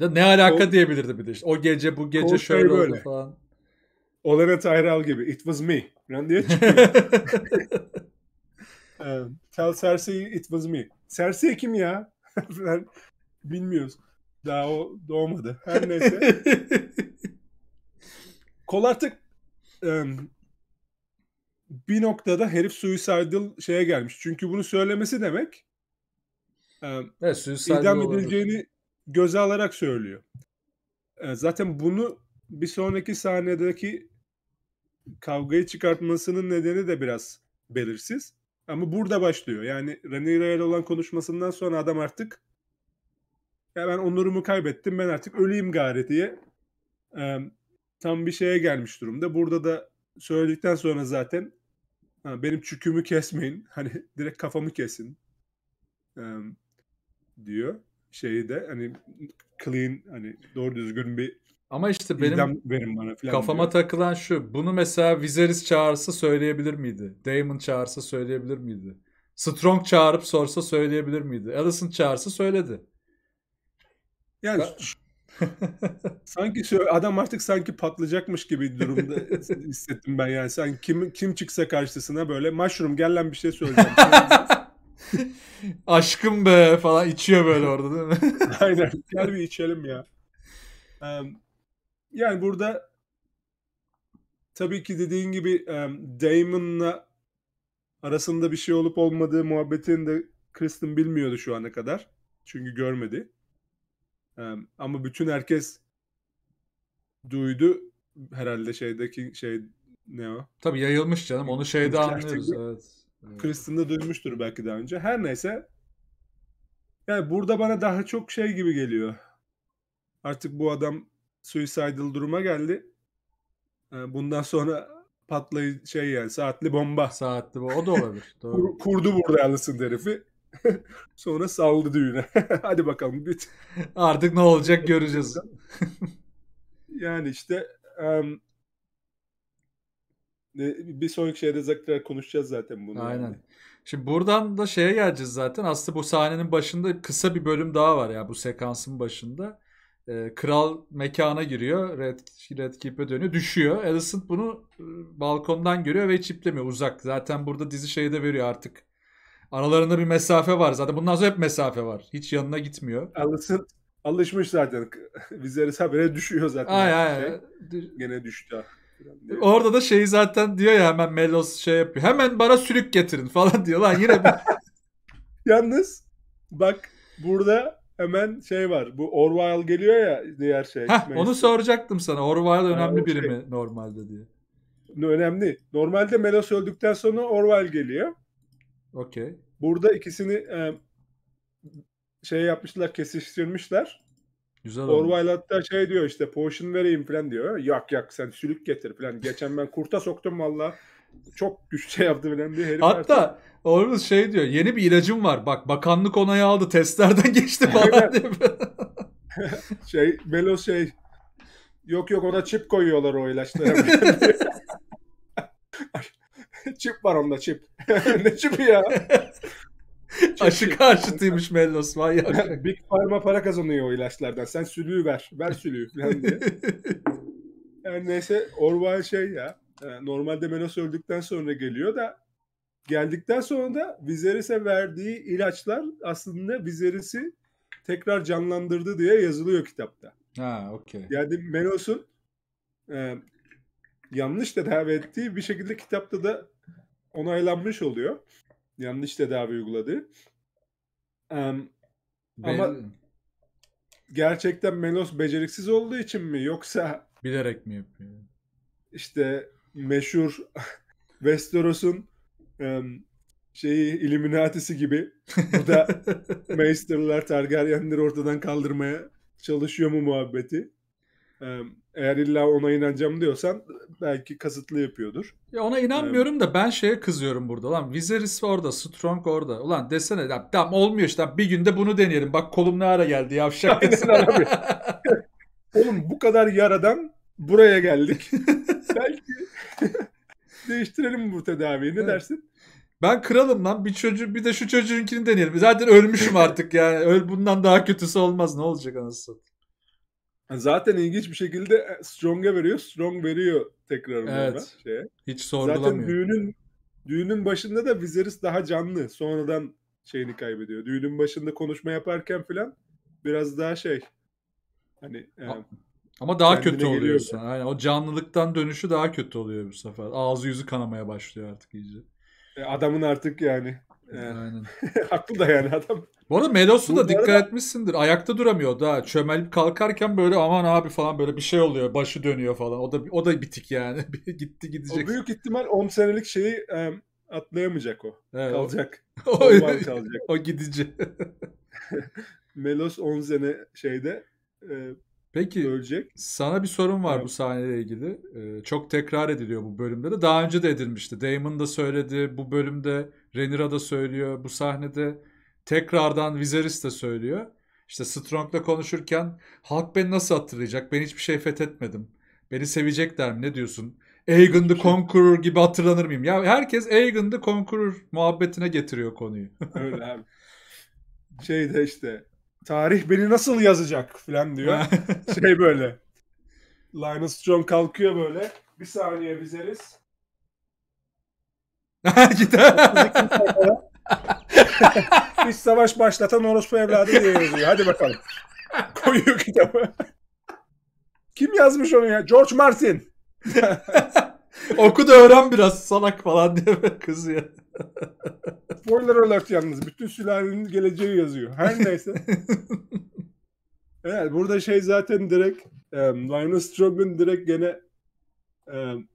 da ne alaka o, diyebilirdi bir de işte. O gece bu gece şey şöyle şey böyle. oldu falan. Olena Tyrell gibi. It was me. Lan diye [LAUGHS] çıkıyor. [LAUGHS] Tell Cersei it was me. Cersei kim ya? Bilmiyoruz. Daha o doğmadı. Her neyse. [LAUGHS] Kol artık um, bir noktada herif suicidal şeye gelmiş. Çünkü bunu söylemesi demek um, evet, idam edileceğini göze alarak söylüyor. zaten bunu bir sonraki sahnedeki kavgayı çıkartmasının nedeni de biraz belirsiz. Ama burada başlıyor. Yani ile olan konuşmasından sonra adam artık ya ben onurumu kaybettim ben artık öleyim gari diye e, tam bir şeye gelmiş durumda. Burada da söyledikten sonra zaten ha, benim çükümü kesmeyin. [LAUGHS] Hani direkt kafamı kesin e, diyor. Şeyi de hani clean hani doğru düzgün bir ama işte benim verin bana falan kafama diyor. takılan şu. Bunu mesela Viserys çağırsa söyleyebilir miydi? Daemon çağırsa söyleyebilir miydi? Strong çağırıp sorsa söyleyebilir miydi? Allison çağırsa söyledi. Yani sanki adam artık sanki patlayacakmış gibi durumda [LAUGHS] hissettim ben yani. Sen kim kim çıksa karşısına böyle mushroom gel lan bir şey söyleyeceğim. [LAUGHS] Aşkım be falan içiyor böyle orada değil mi? [LAUGHS] Aynen. Gel bir içelim ya. Yani burada tabii ki dediğin gibi Damon'la arasında bir şey olup olmadığı muhabbetini de Kristen bilmiyordu şu ana kadar. Çünkü görmedi. Ama bütün herkes duydu herhalde şeydeki şey ne o? Tabii yayılmış canım. Onu şeyde anlıyoruz. Evet. Kristen de duymuştur belki daha önce. Her neyse. Yani burada bana daha çok şey gibi geliyor. Artık bu adam suicidal duruma geldi. Ee, bundan sonra patlayı şey yani saatli bomba. Saatli bomba. O da olabilir. Doğru. Kurdu burada yalnızsın herifi. [LAUGHS] Sonra saldı düğüne. [LAUGHS] Hadi bakalım. Bit. Artık ne olacak göreceğiz. [LAUGHS] yani işte um, bir sonraki şeyde tekrar konuşacağız zaten bunu. Aynen. Yani. Şimdi buradan da şeye geleceğiz zaten. Aslında bu sahnenin başında kısa bir bölüm daha var ya yani bu sekansın başında. E, kral mekana giriyor. Red, Red Keep'e dönüyor. Düşüyor. Alicent bunu e, balkondan görüyor ve hiç Uzak. Zaten burada dizi şeyi de veriyor artık. Aralarında bir mesafe var zaten. Bundan sonra hep mesafe var. Hiç yanına gitmiyor. Alışın, alışmış zaten. [LAUGHS] Viserys habere düşüyor zaten. Ay, ay, şey. Gene düştü. Orada da şeyi zaten diyor ya hemen Melos şey yapıyor. Hemen bana sürük getirin [LAUGHS] falan diyor lan yine. Bir... [LAUGHS] Yalnız bak burada hemen şey var. Bu Orwell geliyor ya diğer şey. Heh, onu soracaktım sana. Orwell önemli ha, biri şey. mi normalde diye. Önemli. Normalde Melos öldükten sonra Orwell geliyor. Okey. Burada ikisini e, şey yapmışlar, kesiştirmişler. Güzel Orwell oldu. hatta şey diyor işte potion vereyim falan diyor. Yak yak sen sülük getir falan. Geçen ben kurta soktum valla. Çok güçlü şey yaptı falan diyor. Herif hatta artık... Şey-, şey diyor. Yeni bir ilacım var. Bak bakanlık onayı aldı. Testlerden [LAUGHS] geçti falan diyor. [LAUGHS] şey Melo şey yok yok ona çip koyuyorlar o ilaçlara. [LAUGHS] [LAUGHS] çip var onda çip. [LAUGHS] ne çipi ya? [LAUGHS] Çip, Aşı karşıtıymış Mellos var ya. Big Pharma para kazanıyor o ilaçlardan. Sen sülüğü ver. Ver sülüğü falan diye. Yani neyse Orwell şey ya. E, normalde Melos öldükten sonra geliyor da geldikten sonra da Viserys'e verdiği ilaçlar aslında Viserys'i tekrar canlandırdı diye yazılıyor kitapta. Ha okey. Yani Menos'un e, yanlış tedavi ettiği bir şekilde kitapta da onaylanmış oluyor. Yanlış tedavi uyguladığı. Um, ben... Ama gerçekten Melos beceriksiz olduğu için mi yoksa bilerek mi yapıyor? İşte meşhur [LAUGHS] Westeros'un um, şeyi Illuminati'si gibi [LAUGHS] bu da Maester'lar Targaryenleri ortadan kaldırmaya çalışıyor mu muhabbeti? Eğer illa ona inanacağım diyorsan belki kasıtlı yapıyordur. Ya ona inanmıyorum da ben şeye kızıyorum burada. Lan Viserys orada, Strong orada. Ulan desene ya, tamam olmuyor işte bir günde bunu deneyelim. Bak kolum ne ara geldi yavşak. Aynen abi. [LAUGHS] Oğlum bu kadar yaradan buraya geldik. [LAUGHS] belki [LAUGHS] değiştirelim bu tedaviyi ne evet. dersin? Ben kralım lan bir çocuğu bir de şu çocuğunkini deneyelim. Zaten ölmüşüm artık yani. Öl bundan daha kötüsü olmaz ne olacak anasını Zaten ilginç bir şekilde e, Strong'a veriyor. Strong veriyor tekrar evet. ona. Şeye. Hiç sorgulamıyor. Zaten düğünün düğünün başında da Viserys daha canlı. Sonradan şeyini kaybediyor. Düğünün başında konuşma yaparken filan biraz daha şey hani e, ama daha kötü oluyorsa. Yani o canlılıktan dönüşü daha kötü oluyor bu sefer. Ağzı yüzü kanamaya başlıyor artık iyice. E, adamın artık yani. Aynen. haklı [LAUGHS] da yani adam. Bu arada Melos'u da dikkat arada... etmişsindir. Ayakta duramıyor daha. Çömelip kalkarken böyle aman abi falan böyle bir şey oluyor. Başı dönüyor falan. O da o da bitik yani. [LAUGHS] Gitti gidecek. O büyük ihtimal 10 senelik şeyi e, atlayamayacak o. Evet, kalacak. [LAUGHS] O, o, kalacak. o gidici. [LAUGHS] Melos 10 sene şeyde e, Peki ölecek. sana bir sorun var evet. bu sahneyle ilgili. Ee, çok tekrar ediliyor bu bölümde de. Daha önce de edilmişti. Damon da söyledi. Bu bölümde Renira da söylüyor. Bu sahnede Tekrardan Viserys de söylüyor. İşte Strong'la konuşurken halk beni nasıl hatırlayacak? Ben hiçbir şey fethetmedim. Beni sevecekler mi? Ne diyorsun? Aegon the Conqueror gibi hatırlanır mıyım? Ya herkes Aegon the Conqueror muhabbetine getiriyor konuyu. [LAUGHS] Öyle abi. Şey de işte tarih beni nasıl yazacak falan diyor. [LAUGHS] şey böyle. Linus Strong kalkıyor böyle. Bir saniye bizeriz. [LAUGHS] Gider. [LAUGHS] Biz savaş başlatan orospu evladı diye yazıyor. Hadi bakalım. Koyuyor kitabı. Kim yazmış onu ya? George Martin. [LAUGHS] Oku da öğren biraz salak falan diye kızıyor. [LAUGHS] Spoiler alert yalnız. Bütün sülalenin geleceği yazıyor. Her neyse. evet burada şey zaten direkt um, Lionel Strowman direkt gene um,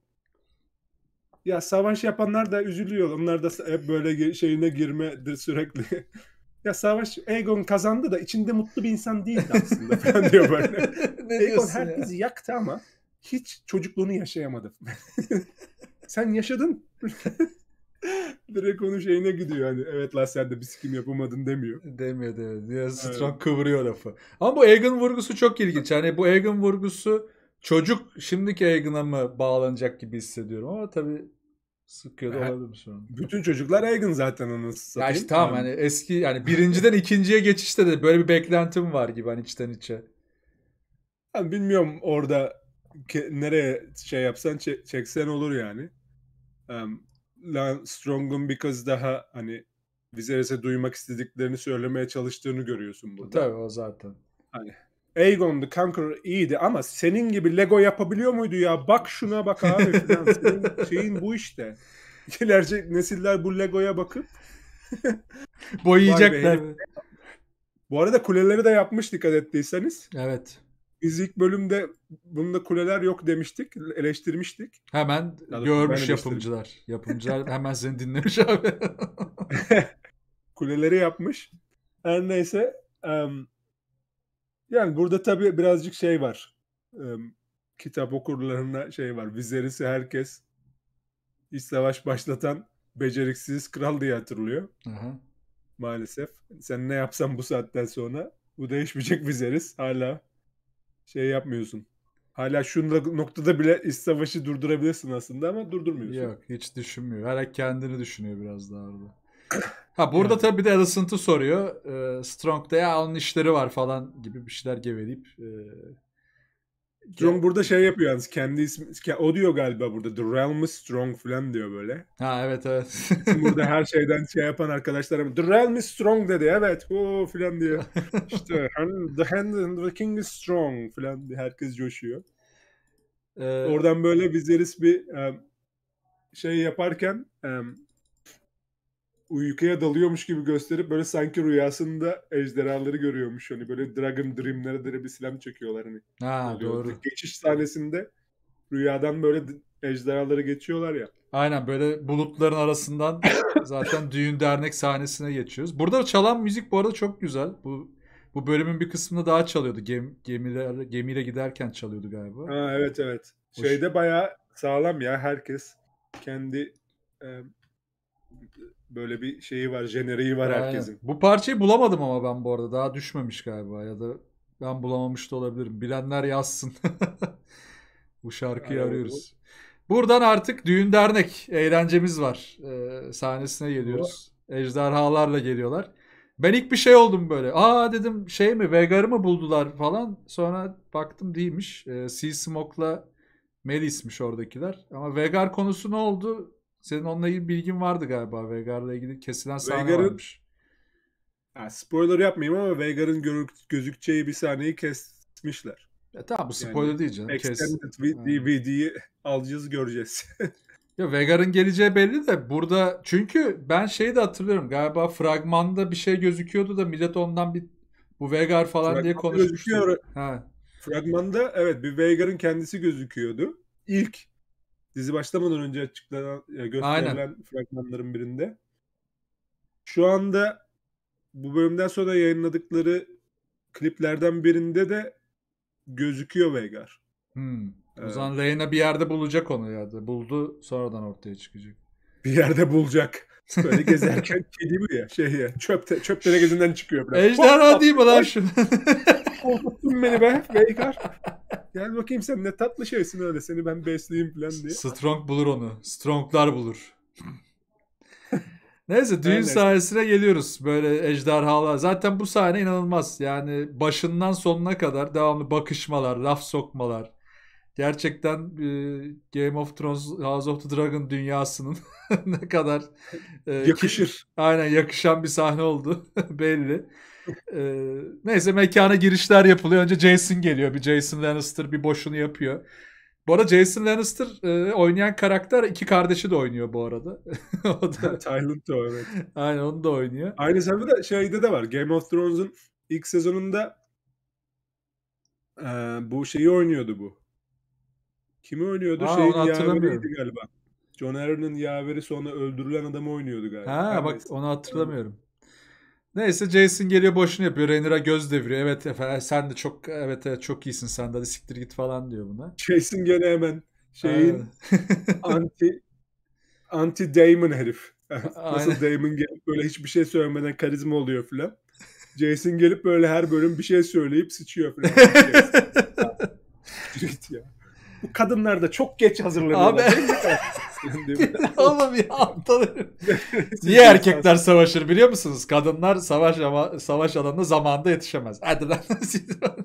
ya savaş yapanlar da üzülüyor. Onlar da hep böyle şeyine girmedir sürekli. [LAUGHS] ya savaş Aegon kazandı da içinde mutlu bir insan değildi aslında [LAUGHS] falan diyor böyle. Aegon herkesi ya? yaktı ama hiç çocukluğunu yaşayamadı. [LAUGHS] Sen yaşadın. Direkt onun şeyine gidiyor hani evet la sen de bir sikim yapamadın demiyor. Demiyor demiyor. Diğer Strong kıvırıyor lafı. Ama bu Aegon vurgusu çok ilginç. Yani bu Aegon vurgusu çocuk şimdiki Aegon'a mı bağlanacak gibi hissediyorum ama tabii Sıkıyor da olabilir şu an. Bütün çocuklar Egan zaten onu satayım. Ya işte tamam yani. hani eski yani birinciden ikinciye geçişte de böyle bir beklentim var gibi hani içten içe. Yani bilmiyorum orada ke- nereye şey yapsan çe- çeksen olur yani. Um, Lan Strong'un bir kız daha hani Viserys'e duymak istediklerini söylemeye çalıştığını görüyorsun burada. Tabii o zaten. Hani Aegon the Conqueror iyiydi ama senin gibi Lego yapabiliyor muydu ya? Bak şuna bak abi falan. Senin [LAUGHS] şeyin bu işte. İlerce nesiller bu Lego'ya bakıp [LAUGHS] boyayacaklar. Bu arada kuleleri de yapmış dikkat ettiyseniz. Evet. Biz ilk bölümde bunda kuleler yok demiştik, eleştirmiştik. Hemen Daha görmüş yapımcılar. Yapımcılar [LAUGHS] hemen seni dinlemiş abi. kuleleri yapmış. Her neyse. Um, yani burada tabii birazcık şey var. E, kitap okurlarına şey var. Viserys'i herkes iç savaş başlatan beceriksiz kral diye hatırlıyor. Hı hı. Maalesef. Sen ne yapsan bu saatten sonra bu değişmeyecek [LAUGHS] Viserys. Hala şey yapmıyorsun. Hala şu noktada bile iç savaşı durdurabilirsin aslında ama durdurmuyorsun. Yok hiç düşünmüyor. Hala kendini düşünüyor biraz daha orada. Ha burada evet. tabii bir de Alicent'ı soruyor. E, ee, Strong'da ya alın işleri var falan gibi bir şeyler geveleyip. E, Strong burada şey yapıyor yalnız kendi ismi o diyor galiba burada The Realm is Strong falan diyor böyle. Ha evet evet. burada her [LAUGHS] şeyden şey yapan arkadaşlarım The Realm is Strong dedi evet o falan diyor. [LAUGHS] İşte, The Hand of the King is Strong falan diye herkes coşuyor. Ee, Oradan böyle Viserys bir um, şey yaparken um, uykuya dalıyormuş gibi gösterip böyle sanki rüyasında ejderhaları görüyormuş. Hani böyle Dragon Dream'lere de bir silam çekiyorlar hani. Ha doğru. Geçiş sahnesinde rüyadan böyle ejderhaları geçiyorlar ya. Aynen böyle bulutların arasından [LAUGHS] zaten düğün dernek sahnesine geçiyoruz. Burada çalan müzik bu arada çok güzel. Bu bu bölümün bir kısmında daha çalıyordu. Gem, gemiler, gemiyle giderken çalıyordu galiba. Ha, evet evet. Hoş. Şeyde bayağı sağlam ya herkes kendi e, Böyle bir şeyi var, jeneriği var Aynen. herkesin. Bu parçayı bulamadım ama ben bu arada. Daha düşmemiş galiba ya da ben bulamamış da olabilirim. Bilenler yazsın. [LAUGHS] bu şarkıyı Aynen. arıyoruz. Buradan artık düğün dernek eğlencemiz var. Ee, sahnesine geliyoruz. Ejderhalarla geliyorlar. Ben ilk bir şey oldum böyle. Aa dedim şey mi Vegar'ı mı buldular falan. Sonra baktım değilmiş. Ee, sea Smoke'la Melis'miş oradakiler. Ama Vegar konusu ne oldu? Senin onunla ilgili bilgin vardı galiba Veigar'la ilgili kesilen sahne Veigar'ın... varmış. Ha, spoiler yapmayayım ama Veigar'ın görük, gözükeceği bir sahneyi kesmişler. Ya e, tamam bu spoiler yani, değil canım. Extended Kes... DVD'yi alacağız göreceğiz. [LAUGHS] ya Veigar'ın geleceği belli de burada çünkü ben şeyi de hatırlıyorum galiba fragmanda bir şey gözüküyordu da millet ondan bir bu Veigar falan Fragman diye konuşmuştu. Gözüküyor. Ha. Fragmanda evet bir Veigar'ın kendisi gözüküyordu. İlk dizi başlamadan önce açıklanan e, gösterilen Aynen. fragmanların birinde. Şu anda bu bölümden sonra yayınladıkları kliplerden birinde de gözüküyor Veigar. Hmm. O zaman ee, Reyna bir yerde bulacak onu ya da buldu sonradan ortaya çıkacak. Bir yerde bulacak. Böyle gezerken [LAUGHS] kedi mi ya? Şey ya. Çöp, çöp denegezinden çıkıyor. Biraz. Ejderha değil mi lan şu? Korkuttun beni be Veigar. [LAUGHS] Gel bakayım sen ne tatlı şeysin öyle seni ben besleyeyim falan diye. Strong bulur onu. Stronglar bulur. [LAUGHS] Neyse düğün Neyse. sahnesine geliyoruz. Böyle ejderhalar. Zaten bu sahne inanılmaz. Yani başından sonuna kadar devamlı bakışmalar, laf sokmalar gerçekten e, Game of Thrones, House of the Dragon dünyasının [LAUGHS] ne kadar e, yakışır. Ki, aynen yakışan bir sahne oldu [LAUGHS] belli. E, neyse mekana girişler yapılıyor. Önce Jason geliyor. Bir Jason Lannister bir boşunu yapıyor. Bu arada Jason Lannister e, oynayan karakter iki kardeşi de oynuyor bu arada. [LAUGHS] o da Tywin de evet. Aynen onu da oynuyor. Aynı zamanda şeyde de var. Game of Thrones'un ilk sezonunda e, bu şeyi oynuyordu bu. Kimi oynuyordu? Ha, Şeyin hatırlamıyorum. yaveriydi galiba. John Aaron'ın yaveri sonra öldürülen adamı oynuyordu galiba. Ha bak onu hatırlamıyorum. Neyse Jason geliyor boşuna yapıyor. Rhaenyra göz deviriyor. Evet efendim sen de çok evet, evet çok iyisin sen de hadi siktir git falan diyor buna. Jason gene hemen şeyin [LAUGHS] anti anti Damon herif. [LAUGHS] Nasıl Aynen. Damon gelip böyle hiçbir şey söylemeden karizma oluyor filan. Jason gelip böyle her bölüm bir şey söyleyip sıçıyor filan. [LAUGHS] ya. Bu kadınlar da çok geç hazırlanıyorlar. Abi. [LAUGHS] Oğlum ya aptalım. [LAUGHS] Niye erkekler savaşır biliyor musunuz? Kadınlar savaş ama, savaş alanında zamanda yetişemez. Hadi lan. [LAUGHS]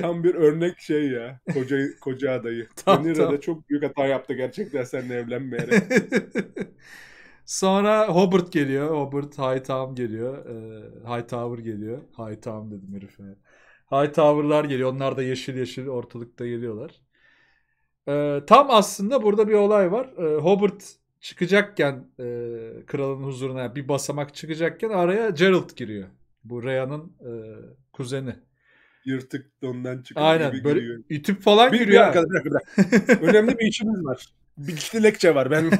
Tam bir örnek şey ya. Koca, koca adayı. Tam, Manira'da tam. çok büyük hata yaptı gerçekten seninle evlenmeyerek. Sonra Hobart geliyor. Hobart Hightower geliyor. Ee, Hightower geliyor. Hightower dedim herife. Hightower'lar geliyor. Onlar da yeşil yeşil ortalıkta geliyorlar. E, tam aslında burada bir olay var. E, Hobart çıkacakken e, kralın huzuruna bir basamak çıkacakken araya Gerald giriyor. Bu Rhea'nın e, kuzeni. Yırtık ondan çıkıyor. Aynen gibi böyle giriyor. itip falan bir, giriyor. Bir arkadaş, bir [LAUGHS] Önemli bir işimiz var. Bir lekçe var ben. [LAUGHS]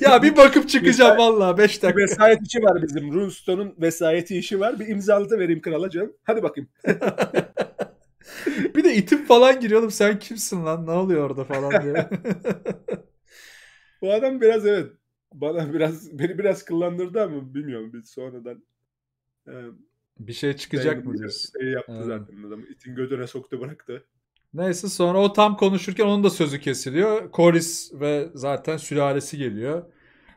ya bir bakıp çıkacağım vallahi 5 dakika. Vesayet işi var bizim. Runstone'un vesayeti işi var. Bir da vereyim krala canım. Hadi bakayım. [LAUGHS] [LAUGHS] bir de itim falan giriyor oğlum sen kimsin lan ne oluyor orada falan diye. [LAUGHS] Bu adam biraz evet bana biraz beni biraz kıllandırdı ama bilmiyorum bir sonradan. E, bir şey çıkacak mı diyorsun? Şey yaptı evet. zaten adamı. Itin gödüne soktu bıraktı. Neyse sonra o tam konuşurken onun da sözü kesiliyor. Koris ve zaten sülalesi geliyor.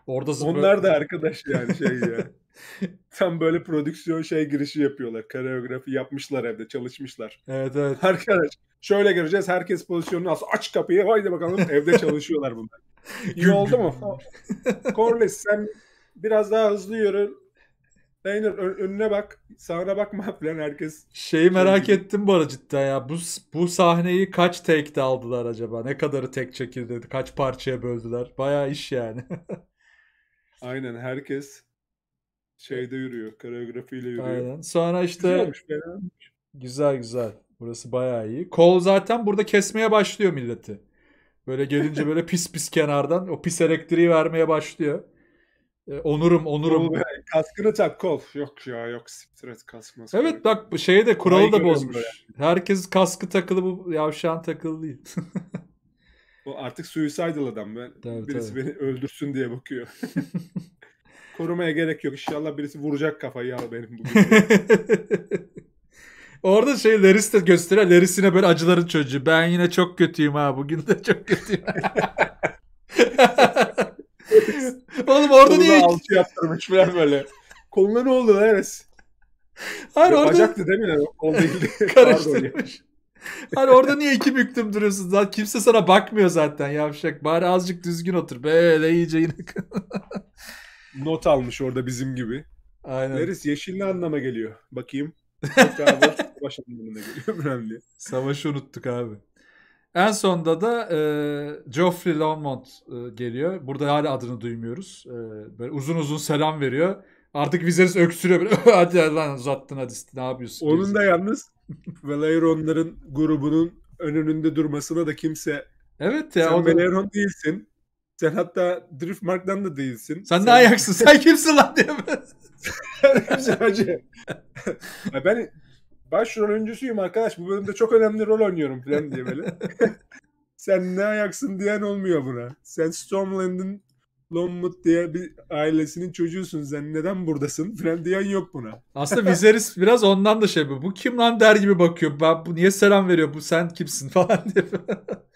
Orada zıpır... Onlar da arkadaş yani şey ya. [LAUGHS] [LAUGHS] Tam böyle prodüksiyon şey girişi yapıyorlar. Koreografi yapmışlar evde çalışmışlar. Evet evet. Arkadaş şöyle göreceğiz herkes pozisyonunu alsın. Aç kapıyı haydi bakalım [LAUGHS] evde çalışıyorlar bunlar. İyi oldu mu? [LAUGHS] Corliss sen biraz daha hızlı yürü. Rainer önüne bak, sağına bakma falan herkes. Şeyi şey merak Çünkü... ettim bu arada cidden ya. Bu, bu sahneyi kaç take'de aldılar acaba? Ne kadarı tek çekildi? Kaç parçaya böldüler? Baya iş yani. Aynen herkes şeyde yürüyor. Koreografiyle yürüyor. Aynen. Sonra işte güzel güzel. Burası bayağı iyi. Kol zaten burada kesmeye başlıyor milleti. Böyle gelince böyle [LAUGHS] pis pis kenardan o pis elektriği vermeye başlıyor. E, onurum onurum. Kol kaskını tak kol. Yok ya yok siktir et kaskması. Evet bak şeyi de kuralı da bozmuş. Yani. Herkes kaskı takılı bu yavşan takılı değil. o artık suicidal adam. Ben, tabii, birisi tabii. beni öldürsün diye bakıyor. [LAUGHS] korumaya gerek yok. İnşallah birisi vuracak kafayı ya benim bugün. [LAUGHS] Orada şey Leris de gösteriyor. Leris'ine böyle acıların çocuğu. Ben yine çok kötüyüm ha. Bugün de çok kötüyüm. [LAUGHS] Oğlum orada Koluna niye... alçı yaptırmış falan böyle. Koluna ne oldu Leris? Hayır orada... Bacaktı değil mi? Oldu [LAUGHS] Karıştırmış. hani orada niye iki büktüm duruyorsun? Zaten kimse sana bakmıyor zaten yavşak. Bari azıcık düzgün otur. Böyle iyice yine not almış orada bizim gibi. Aynen. Deriz yeşil ne anlama geliyor? Bakayım. [LAUGHS] Yok abi savaş anlamına geliyor [LAUGHS] önemli. Savaşı unuttuk abi. En sonda da e, Geoffrey Longmont e, geliyor. Burada hala adını duymuyoruz. E, böyle uzun uzun selam veriyor. Artık Viserys öksürüyor böyle. [LAUGHS] hadi lan uzattın hadi ne yapıyorsun? Onun diyorsun. da yalnız Velaeronların grubunun önünde durmasına da kimse Evet ya. Sen Velaeron da... değilsin. Sen hatta Driftmark'tan da değilsin. Sen, sen de ayaksın. sen kimsin lan diye ben. ben başrol öncüsüyüm arkadaş. Bu bölümde çok önemli rol oynuyorum falan diye böyle. [LAUGHS] sen ne ayaksın diyen olmuyor buna. Sen Stormland'ın Longmont diye bir ailesinin çocuğusun sen neden buradasın falan diyen yok buna. Aslında Viserys biraz ondan da şey bu. Bu kim lan der gibi bakıyor. Ben bu niye selam veriyor bu sen kimsin [LAUGHS] falan diye.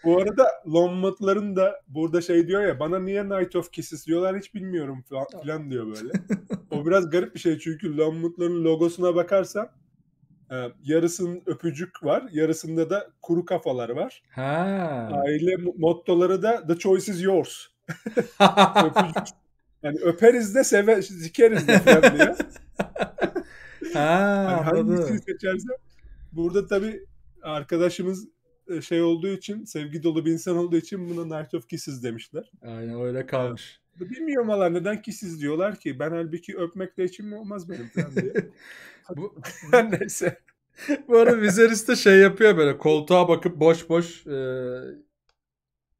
bu arada Longmont'ların da burada şey diyor ya bana niye Night of Kisses diyorlar hiç bilmiyorum falan, falan diyor böyle. [LAUGHS] o biraz garip bir şey çünkü Longmont'ların logosuna bakarsan e, yarısının öpücük var, yarısında da kuru kafalar var. Ha. Aile mottoları da The Choice is Yours. Hani öperiz de seve, zikeriz de falan diyor. [LAUGHS] ha, yani hangisini Burada tabii arkadaşımız e, şey olduğu için, sevgi dolu bir insan olduğu için buna Night of Kisses demişler. Aynen öyle kalmış. bilmiyorum alar neden kisiz diyorlar ki. Ben halbuki öpmekle içim olmaz benim falan diye. [LAUGHS] Bu... [LAUGHS] Neyse. Bu arada Viserys de şey yapıyor böyle koltuğa bakıp boş boş e,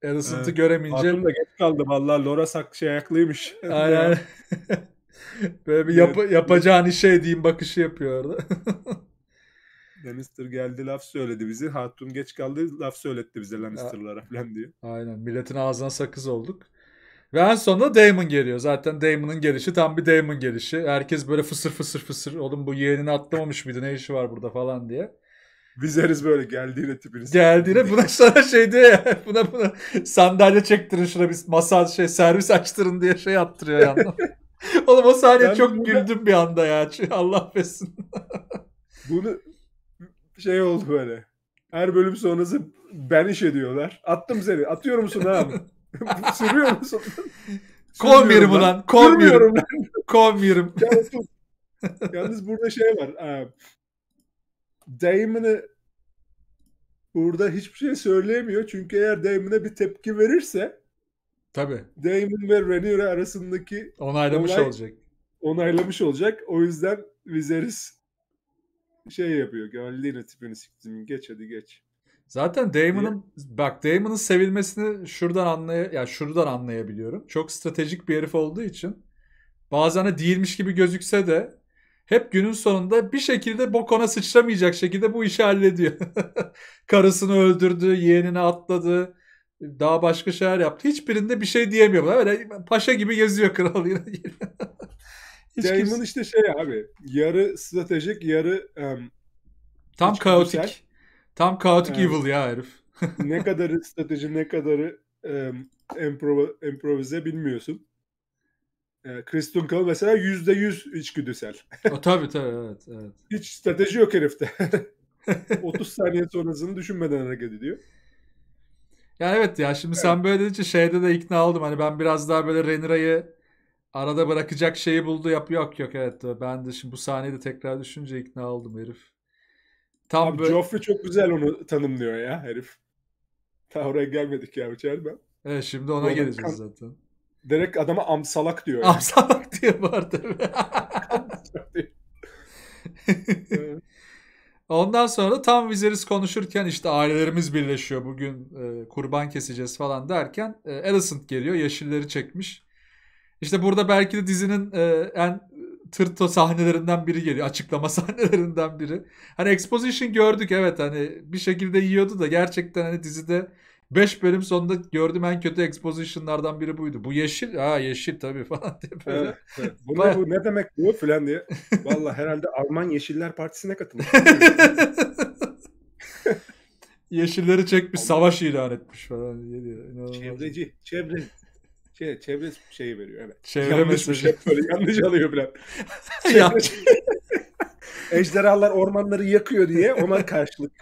Edison'ı evet. göremeyince. Aklımda geç kaldı valla. Laura sak şey ayaklıymış. [LAUGHS] Aynen. [LAUGHS] Böyle bir yap yapacağın şey diyeyim bakışı yapıyor orada. [LAUGHS] Lannister geldi laf söyledi bizi. Hatun geç kaldı laf söyletti bize Lannister'lara falan diyor. Aynen. Milletin ağzına sakız olduk. Ve en sonunda Damon geliyor. Zaten Damon'ın gelişi tam bir Damon gelişi. Herkes böyle fısır fısır fısır. Oğlum bu yeğenini atlamamış mıydı? Ne işi var burada falan diye. Biz heriz böyle geldiğine tipiniz. Geldiğine buna sana şey diyor ya. [LAUGHS] Buna buna sandalye çektirin şuna bir masal şey servis açtırın diye şey yaptırıyor yandan. [LAUGHS] Oğlum o saniye ben çok buna... güldüm bir anda ya. Allah affetsin. [LAUGHS] bunu şey oldu böyle. Her bölüm sonrası ben iş ediyorlar. Attım seni. Atıyor musun abi? Sürüyor musun? Kovmuyorum ulan. Kovmuyorum. Kovmuyorum. Yalnız burada şey var. Damon'ı burada hiçbir şey söyleyemiyor. Çünkü eğer Damon'a bir tepki verirse tabi Damon ve Rhaenyra arasındaki onaylamış onay, olacak. Onaylamış olacak. O yüzden Viserys şey yapıyor. Gönlüğüne tipini siktimin geç hadi geç. Zaten Damon'ın bak Damon'ın sevilmesini şuradan anlay ya yani şuradan anlayabiliyorum. Çok stratejik bir herif olduğu için bazen de değilmiş gibi gözükse de hep günün sonunda bir şekilde bokona sıçramayacak şekilde bu işi hallediyor. [LAUGHS] Karısını öldürdü, yeğenini atladı, daha başka şeyler yaptı. Hiçbirinde bir şey diyemiyor. Öyle paşa gibi geziyor kral yine. [LAUGHS] Hiç James... Kim'in işte şey abi yarı stratejik yarı um, tam kaotik. Güzel. Tam kaotik um, evil ya herif. ne kadarı [LAUGHS] strateji ne kadarı um, improv improvize bilmiyorsun. E, Chris Duncan mesela yüzde yüz içgüdüsel. o, tabii tabii evet. evet. Hiç strateji yok herifte. 30 [LAUGHS] saniye sonrasını düşünmeden hareket ediyor. Ya evet ya şimdi evet. sen böyle dedikçe şeyde de ikna oldum. Hani ben biraz daha böyle Renira'yı arada bırakacak şeyi buldu. Yap yok yok evet. Ben de şimdi bu sahneyi de tekrar düşünce ikna oldum herif. Tam Abi böyle... Joffrey çok güzel onu tanımlıyor ya herif. Ta oraya gelmedik ya içeride. Evet şimdi ona geleceğiz kan... zaten direkt adama amsalak diyor. Yani. Amsalak diyor bu arada. [LAUGHS] Ondan sonra tam Viserys konuşurken işte ailelerimiz birleşiyor bugün e, kurban keseceğiz falan derken e, Alicent geliyor yeşilleri çekmiş. İşte burada belki de dizinin e, en tırto sahnelerinden biri geliyor. Açıklama [LAUGHS] sahnelerinden biri. Hani exposition gördük evet hani bir şekilde yiyordu da gerçekten hani dizide 5 bölüm sonunda gördüğüm en kötü expositionlardan biri buydu. Bu yeşil. Ha yeşil tabii [LAUGHS] falan diye böyle. Evet, evet. Bu, ne, bu ne demek bu falan diye. Valla herhalde Alman Yeşiller Partisi'ne katılmış. [LAUGHS] Yeşilleri çekmiş savaş ilan etmiş falan. Diye diyor. Çevreci. Çevre. Şey, çevre şeyi veriyor evet. Çevre yanlış mesajı. Şey böyle, yanlış alıyor biraz. [LAUGHS] Çevre... Ejderhalar ormanları yakıyor diye ona karşılık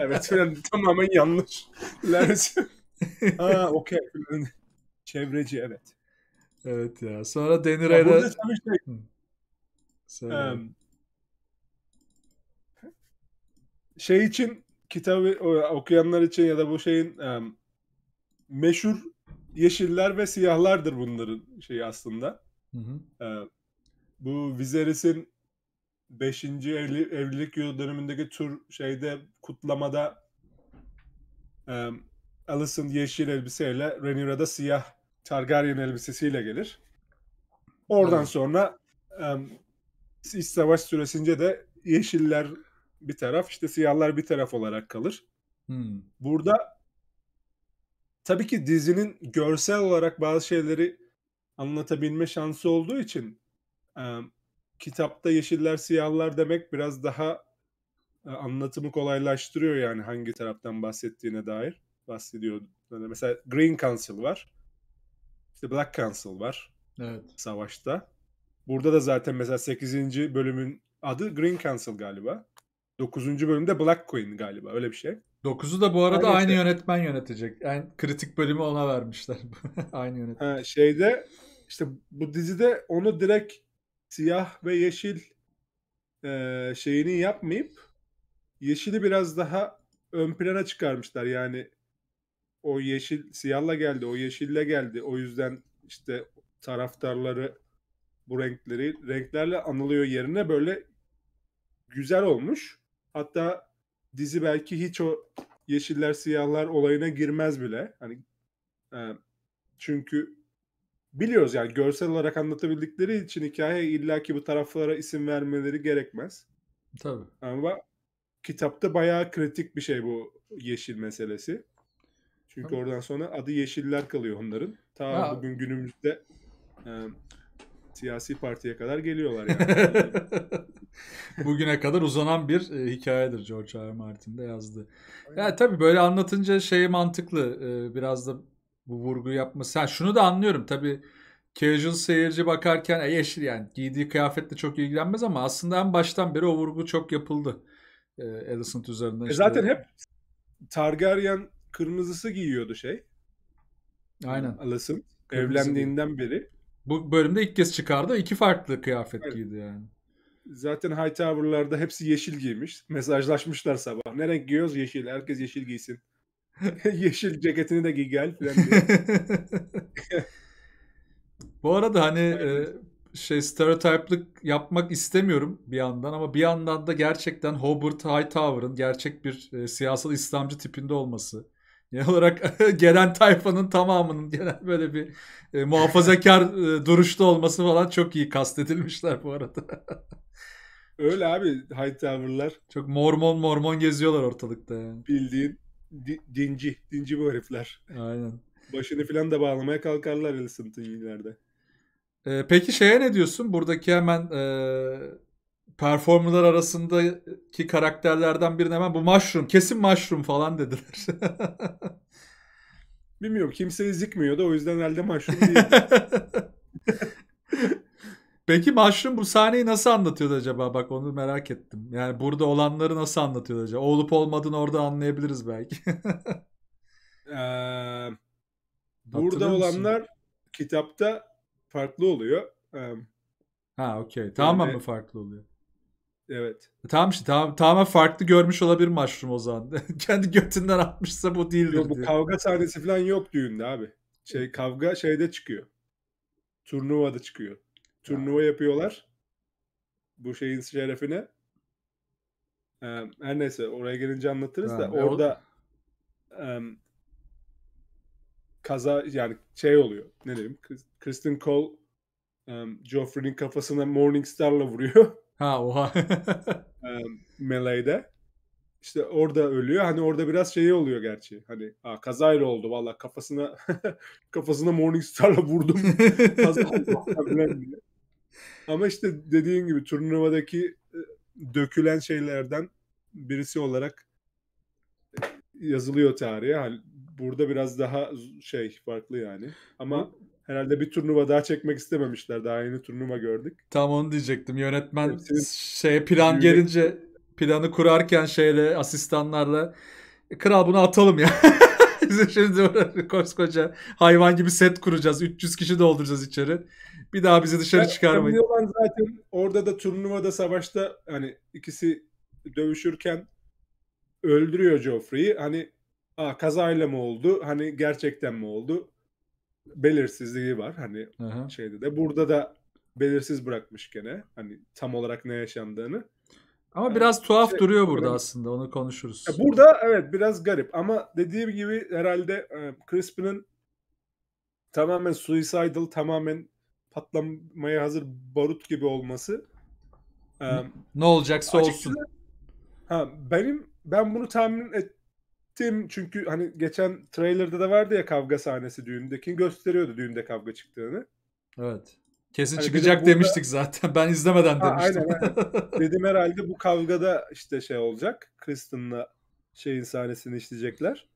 evet yani tamamen yanlış. [LAUGHS] Aa okey. Çevreci evet. Evet ya. Sonra denir. Ya burada tabii şey... Söyle. Um, şey için kitabı okuyanlar için ya da bu şeyin um, meşhur yeşiller ve siyahlardır bunların şeyi aslında. Hı hı. Um, bu Viserys'in 5. Evli, evlilik yıl dönemindeki tur şeyde kutlamada e, Alicent yeşil elbiseyle Rhaenyra da siyah Targaryen elbisesiyle gelir. Oradan evet. sonra e, iç savaş süresince de yeşiller bir taraf işte siyahlar bir taraf olarak kalır. Hmm. Burada tabii ki dizinin görsel olarak bazı şeyleri anlatabilme şansı olduğu için e, kitapta yeşiller siyahlar demek biraz daha e, anlatımı kolaylaştırıyor yani hangi taraftan bahsettiğine dair bahsediyor. Yani mesela Green Council var. İşte Black Council var. Evet. Savaşta. Burada da zaten mesela 8. bölümün adı Green Council galiba. 9. bölümde Black Queen galiba öyle bir şey. 9'u da bu arada aynı, aynı yönetmen yönetecek. Yani kritik bölümü ona vermişler. [LAUGHS] aynı yönetmen. Ha, şeyde işte bu dizide onu direkt siyah ve yeşil e, şeyini yapmayıp yeşili biraz daha ön plana çıkarmışlar. Yani o yeşil siyahla geldi, o yeşille geldi. O yüzden işte taraftarları bu renkleri renklerle anılıyor yerine böyle güzel olmuş. Hatta dizi belki hiç o yeşiller siyahlar olayına girmez bile. Hani e, çünkü biliyoruz yani görsel olarak anlatabildikleri için hikaye illa ki bu taraflara isim vermeleri gerekmez. Tabii. Ama kitapta bayağı kritik bir şey bu yeşil meselesi. Çünkü oradan sonra adı yeşiller kalıyor onların. Ta ha. bugün günümüzde e, siyasi partiye kadar geliyorlar yani. [LAUGHS] Bugüne kadar uzanan bir e, hikayedir George R. R. de yazdı. Ya yani tabii böyle anlatınca şey mantıklı. E, biraz da bu vurgu yapması. Ha, şunu da anlıyorum tabii. Casual seyirci bakarken e, yeşil yani giydiği kıyafetle çok ilgilenmez ama aslında en baştan beri o vurgu çok yapıldı e, Alicent üzerinden. E işte... Zaten hep Targaryen kırmızısı giyiyordu şey. Aynen. Alicent. Evlendiğinden giyiyor. beri. Bu bölümde ilk kez çıkardı. iki farklı kıyafet evet. giydi yani. Zaten Hightower'larda hepsi yeşil giymiş. Mesajlaşmışlar sabah. Ne renk giyiyoruz? Yeşil. Herkes yeşil giysin. [LAUGHS] yeşil ceketini de giy gel falan diye. [LAUGHS] Bu arada hani e, şey stereotiplik yapmak istemiyorum bir yandan ama bir yandan da gerçekten Hobart Hightower'ın gerçek bir e, siyasal İslamcı tipinde olması. [LAUGHS] Genel olarak [LAUGHS] gelen tayfanın tamamının genel böyle bir e, muhafazakar e, duruşta olması falan çok iyi kastedilmişler bu arada. [LAUGHS] Öyle abi Hightower'lar. Çok mormon mormon geziyorlar ortalıkta yani. Bildiğin di, dinci, dinci bu herifler. Aynen. Başını falan da bağlamaya kalkarlar Ellison'ın ileride. E, peki şeye ne diyorsun? Buradaki hemen e, performalar arasındaki karakterlerden birine hemen bu mushroom, kesin mushroom falan dediler. [LAUGHS] Bilmiyorum kimseyi zikmiyor da o yüzden elde mushroom değil. [LAUGHS] Peki Mushroom bu sahneyi nasıl anlatıyordu acaba? Bak onu merak ettim. Yani burada olanları nasıl anlatıyordu acaba? Olup olmadığını orada anlayabiliriz belki. [LAUGHS] ee, burada olanlar kitapta farklı oluyor. ha okey. Tamamen yani, mi farklı oluyor? Evet. E, tamam işte tam, tamamen farklı görmüş olabilir mushroom o zaman. [LAUGHS] Kendi götünden atmışsa bu değildir Yok, bu diye. kavga sahnesi falan yok düğünde abi. Şey kavga şeyde çıkıyor. Turnuvada çıkıyor. Turnuva ha. yapıyorlar. Bu şeyin şerefine. her neyse oraya gelince anlatırız ha, da orada o... kaza yani şey oluyor. Ne diyeyim? Kız, Kristen Cole um, Joffrey'nin kafasına Morningstar'la vuruyor. [LAUGHS] Ha oha. um, [LAUGHS] melee'de. İşte orada ölüyor. Hani orada biraz şey oluyor gerçi. Hani ha, kazayla oldu valla kafasına [LAUGHS] kafasına Morningstar'la vurdum. Ama işte dediğin gibi turnuvadaki dökülen şeylerden birisi olarak yazılıyor tarihe. Hani burada biraz daha şey farklı yani. Ama Herhalde bir turnuva daha çekmek istememişler. Daha yeni turnuva gördük. Tam onu diyecektim. Yönetmen Hepsinin şeye plan gelince planı kurarken şeyle asistanlarla e, kral bunu atalım ya. [LAUGHS] Şimdi koskoca hayvan gibi set kuracağız. 300 kişi dolduracağız içeri. Bir daha bizi dışarı yani, çıkarmayın. Olan zaten orada da turnuvada savaşta hani ikisi dövüşürken öldürüyor Joffrey'i. Hani Aa, kazayla mı oldu? Hani gerçekten mi oldu? belirsizliği var hani Aha. şeyde de. Burada da belirsiz bırakmış gene hani tam olarak ne yaşandığını. Ama yani ee, biraz tuhaf şey, duruyor burada önemli. aslında onu konuşuruz. Ya burada evet biraz garip ama dediğim gibi herhalde e, Crispin'in tamamen suicidal tamamen patlamaya hazır barut gibi olması e, ne olacaksa açıkçası, olsun. Ha benim ben bunu tahmin et, gittim çünkü hani geçen trailerde de vardı ya kavga sahnesi düğündeki gösteriyordu düğünde kavga çıktığını. Evet. Kesin hani çıkacak burada... demiştik zaten. Ben izlemeden ha, demiştim. Aynen, aynen. [LAUGHS] dedim herhalde bu kavgada işte şey olacak. Kristen'la şeyin sahnesini işleyecekler.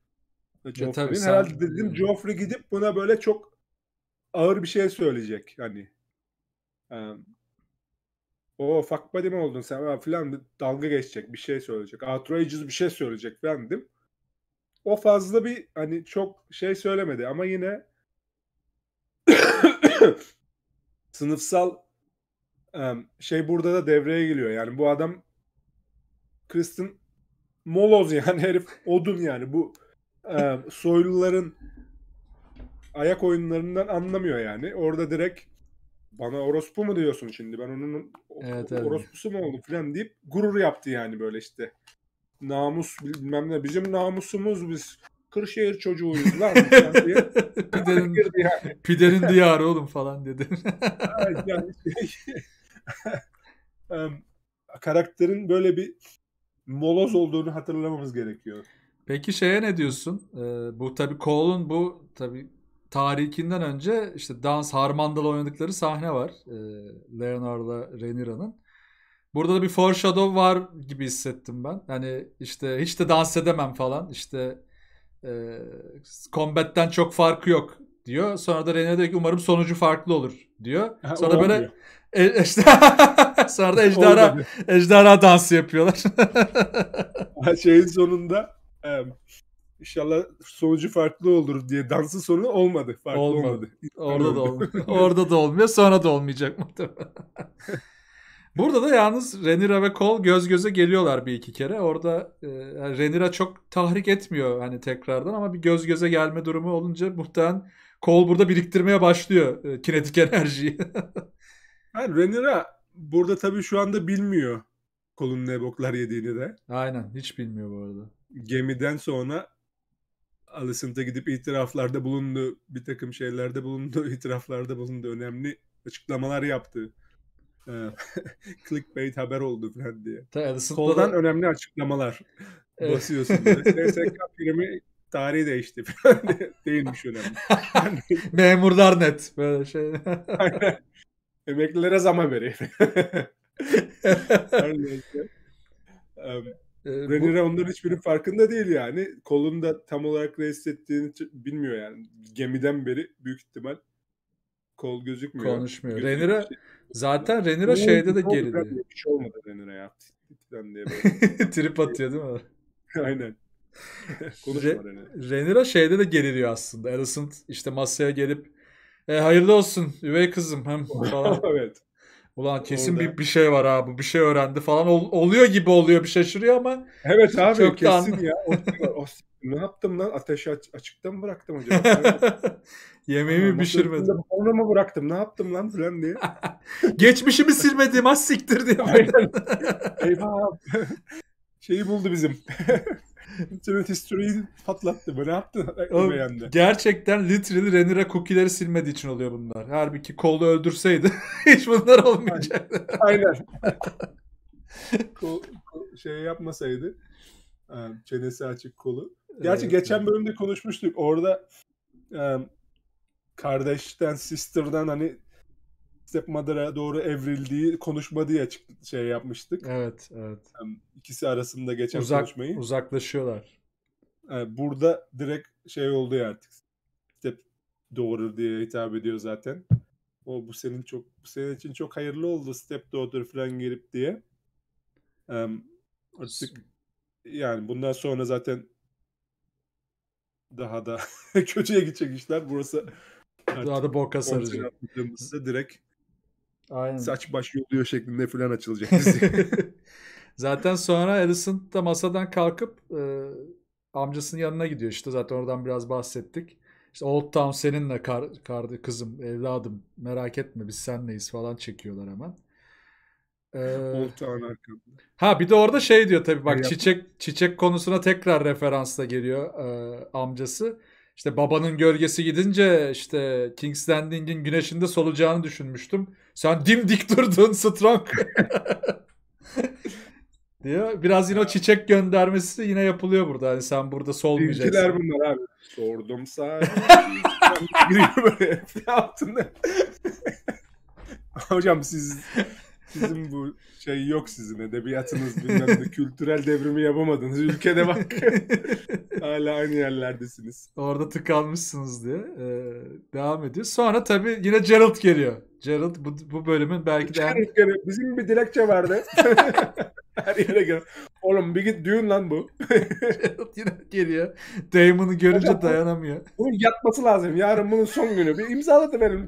Joffrey'in. Sen... Herhalde dedim e, Joffrey gidip buna böyle çok ağır bir şey söyleyecek. Hani um, o fuck buddy mi oldun sen falan dalga geçecek bir şey söyleyecek. Outrageous bir şey söyleyecek ben dedim o fazla bir hani çok şey söylemedi ama yine [COUGHS] sınıfsal şey burada da devreye giriyor. Yani bu adam Kristen Moloz yani [LAUGHS] herif odun yani bu soyluların ayak oyunlarından anlamıyor yani. Orada direkt bana orospu mu diyorsun şimdi ben onun evet, orospusu mu oldu falan deyip gurur yaptı yani böyle işte namus bilmem ne. Bizim namusumuz biz Kırşehir çocuğuyuz lan. [LAUGHS] piderin, yani. piderin diyarı oğlum falan dedi. yani şey, [LAUGHS] karakterin böyle bir moloz olduğunu hatırlamamız gerekiyor. Peki şeye ne diyorsun? Ee, bu tabi Cole'un bu tabi tarihinden önce işte dans harmandalı oynadıkları sahne var. Ee, Leonardo Renira'nın. Burada da bir foreshadow var gibi hissettim ben. Yani işte hiç de dans edemem falan. İşte e, combat'ten çok farkı yok diyor. Sonra da Rene diyor ki umarım sonucu farklı olur diyor. [LAUGHS] Ha, Sonra böyle E, işte, [LAUGHS] sonra da ejderha, Olmadı. ejderha dansı yapıyorlar. [LAUGHS] Şeyin sonunda e, inşallah sonucu farklı olur diye dansın sonu olmadı. Farklı olmadı. olmadı. Orada da olmadı. Orada da olmuyor. Sonra da olmayacak muhtemelen. Burada da yalnız Renira ve Cole göz göze geliyorlar bir iki kere. Orada e, Renira çok tahrik etmiyor hani tekrardan ama bir göz göze gelme durumu olunca muhtemelen Cole burada biriktirmeye başlıyor e, kinetik [LAUGHS] enerjiyi. yani Renira burada tabii şu anda bilmiyor kolun ne boklar yediğini de. Aynen hiç bilmiyor bu arada. Gemiden sonra Alicent'a gidip itiraflarda bulundu, bir takım şeylerde bulundu, [LAUGHS] itiraflarda bulundu, önemli açıklamalar yaptı. Ee, [LAUGHS] clickbait haber oldu falan diye. Tabii, Soldan önemli açıklamalar [LAUGHS] evet. basıyorsun. SSK [LAUGHS] primi tarihi değişti falan diye. Değilmiş önemli. Memurlar net böyle şey. Aynen. Emeklilere zam haberi. um, ee, onların hiçbirinin farkında değil yani. Kolunda tam olarak ne hissettiğini bilmiyor yani. Gemiden beri büyük ihtimal kol gözükmüyor. Konuşmuyor. Renier'e Zaten Renira şeyde de geride. Bir şey olmadı Renira ya. Tipten diye böyle. [LAUGHS] Trip atıyor değil mi? [LAUGHS] Aynen. [LAUGHS] Konuşma Re- Renira. Renira şeyde de geriliyor aslında. Alicent işte masaya gelip e, hayırlı olsun üvey kızım hem falan. evet. Ulan kesin Orada. bir bir şey var abi. Bir şey öğrendi falan. Ol, oluyor gibi oluyor bir şaşırıyor ama. Evet abi çok kesin ya. O, o, ne yaptım lan? Ateşi aç, açıkta mı bıraktım acaba? Yemeğimi Aa, pişirmedim. Onu mu bıraktım? Ne yaptım lan filan diye. [LAUGHS] Geçmişimi silmedim. Az siktir diye. Eyvah. Şeyi buldu bizim. [LAUGHS] İnternet history'yi patlattı. Bu ne yaptı? gerçekten literally Renira cookie'leri silmediği için oluyor bunlar. Halbuki kolu öldürseydi [LAUGHS] hiç bunlar olmayacaktı. Aynen. kol, kol, şey yapmasaydı e, çenesi açık kolu. Gerçi evet, geçen bölümde konuşmuştuk. Orada e, kardeşten, sister'dan hani stepmother'a doğru evrildiği konuşma diye açık şey yapmıştık. Evet, evet. İkisi arasında geçen Uzak, konuşmayı. Uzaklaşıyorlar. Ee, burada direkt şey oldu ya artık. Step doğurur diye hitap ediyor zaten. O bu senin çok bu senin için çok hayırlı oldu step doğurur falan gelip diye. Artık yani bundan sonra zaten daha da [LAUGHS] kötüye gidecek işler. Burası daha da boka saracak. direkt Aynen. saç baş yoluyor şeklinde falan açılacak dizi. [LAUGHS] [LAUGHS] zaten sonra Alison da masadan kalkıp e, amcasının yanına gidiyor işte zaten oradan biraz bahsettik. İşte Old Town seninle kar, kar, kızım, evladım merak etme biz senleyiz falan çekiyorlar hemen. Ee, Old Ha bir de orada şey diyor tabii bak çiçek çiçek konusuna tekrar referansla geliyor e, amcası. İşte babanın gölgesi gidince işte King's Landing'in güneşinde solacağını düşünmüştüm. Sen dimdik [LAUGHS] durdun Strong. [LAUGHS] diyor. Biraz yine o çiçek göndermesi de yine yapılıyor burada. Hani sen burada solmayacaksın. Bilgiler bunlar abi. Sordum sadece. [LAUGHS] Giriyor böyle altında. Hocam siz sizin bu şey yok sizin edebiyatınız bilmem ne kültürel devrimi yapamadınız. Ülkede bak [LAUGHS] hala aynı yerlerdesiniz. Orada tıkanmışsınız diye ee, devam ediyor. Sonra tabii yine Gerald geliyor. Gerald bu, bu bölümün belki de... Gerald geliyor. Bizim bir dilekçe vardı. [LAUGHS] Her yere gel. Oğlum bir git düğün lan bu. Yine geliyor. Damon'u görünce Hocam, dayanamıyor. Bunun yatması lazım. Yarın bunun son günü. Bir imzaladı benim.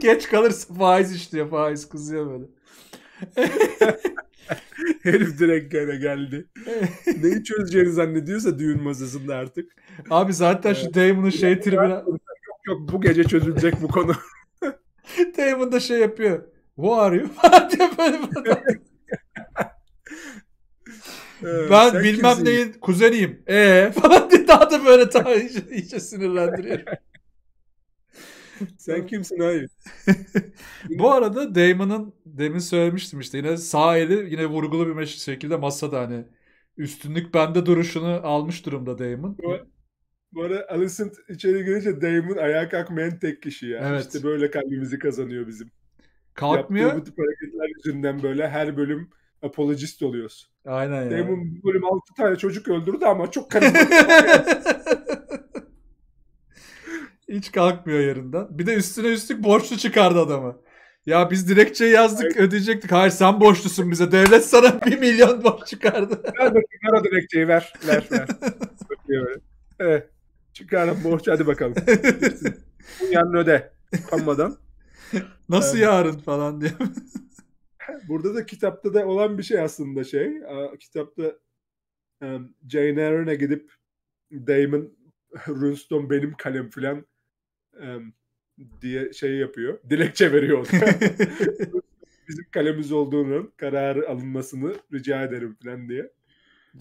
Geç kalırsa faiz işliyor. Faiz kızıyor böyle. [LAUGHS] Herif direkt gene geldi. [LAUGHS] Neyi çözeceğini zannediyorsa düğün masasında artık. Abi zaten şu Damon'un şey tribine... Yok yok bu gece çözülecek bu konu. [LAUGHS] Damon da şey yapıyor. Who are you? ben bilmem kimsin? neyin kuzeniyim. Ee falan diye daha da böyle daha iyice, iyice sinirlendiriyor. [LAUGHS] Sen kimsin abi? [LAUGHS] Bu arada Damon'ın demin söylemiştim işte yine sağ eli yine vurgulu bir şekilde masada hani üstünlük bende duruşunu almış durumda Damon. Bu, arada Alicent içeri girince Damon ayağa kalkmayan tek kişi ya. Evet. İşte böyle kalbimizi kazanıyor bizim. Kalkmıyor. Yaptığı bu tip hareketler yüzünden böyle her bölüm apologist oluyoruz. Aynen ya. Damon yani. bölüm 6 tane çocuk öldürdü ama çok karizmatik. [LAUGHS] Hiç kalkmıyor yerinden. Bir de üstüne üstlük borçlu çıkardı adamı. Ya biz dilekçe yazdık Hayır. ödeyecektik. Hayır sen borçlusun bize. Devlet sana [LAUGHS] bir milyon borç çıkardı. Ver bakayım ver o dilekçeyi ver. Ver ver. [LAUGHS] evet. Çıkarın borç hadi bakalım. [LAUGHS] Yarın öde. Utanmadan. Nasıl evet. yarın falan diye. Burada da kitapta da olan bir şey aslında şey. Kitapta Jane Eyre'ne gidip Damon Runstone benim kalem filan diye şey yapıyor. Dilekçe veriyor. [LAUGHS] Bizim kalemiz olduğunun kararı alınmasını rica ederim falan diye.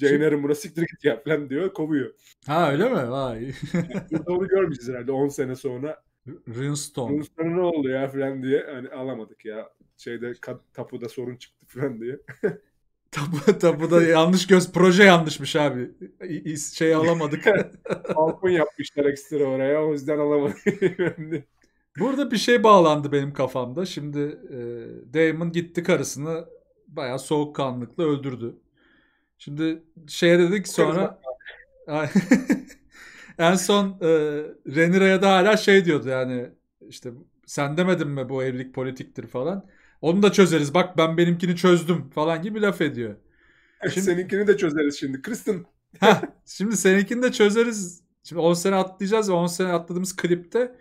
Jane Erin burası siktir git ya falan diyor kovuyor. Ha öyle mi? Vay. [LAUGHS] onu görmeyeceğiz herhalde 10 sene sonra. Runestone. Runestone ne oldu ya falan diye. Hani alamadık ya. Şeyde kat, tapuda sorun çıktı falan diye. [LAUGHS] Tabu, da yanlış göz proje yanlışmış abi. Şey alamadık. [LAUGHS] Balkon yapmışlar ekstra oraya o yüzden alamadık. [LAUGHS] Burada bir şey bağlandı benim kafamda. Şimdi e, Damon gitti karısını bayağı soğukkanlıkla öldürdü. Şimdi şey dedik sonra [LAUGHS] en son e, Renira'ya da hala şey diyordu yani işte sen demedin mi bu evlilik politiktir falan. Onu da çözeriz. Bak ben benimkini çözdüm falan gibi laf ediyor. [LAUGHS] Şimdi, Seninkini de çözeriz şimdi. Kristen. heh, [LAUGHS] şimdi seninkini de çözeriz. Şimdi 10 sene atlayacağız ve 10 sene atladığımız klipte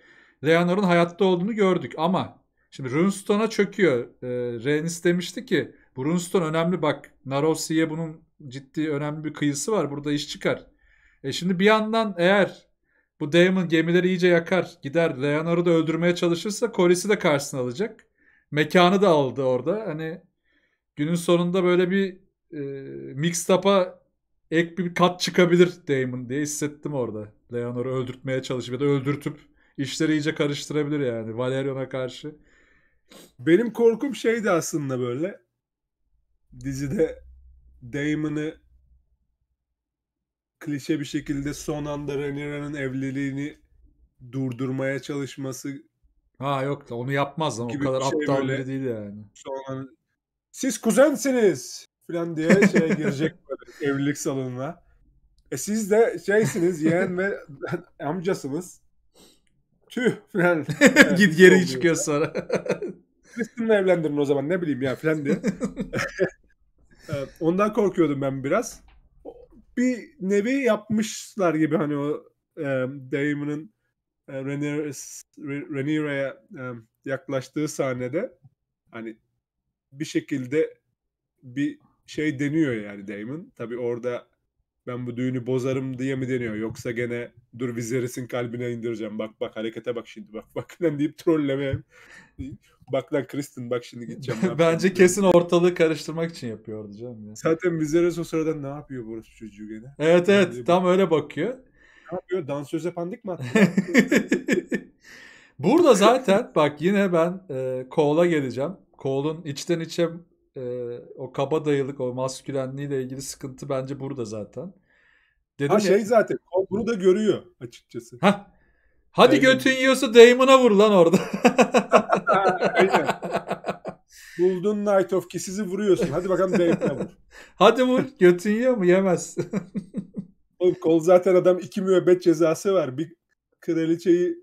Leonor'un hayatta olduğunu gördük ama şimdi Runestone'a çöküyor. Ee, Rhaenys demişti ki bu Runestone önemli bak Narosi'ye bunun ciddi önemli bir kıyısı var. Burada iş çıkar. E şimdi bir yandan eğer bu Daemon gemileri iyice yakar gider Leonor'u da öldürmeye çalışırsa Corlys'i de karşısına alacak mekanı da aldı orada. Hani günün sonunda böyle bir e, mixed ek bir kat çıkabilir Damon diye hissettim orada. Leonor'u öldürtmeye çalışıp ya da öldürtüp işleri iyice karıştırabilir yani Valerion'a karşı. Benim korkum şeydi aslında böyle dizide Damon'ı klişe bir şekilde son anda Rhaenyra'nın evliliğini durdurmaya çalışması Ha yok da onu yapmaz ama o kadar bir şey aptal biri değil yani. Sonra hani, siz kuzensiniz falan diye şey girecek böyle [LAUGHS] evlilik salonuna. E siz de şeysiniz yeğen ve [LAUGHS] amcasınız. Tüh falan. [LAUGHS] Git şey geri oluyor. çıkıyor sonra. Kristin'le evlendirin o zaman ne bileyim ya falan diye. Ondan korkuyordum ben biraz. Bir nevi yapmışlar gibi hani o e, Damon'ın e, Rhaenyra e, yaklaştığı sahnede hani bir şekilde bir şey deniyor yani Damon. Tabi orada ben bu düğünü bozarım diye mi deniyor yoksa gene dur Viserys'in kalbine indireceğim bak bak harekete bak şimdi bak bak lan [LAUGHS] deyip trolleme bak lan Kristen bak şimdi gideceğim. [LAUGHS] Bence kesin ortalığı karıştırmak için yapıyordu canım. Ya. Zaten Viserys o sırada ne yapıyor Boris çocuğu gene? Evet evet tam öyle bakıyor ne yapıyor? Dansöze pandik mi attı? [LAUGHS] Burada zaten bak yine ben e, Cole'a geleceğim. Cole'un içten içe e, o kaba dayılık, o maskülenliğiyle ilgili sıkıntı bence burada zaten. Dedim ha ya, şey zaten Cole bunu da görüyor açıkçası. Ha Hadi Damon. götün yiyorsa Damon'a vur lan orada. [LAUGHS] Buldun Night of sizi vuruyorsun. Hadi bakalım Damon'a vur. Hadi vur. Götün yiyor mu? Yemez. [LAUGHS] Oğlum kol zaten adam iki müebbet cezası var. Bir kraliçeyi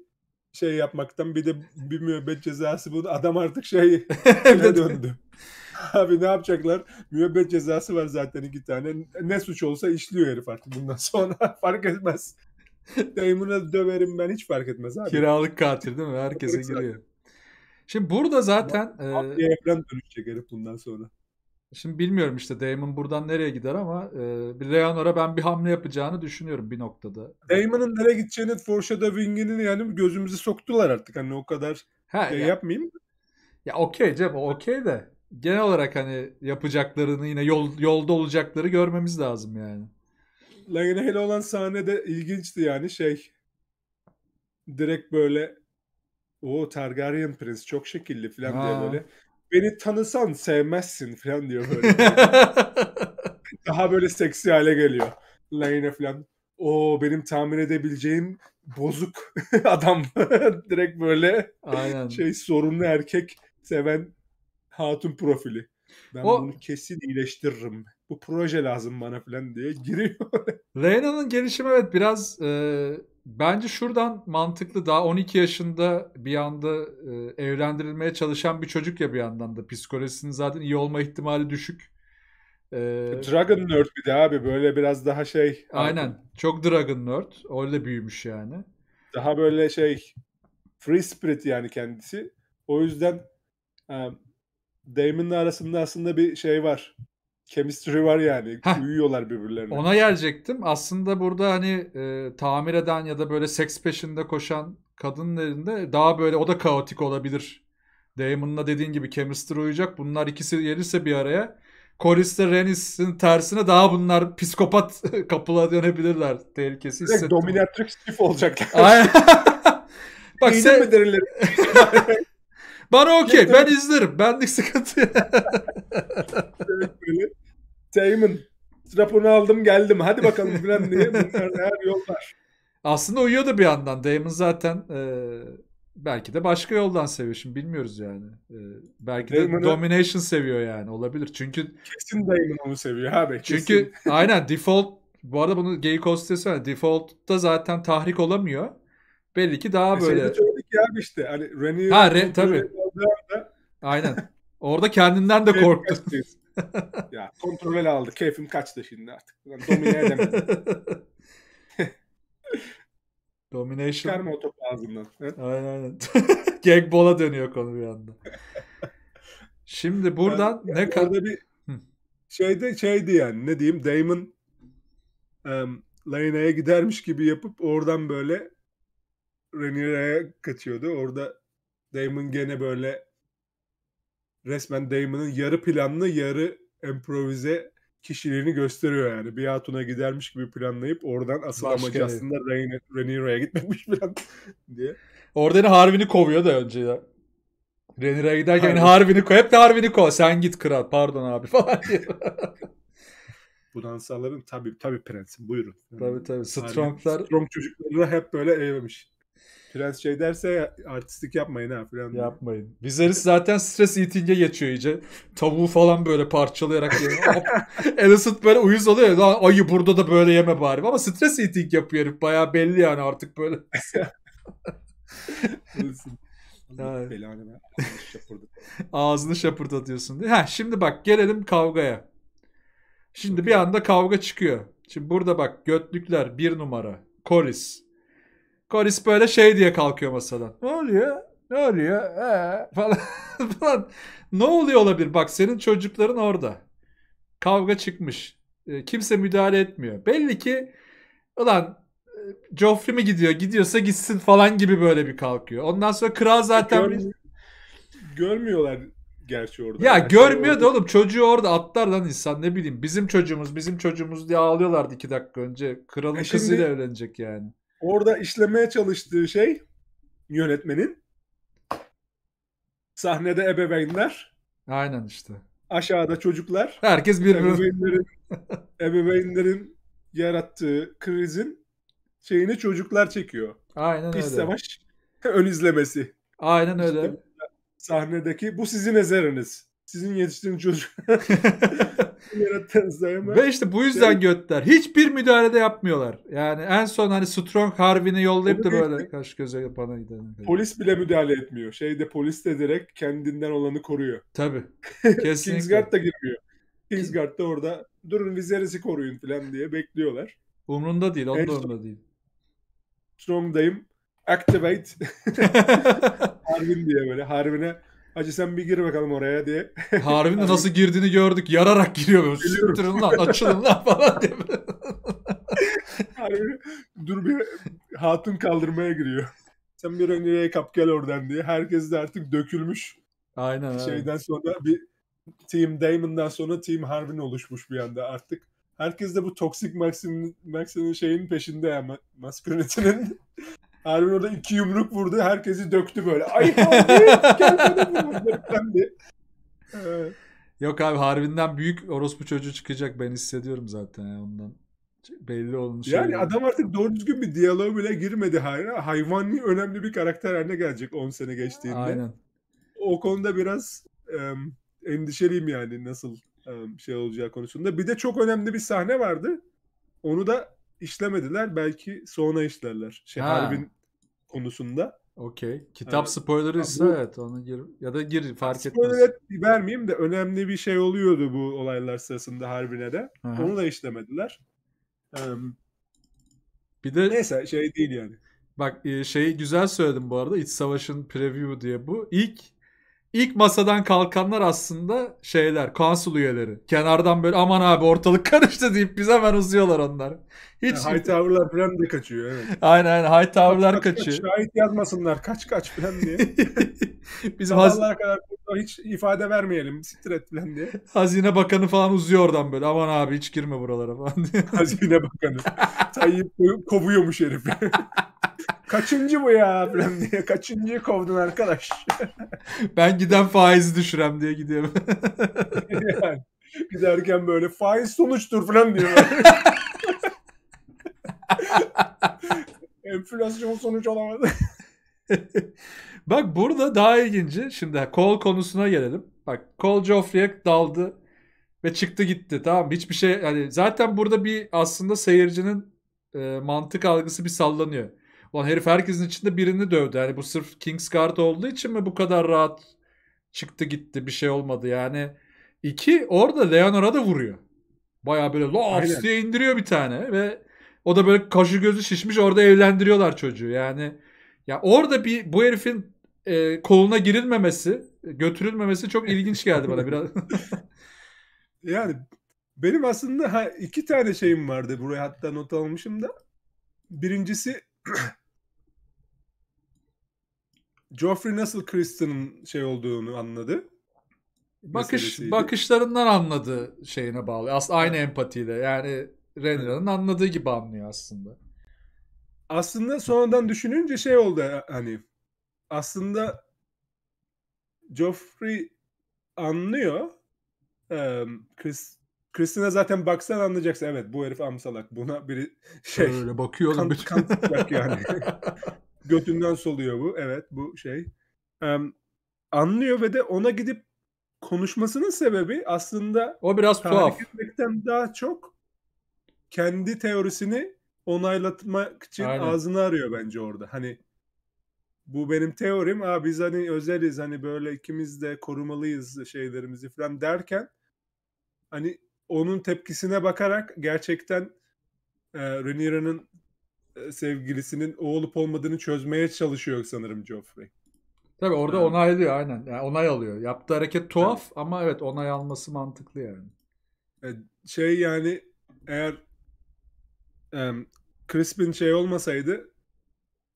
şey yapmaktan bir de bir müebbet cezası bu adam artık şey [LAUGHS] döndü. Abi ne yapacaklar? Müebbet cezası var zaten iki tane. Ne suç olsa işliyor herif artık bundan sonra [LAUGHS] fark etmez. Dayımını döverim ben hiç fark etmez abi. Kiralık katil değil mi? Herkese giriyor. Şimdi burada zaten... Abi e... evren dönüşecek herif bundan sonra. Şimdi bilmiyorum işte Damon buradan nereye gider ama e, bir Leonor'a ben bir hamle yapacağını düşünüyorum bir noktada. Damon'ın nereye gideceğini foreshadowing'ini yani gözümüzü soktular artık hani o kadar ha, şey ya, yapmayayım. Ya okey Cem okey de genel olarak hani yapacaklarını yine yol, yolda olacakları görmemiz lazım yani. Lionel'e olan sahne de ilginçti yani şey direkt böyle o Targaryen prens çok şekilli falan ha. diye böyle beni tanısan sevmezsin falan diyor böyle. [LAUGHS] Daha böyle seksi hale geliyor. Lane'e falan. O benim tahmin edebileceğim bozuk [LAUGHS] adam. [LAUGHS] Direkt böyle Aynen. şey sorunlu erkek seven hatun profili. Ben o... bunu kesin iyileştiririm. Bu proje lazım bana falan diye giriyor. Lena'nın gelişimi evet biraz e, Bence şuradan mantıklı daha 12 yaşında bir anda e, evlendirilmeye çalışan bir çocuk ya bir yandan da psikolojisinin zaten iyi olma ihtimali düşük. E, Dragon Nerd bir de abi böyle biraz daha şey. Aynen abi. çok Dragon Nerd öyle büyümüş yani. Daha böyle şey free spirit yani kendisi. O yüzden um, Damon'la arasında aslında bir şey var chemistry var yani. Heh. Uyuyorlar birbirlerine. Ona gelecektim. Aslında burada hani e, tamir eden ya da böyle seks peşinde koşan kadının elinde daha böyle o da kaotik olabilir. Damon'la dediğin gibi chemistry uyacak. Bunlar ikisi gelirse bir araya Corlys'te Renis'in tersine daha bunlar psikopat [LAUGHS] kapıla dönebilirler. Tehlikesi Direkt hissettim. Dominatrix çift olacaklar. Aynen. [LAUGHS] [LAUGHS] Bak sen... mi derileri? Bana okey. ben izlerim. Benlik sıkıntı. [LAUGHS] evet böyle. Damon raporunu aldım geldim. Hadi bakalım falan diye bunlar [LAUGHS] her var. Aslında uyuyordu bir yandan. Damon zaten e, belki de başka yoldan seviyor. Şimdi bilmiyoruz yani. E, belki de domination seviyor yani. Olabilir. Çünkü kesin Damon onu seviyor abi. Kesin. Çünkü aynen default bu arada bunu gay sitesi var. Default'ta zaten tahrik olamıyor. Belli ki daha e, şey böyle ki abi işte. Hani Renier ha, re, tabii. Aynen. Orada kendinden de [LAUGHS] korktu. [LAUGHS] ya kontrol aldı. Keyfim kaçtı şimdi artık. Ben domine edemedim. [LAUGHS] Domination. Çıkarma o ağzından. Aynen aynen. Gag bola dönüyor konu bir anda. Şimdi buradan yani, ne kadar... bir Hı. şeyde şeydi yani ne diyeyim Damon um, Lane'e gidermiş gibi yapıp oradan böyle Reniraya kaçıyordu. Orada Damon gene böyle resmen Damon'ın yarı planlı yarı improvize kişiliğini gösteriyor yani. Bir hatuna gidermiş gibi planlayıp oradan asıl Başka amacı değil. aslında Reniraya gitmemiş falan [LAUGHS] diye. Orada yine Harvin'i kovuyor da önce ya. Rhaenyra'ya giderken Harvin. Harvin'i koy. Hep de Harvin'i koy. Sen git kral. Pardon abi [LAUGHS] falan diyor. Bu dansaların tabii tabii prensim buyurun. Tabii tabii. Stronglar. Strong çocuklarına hep böyle eğmemiş. Prens şey derse artistik yapmayın ha falan. Yapmayın. Viserys zaten stres eating'e geçiyor iyice. Tavuğu falan böyle parçalayarak yiyor. Alicent [LAUGHS] böyle uyuz oluyor. Ya, ayı burada da böyle yeme bari. Ama stres eating yapıyor herif. Bayağı belli yani artık böyle. [LAUGHS] Ağzını şapırdatıyorsun. Ha şimdi bak gelelim kavgaya. Şimdi bir anda kavga çıkıyor. Şimdi burada bak götlükler bir numara. Kolis. Koris böyle şey diye kalkıyor masadan. Ne oluyor? Ne oluyor? Ee, [LAUGHS] falan. falan. ne oluyor olabilir? Bak senin çocukların orada. Kavga çıkmış. Ee, kimse müdahale etmiyor. Belli ki ulan Joffrey e, mi gidiyor? Gidiyorsa gitsin falan gibi böyle bir kalkıyor. Ondan sonra kral zaten... Gör, Görmüyorlar gerçi orada. Ya yani görmüyor da oğlum çocuğu orada atlar lan insan ne bileyim. Bizim çocuğumuz bizim çocuğumuz diye ağlıyorlardı iki dakika önce. Kralın ya e kızıyla şimdi, evlenecek yani. Orada işlemeye çalıştığı şey yönetmenin sahnede ebeveynler. Aynen işte. Aşağıda çocuklar. Herkes bir Ebeveynlerin, [LAUGHS] ebeveynlerin yarattığı krizin şeyini çocuklar çekiyor. Aynen İş öyle. savaş [LAUGHS] ön izlemesi. Aynen işte öyle. sahnedeki bu sizin eseriniz sizin yetiştirdiğiniz çocuk [LAUGHS] yarattığınızda hemen. Ve işte bu yüzden şey... götler. Hiçbir müdahalede yapmıyorlar. Yani en son hani Strong Harvin'i yollayıp da böyle karşı göze yapana giden. Polis bile müdahale etmiyor. Şeyde polis de direkt kendinden olanı koruyor. Tabii. [LAUGHS] Kesinlikle. Kingsguard da girmiyor. Kingsguard da orada durun Viserys'i koruyun falan diye bekliyorlar. Umrunda değil. Onun da umrunda değil. Strong'dayım. Activate. [LAUGHS] Harvin diye böyle. Harvine. Acı sen bir gir bakalım oraya diye. [LAUGHS] Harbin de nasıl girdiğini gördük. Yararak giriyor böyle. Sürtürün lan açılın lan falan diye. [LAUGHS] Harbi dur bir hatun kaldırmaya giriyor. Sen bir önceye kap gel oradan diye. Herkes de artık dökülmüş. Aynen. Şeyden aynen. sonra bir Team Damon'dan sonra Team Harbin oluşmuş bir anda artık. Herkes de bu toksik Max'in, Max'in şeyin peşinde ya. Maskülinitinin Erbil orada iki yumruk vurdu. Herkesi döktü böyle. Ay abi de. Yok abi Harvin'den büyük orospu çocuğu çıkacak ben hissediyorum zaten ya ondan. Belli olmuş. Yani şey adam artık doğru düzgün bir diyaloğa bile girmedi hala. Hayvani önemli bir karakter haline gelecek 10 sene geçtiğinde. Aynen. O konuda biraz um, endişeliyim yani nasıl um, şey olacağı konusunda. Bir de çok önemli bir sahne vardı. Onu da işlemediler. Belki sonra işlerler. Şey ha. Harbin konusunda. Okey. Kitap ee, spoilerı ise bu, evet onu gir ya da gir fark spoiler etmez. Spoiler vermeyeyim de önemli bir şey oluyordu bu olaylar sırasında harbine de. Hı-hı. Onu da işlemediler. bir de neyse şey değil yani. Bak e, şeyi güzel söyledim bu arada. İç Savaş'ın preview diye bu. İlk ilk masadan kalkanlar aslında şeyler, konsul üyeleri. Kenardan böyle aman abi ortalık [LAUGHS] karıştı deyip bize hemen uzuyorlar onlar. Hiç... Yani Hightower'lar falan da kaçıyor evet. Aynen aynen Hightower'lar kaç, kaçıyor. Kaç, şahit yazmasınlar kaç kaç falan diye. [LAUGHS] Bizim haz... kadar hiç ifade vermeyelim siktir et falan diye. Hazine Bakanı falan uzuyor oradan böyle aman abi hiç girme buralara falan diye. [LAUGHS] Hazine Bakanı. Tayyip kovuyormuş herif. [LAUGHS] Kaçıncı bu ya falan diye. kaçıncı kovdun arkadaş. ben giden faizi düşürem diye gidiyorum. yani, giderken böyle faiz sonuçtur falan diyor. [LAUGHS] Enflasyon sonuç olamadı. [LAUGHS] Bak burada daha ilginci. Şimdi kol konusuna gelelim. Bak kol Joffrey'e daldı ve çıktı gitti. Tamam hiçbir şey yani zaten burada bir aslında seyircinin e, mantık algısı bir sallanıyor. Ulan herif herkesin içinde birini dövdü. Yani bu sırf Kingsguard olduğu için mi bu kadar rahat çıktı gitti bir şey olmadı yani. iki orada Leonor'a da vuruyor. Baya böyle laps diye indiriyor bir tane ve o da böyle kaşı gözü şişmiş orada evlendiriyorlar çocuğu yani. Ya orada bir bu herifin e, koluna girilmemesi, götürülmemesi çok ilginç geldi bana biraz. [LAUGHS] yani benim aslında ha, iki tane şeyim vardı buraya hatta not almışım da. Birincisi [CLEARS THROAT] Geoffrey nasıl Kristen'ın şey olduğunu anladı. Bakış bakışlarından anladı şeyine bağlı. Aslında aynı empatiyle. Yani Renran'ın anladığı gibi anlıyor aslında. Aslında sonradan düşününce şey oldu e, hani aslında Joffrey anlıyor. Chris Chris'ine zaten baksan anlayacaksın. Evet bu herif amsalak. Buna biri şey. Öyle bakıyor. Kan, kan yani. [LAUGHS] Götünden soluyor bu. Evet bu şey. Um, anlıyor ve de ona gidip konuşmasının sebebi aslında o biraz tuhaf. daha çok kendi teorisini onaylatmak için Aynen. ağzını arıyor bence orada. Hani bu benim teorim. Aa biz hani özeliz hani böyle ikimiz de korumalıyız şeylerimizi falan derken hani onun tepkisine bakarak gerçekten e, Rhaenyra'nın e, sevgilisinin oğlup olmadığını çözmeye çalışıyor sanırım Joffrey. Tabii orada yani. onaylıyor aynen. Yani onay alıyor. Yaptığı hareket tuhaf evet. ama evet onay alması mantıklı yani. E, şey yani eğer um, Crispin şey olmasaydı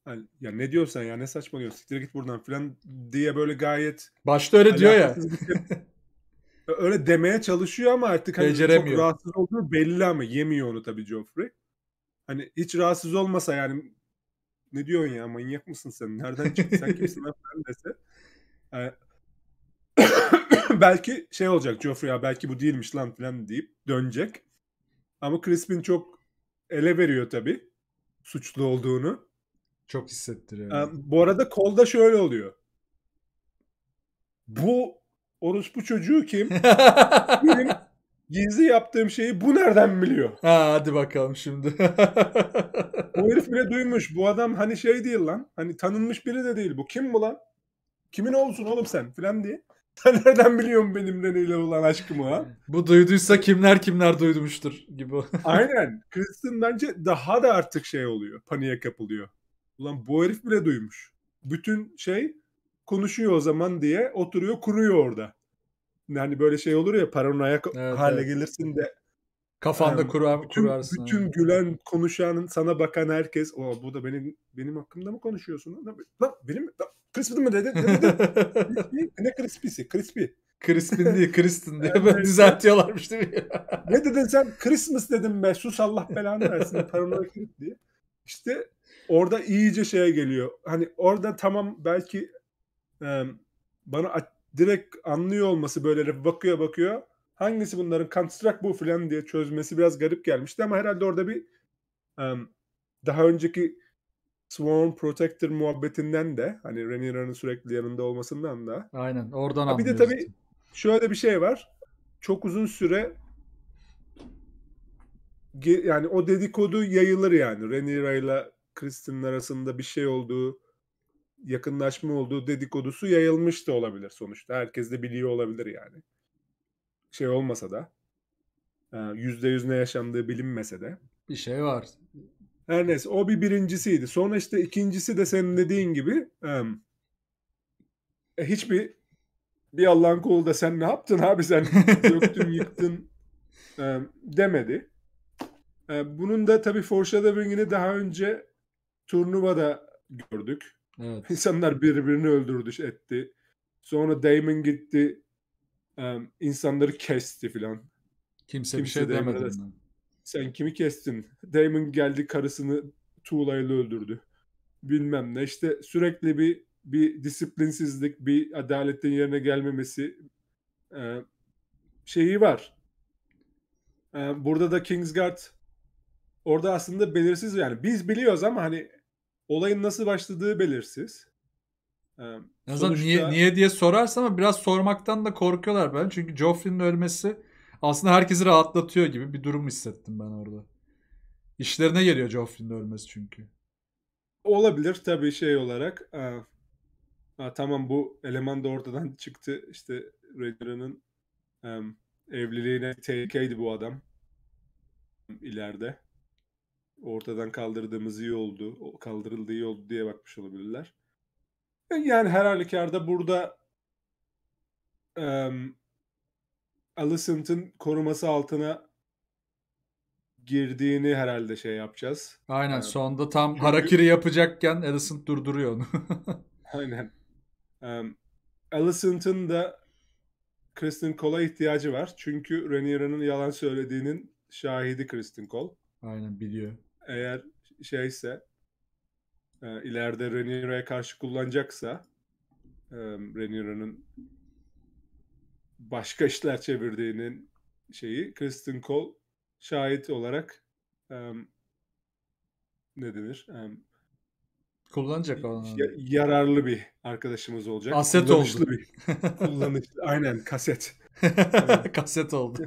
hani, ya ne diyorsan ya ne saçmalıyorsun siktir git buradan filan diye böyle gayet başta öyle diyor ya. Şey. öyle demeye çalışıyor ama artık hani çok rahatsız olduğu belli ama yemiyor onu tabii Joffrey. Hani hiç rahatsız olmasa yani ne diyorsun ya manyak mısın sen nereden çıktın sen kimsin falan dese. Yani, e, [COUGHS] belki şey olacak Joffrey ya belki bu değilmiş lan falan deyip dönecek. Ama Crispin çok ele veriyor tabi suçlu olduğunu. Çok hissettiriyor. Bu arada kolda şöyle oluyor. Bu orospu çocuğu kim? [LAUGHS] Benim gizli yaptığım şeyi bu nereden biliyor? Ha, hadi bakalım şimdi. [LAUGHS] bu herif bile duymuş. Bu adam hani şey değil lan. Hani tanınmış biri de değil. Bu kim bu lan? Kimin olsun oğlum sen filan diye. [LAUGHS] Sen nereden biliyorsun benimle neyle olan aşkımı ha? Bu duyduysa kimler kimler duydumuştur gibi. [LAUGHS] Aynen. Kristen bence daha da artık şey oluyor. Paniğe kapılıyor. Ulan bu herif bile duymuş. Bütün şey konuşuyor o zaman diye oturuyor kuruyor orada. Yani böyle şey olur ya paranoyak evet, hale evet. gelirsin de Kafanda kurar, bütün, kurarsın. Bütün gülen, konuşan, sana bakan herkes o bu da benim benim hakkımda mı konuşuyorsun? Lan, lan benim lan, Crispin mi dedi? [LAUGHS] ne Crispy'si? Crispy. Crispin değil, Kristin diye böyle düzeltiyorlarmış değil mi? ne dedin sen? Christmas dedim be. Sus Allah belanı versin. Paranoya diye. İşte orada iyice şeye geliyor. Hani orada tamam belki e, bana direkt anlıyor olması böyle bakıyor bakıyor hangisi bunların construct bu filan diye çözmesi biraz garip gelmişti ama herhalde orada bir um, daha önceki Swarm Protector muhabbetinden de hani Rhaenyra'nın sürekli yanında olmasından da. Aynen oradan ha, Bir de tabii şöyle bir şey var. Çok uzun süre yani o dedikodu yayılır yani. Rhaenyra ile Kristin'in arasında bir şey olduğu yakınlaşma olduğu dedikodusu yayılmış da olabilir sonuçta. Herkes de biliyor olabilir yani şey olmasa da e, yüzde yüz ne yaşandığı bilinmese de. Bir şey var. Her neyse o bir birincisiydi. Sonra işte ikincisi de senin dediğin gibi e, hiçbir bir Allah'ın kolu da sen ne yaptın abi sen [LAUGHS] döktün yıktın e, demedi. E, bunun da tabii foreshadowing'ini daha önce turnuvada gördük. Evet. İnsanlar birbirini öldürdü etti. Sonra Damon gitti um, insanları kesti filan. Kimse, Kimse bir şey Damon'a demedi. sen kimi kestin? Damon geldi karısını tuğlayla öldürdü. Bilmem ne işte sürekli bir bir disiplinsizlik, bir adaletin yerine gelmemesi e, şeyi var. E, burada da Kingsguard orada aslında belirsiz yani biz biliyoruz ama hani olayın nasıl başladığı belirsiz. Ee, sonuçta... niye, niye diye sorarsa ama biraz sormaktan da korkuyorlar ben. Çünkü Joffrey'nin ölmesi aslında herkesi rahatlatıyor gibi bir durum hissettim ben orada. İşlerine geliyor Joffrey'nin ölmesi çünkü. Olabilir tabii şey olarak. Aa, aa, tamam bu eleman da ortadan [LAUGHS] çıktı. İşte Rhaenyara'nın um, evliliğine tehlikeliydi bu adam. ileride Ortadan kaldırdığımız iyi oldu. Kaldırıldığı iyi oldu diye bakmış olabilirler. E, yani her halükarda burada um, Alicent'ın koruması altına girdiğini herhalde şey yapacağız. Aynen ee, sonda tam çünkü... harakiri yapacakken Alicent durduruyor onu. [LAUGHS] Aynen. Um, Alicent'ın da Kristen Cole'a ihtiyacı var. Çünkü Rhaenyra'nın yalan söylediğinin şahidi Kristen Cole. Aynen biliyor. Eğer şeyse e, ileride Rhaenyra karşı kullanacaksa e, başka işler çevirdiğinin şeyi Kristen Cole şahit olarak e, ne denir? E, Kullanacak olan. Yararlı bir arkadaşımız olacak. Aset kullanışlı oldu. Bir, [LAUGHS] kullanışlı. aynen kaset. [LAUGHS] kaset oldu.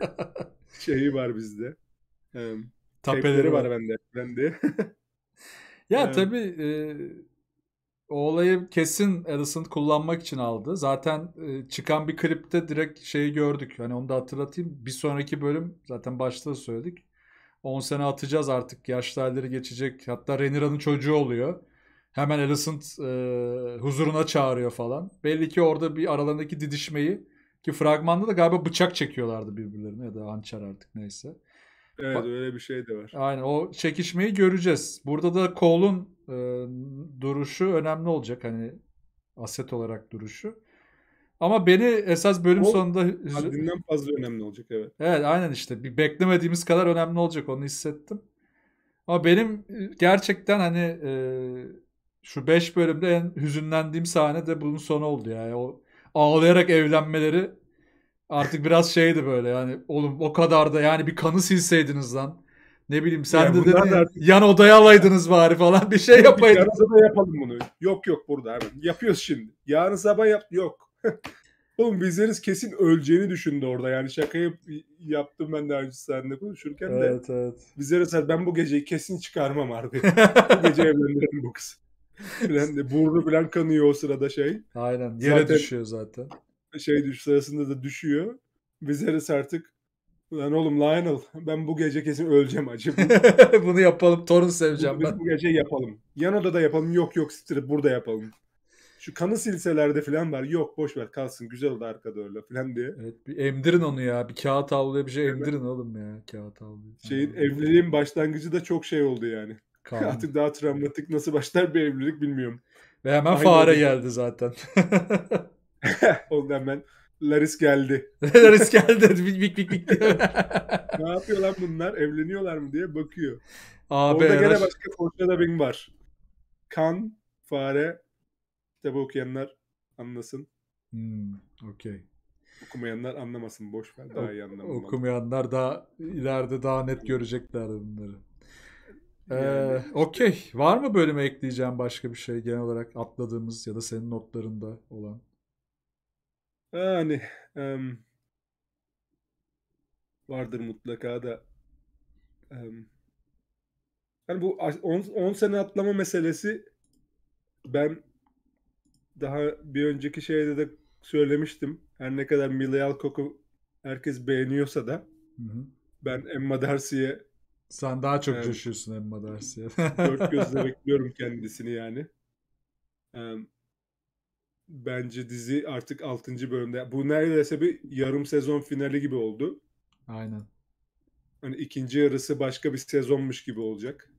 Şeyi var bizde. E, tapeleri var. var bende. Bende. [LAUGHS] Ya evet. tabii e, o olayı kesin Edison kullanmak için aldı. Zaten e, çıkan bir klipte direkt şeyi gördük. Hani onu da hatırlatayım. Bir sonraki bölüm zaten başta da söyledik. 10 sene atacağız artık. Yaşlı geçecek. Hatta Renira'nın çocuğu oluyor. Hemen Alicent e, huzuruna çağırıyor falan. Belli ki orada bir aralarındaki didişmeyi ki fragmanda da galiba bıçak çekiyorlardı birbirlerine ya da hançer artık neyse. Evet öyle bir şey de var. Aynen o çekişmeyi göreceğiz. Burada da Cole'un e, duruşu önemli olacak hani aset olarak duruşu. Ama beni esas bölüm Cole, sonunda haddinden fazla önemli olacak evet. Evet aynen işte bir beklemediğimiz kadar önemli olacak onu hissettim. Ama benim e, gerçekten hani e, şu 5 bölümde en hüzünlendiğim sahne de bunun sonu oldu yani. O ağlayarak evlenmeleri Artık biraz şeydi böyle yani oğlum o kadar da yani bir kanı silseydiniz lan. Ne bileyim sen yani de dedin ya, yan odaya alaydınız bari falan bir şey yapaydınız. Yarın sabah yapalım bunu. Yok yok burada hemen. Yapıyoruz şimdi. Yarın sabah yap. Yok. [LAUGHS] Oğlum bizleriz kesin öleceğini düşündü orada. Yani şaka yap, yaptım ben daha önce seninle konuşurken de. Evet evet. Viserys ben bu geceyi kesin çıkarmam artık. [LAUGHS] bu gece evlenirim bu kız. Bilen de burnu bilen kanıyor o sırada şey. Aynen yere zaten, düşüyor zaten şey düş sırasında da düşüyor. Viserys artık Lan oğlum Lionel [LAUGHS] ben bu gece kesin öleceğim acaba. [LAUGHS] Bunu yapalım. Torun seveceğim Bunu, ben. Bu gece yapalım. Yan odada yapalım. Yok yok strip burada yapalım. Şu kanı silselerde falan var. Yok boş ver kalsın. Güzel oldu arkada öyle falan diye. Evet bir emdirin onu ya. Bir kağıt havluya bir şey emdirin oğlum ya. Kağıt havluya. Şeyin evliliğin başlangıcı da çok şey oldu yani. [LAUGHS] Kan. Artık daha travmatik nasıl başlar bir evlilik bilmiyorum. Ve hemen Aynı fare oldu. geldi zaten. [LAUGHS] Ondan ben Laris geldi. [LAUGHS] Laris geldi. Bik bik bik bik [LAUGHS] ne yapıyor lan bunlar? Evleniyorlar mı diye bakıyor. Abi, Orada gene başka foreshadowing var. Kan, fare, kitabı okuyanlar anlasın. Hmm, Okey. Okumayanlar anlamasın boş ver daha iyi anlamamalı. Okumayanlar daha ileride daha net görecekler bunları. Ee, yani. Okey. Var mı bölüme ekleyeceğim başka bir şey genel olarak atladığımız ya da senin notlarında olan? Yani em, vardır mutlaka da. em, yani bu 10 sene atlama meselesi ben daha bir önceki şeyde de söylemiştim. Her ne kadar Mila Yalkok'u herkes beğeniyorsa da Hı hı. ben Emma Darcy'ye Sen daha çok Evet. coşuyorsun Emma Darcy'ye. dört gözle [LAUGHS] bekliyorum kendisini yani. Em, bence dizi artık 6. bölümde. Bu neredeyse bir yarım sezon finali gibi oldu. Aynen. Hani ikinci yarısı başka bir sezonmuş gibi olacak.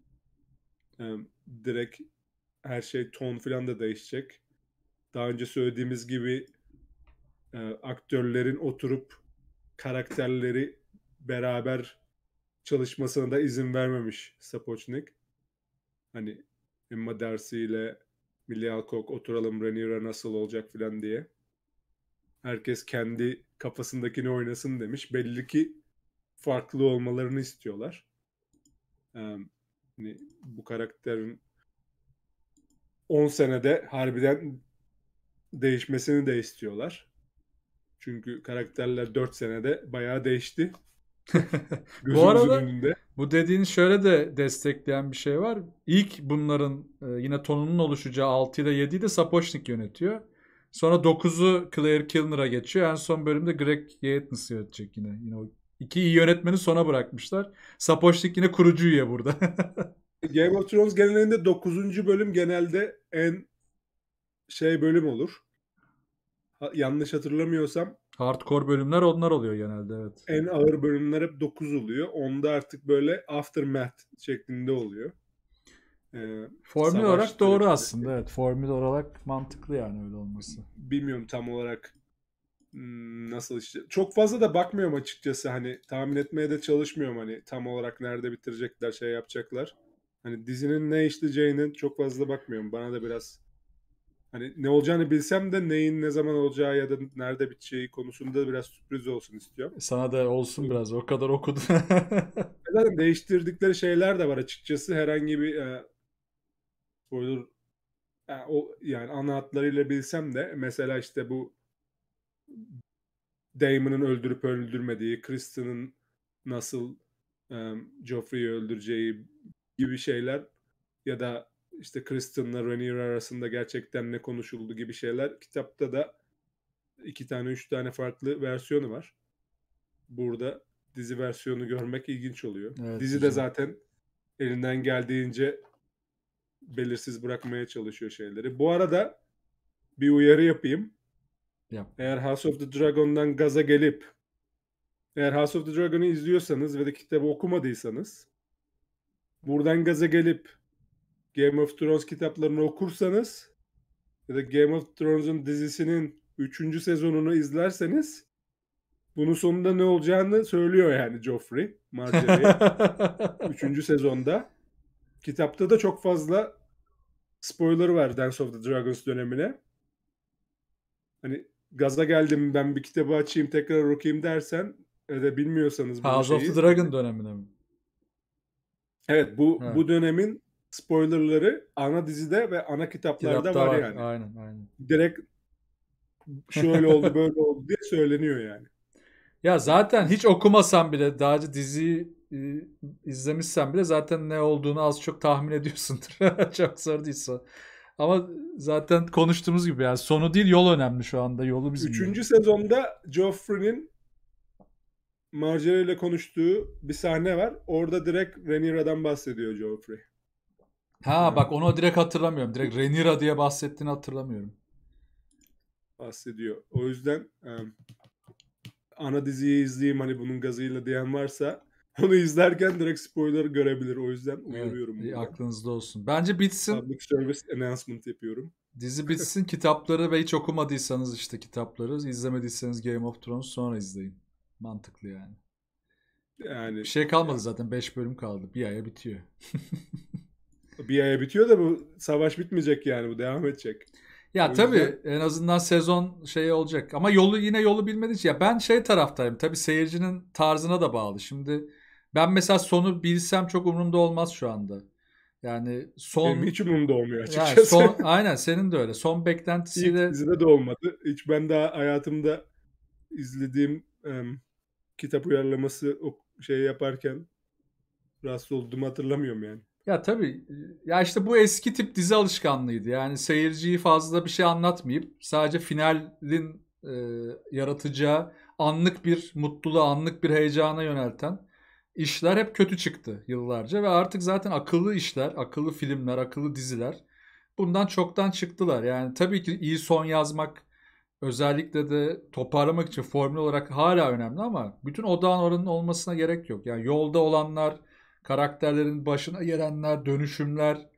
Yani direkt her şey ton falan da değişecek. Daha önce söylediğimiz gibi e, aktörlerin oturup karakterleri beraber çalışmasına da izin vermemiş Sapochnik. Hani Emma Darcy ile Milli Alkok oturalım Rhaenyra nasıl olacak filan diye. Herkes kendi kafasındakini oynasın demiş. Belli ki farklı olmalarını istiyorlar. Ee, hani bu karakterin 10 senede harbiden değişmesini de istiyorlar. Çünkü karakterler 4 senede bayağı değişti. [LAUGHS] Gözümüzün bu arada önünde. Bu dediğini şöyle de destekleyen bir şey var. İlk bunların e, yine tonunun oluşacağı 6 ile 7'yi de Sapochnik yönetiyor. Sonra 9'u Claire Kilner'a geçiyor. En son bölümde Greg Yates yönetecek yine. Yine o iki iyi yönetmeni sona bırakmışlar. Sapochnik yine kurucu üye burada. [LAUGHS] Game of Thrones genelinde 9. bölüm genelde en şey bölüm olur. yanlış hatırlamıyorsam Hardcore bölümler onlar oluyor genelde evet. En ağır bölümler hep 9 oluyor. Onda artık böyle aftermath şeklinde oluyor. Ee, formül olarak doğru de. aslında evet. Formül olarak mantıklı yani öyle olması. Bilmiyorum tam olarak hmm, nasıl işte. Çok fazla da bakmıyorum açıkçası hani tahmin etmeye de çalışmıyorum hani tam olarak nerede bitirecekler şey yapacaklar. Hani dizinin ne işleyeceğini çok fazla bakmıyorum. Bana da biraz hani ne olacağını bilsem de neyin ne zaman olacağı ya da nerede biteceği konusunda biraz sürpriz olsun istiyorum. E, sana da olsun biraz o kadar okudun. [LAUGHS] Zaten değiştirdikleri şeyler de var açıkçası herhangi bir e, spoiler e, o yani ana hatlarıyla bilsem de mesela işte bu Damon'ın öldürüp öldürmediği, Kristen'ın nasıl e, Joffrey'i öldüreceği gibi şeyler ya da işte Kristen'la Rhaenyra arasında gerçekten ne konuşuldu gibi şeyler. Kitapta da iki tane üç tane farklı versiyonu var. Burada dizi versiyonu görmek ilginç oluyor. Evet, dizi de zaten elinden geldiğince belirsiz bırakmaya çalışıyor şeyleri. Bu arada bir uyarı yapayım. Yap. Eğer House of the Dragon'dan gaza gelip eğer House of the Dragon'ı izliyorsanız ve de kitabı okumadıysanız buradan gaza gelip Game of Thrones kitaplarını okursanız ya da Game of Thrones'un dizisinin 3. sezonunu izlerseniz bunun sonunda ne olacağını söylüyor yani Joffrey Marjorie'ye. 3. [LAUGHS] sezonda. Kitapta da çok fazla spoiler var Dance of the Dragons dönemine. Hani gaza geldim ben bir kitabı açayım tekrar okuyayım dersen ya e da bilmiyorsanız bu House şeyi. of the Dragon dönemine mi? Evet bu ha. bu dönemin spoilerları ana dizide ve ana kitaplarda Kitapta var, yani. Aynen aynen. Direkt şöyle oldu böyle oldu diye söyleniyor yani. Ya zaten hiç okumasan bile daha önce diziyi e, izlemişsen bile zaten ne olduğunu az çok tahmin ediyorsundur. [LAUGHS] çok zor değilse. Ama zaten konuştuğumuz gibi yani sonu değil yol önemli şu anda. Yolu bizim. Üçüncü gibi. sezonda Joffrey'nin Marjorie ile konuştuğu bir sahne var. Orada direkt Rhaenyra'dan bahsediyor Joffrey. Ha bak onu direkt hatırlamıyorum. Direkt Renira diye bahsettiğini hatırlamıyorum. Bahsediyor. O yüzden um, ana diziyi izleyeyim hani bunun gazıyla diyen varsa [LAUGHS] onu izlerken direkt spoiler görebilir. O yüzden uyarıyorum. Evet, aklınızda olsun. Bence bitsin. Public Service Announcement yapıyorum. Dizi bitsin. [LAUGHS] kitapları ve hiç okumadıysanız işte kitapları izlemediyseniz Game of Thrones sonra izleyin. Mantıklı yani. Yani bir şey kalmadı yani. zaten 5 bölüm kaldı. Bir aya bitiyor. [LAUGHS] bir aya bitiyor da bu savaş bitmeyecek yani bu devam edecek. Ya o tabii yüzden... en azından sezon şey olacak ama yolu yine yolu bilmediği için ya ben şey taraftayım tabii seyircinin tarzına da bağlı. Şimdi ben mesela sonu bilsem çok umurumda olmaz şu anda. Yani son Benim hiç umurumda olmuyor açıkçası. Yani son, [LAUGHS] aynen senin de öyle. Son beklentisiyle İlk dizide de olmadı. Hiç ben daha hayatımda izlediğim um, kitap uyarlaması şey yaparken rahatsız olduğumu hatırlamıyorum yani. Ya tabii e, ya işte bu eski tip dizi alışkanlığıydı. Yani seyirciyi fazla bir şey anlatmayıp sadece finalin e, yaratacağı anlık bir mutluluğa, anlık bir heyecana yönelten işler hep kötü çıktı yıllarca ve artık zaten akıllı işler, akıllı filmler, akıllı diziler bundan çoktan çıktılar. Yani tabii ki iyi son yazmak özellikle de toparlamak için formül olarak hala önemli ama bütün odağın oranın olmasına gerek yok. Yani yolda olanlar karakterlerin başına gelenler, dönüşümler,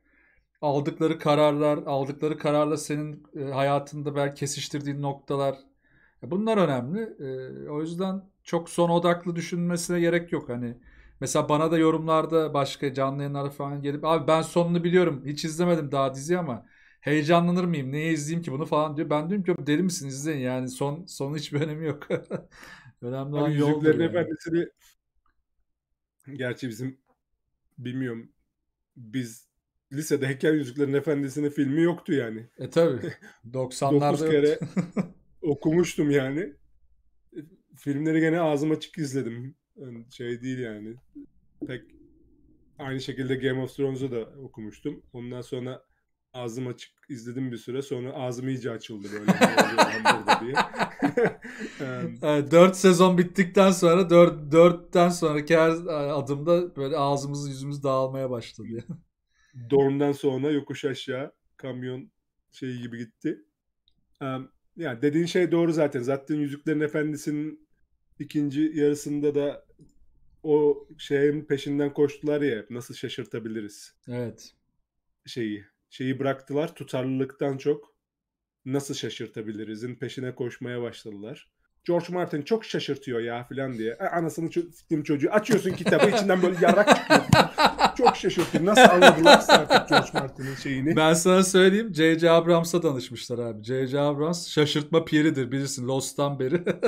aldıkları kararlar, aldıkları kararla senin e, hayatında belki kesiştirdiğin noktalar. E, bunlar önemli. E, o yüzden çok son odaklı düşünmesine gerek yok. Hani mesela bana da yorumlarda başka canlı yayınlara falan gelip abi ben sonunu biliyorum. Hiç izlemedim daha dizi ama heyecanlanır mıyım? Neye izleyeyim ki bunu falan diyor. Ben diyorum ki deli misin izleyin yani son son hiçbir [LAUGHS] önemi yok. [LAUGHS] Önemli olan yoldur. Yani. Efendisi'ni Gerçi bizim bilmiyorum biz lisede Heykel Yüzüklerin Efendisi'nin filmi yoktu yani. E tabi 90'larda [LAUGHS] kere [LAUGHS] okumuştum yani. E, filmleri gene ağzım açık izledim. Yani şey değil yani. Pek aynı şekilde Game of Thrones'u da okumuştum. Ondan sonra ağzım açık izledim bir süre. Sonra ağzım iyice açıldı böyle. [LAUGHS] Ee, dört yani sezon bittikten sonra dört 4'ten sonraki her e, adımda böyle ağzımız yüzümüz dağılmaya başladı. [LAUGHS] Dorm'dan sonra yokuş aşağı kamyon şeyi gibi gitti. Yani dediğin şey doğru zaten. Zaten Yüzüklerin Efendisi'nin ikinci yarısında da o şeyin peşinden koştular ya nasıl şaşırtabiliriz. Evet. Şeyi şeyi bıraktılar tutarlılıktan çok nasıl şaşırtabiliriz'in peşine koşmaya başladılar. George Martin çok şaşırtıyor ya filan diye. E, anasını siktim çocuğu. Açıyorsun kitabı [LAUGHS] içinden böyle yarak çıkıyor. çok şaşırtıyor Nasıl anladılarsa artık George Martin'in şeyini. Ben sana söyleyeyim. J.J. Abrams'a danışmışlar abi. J.J. Abrams şaşırtma piridir bilirsin Lost'tan beri. [LAUGHS]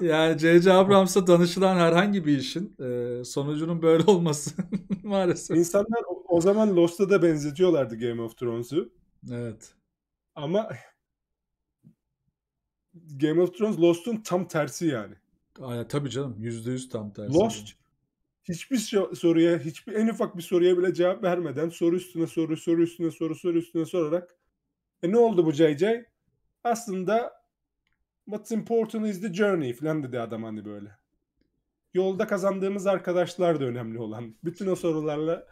yani J.J. Abrams'a danışılan herhangi bir işin e, sonucunun böyle olması [LAUGHS] maalesef. İnsanlar o o zaman Lost'a da benzetiyorlardı Game of Thrones'u. Evet. Ama Game of Thrones Lost'un tam tersi yani. Aa, tabii canım yüzde yüz tam tersi. Lost hiçbir soruya, hiçbir en ufak bir soruya bile cevap vermeden soru üstüne soru, soru üstüne soru, soru üstüne sorarak e ne oldu bu JJ? Aslında what's important is the journey falan dedi adam hani böyle. Yolda kazandığımız arkadaşlar da önemli olan. Bütün o sorularla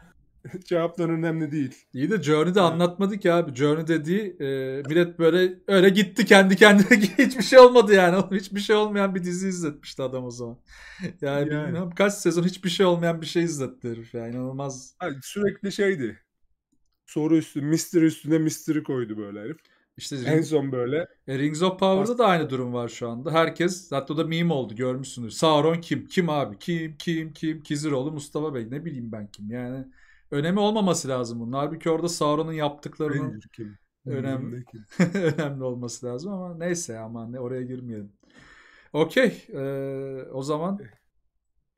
[LAUGHS] Cevaplar önemli değil. İyi de Journey'de evet. anlatmadı ki abi. Journey dediği e, millet böyle öyle gitti kendi kendine [LAUGHS] hiçbir şey olmadı yani. Hiçbir şey olmayan bir dizi izletmişti adam o zaman. Yani, yani. bilmem kaç sezon hiçbir şey olmayan bir şey izletti herif yani inanılmaz. Ha, sürekli şeydi. Soru üstü, Mister üstüne mystery koydu böyle herif. İşte en son böyle. E, Rings of Power'da da aynı durum var şu anda. Herkes hatta o da meme oldu görmüşsünüz. Sauron kim? Kim abi? Kim? Kim? Kim? Kizir oğlu Mustafa Bey ne bileyim ben kim yani önemi olmaması lazım bunun. Halbuki orada Sauron'un yaptıklarının önemli, [LAUGHS] önemli olması lazım ama neyse ama ne oraya girmeyelim. Okey. Ee, o zaman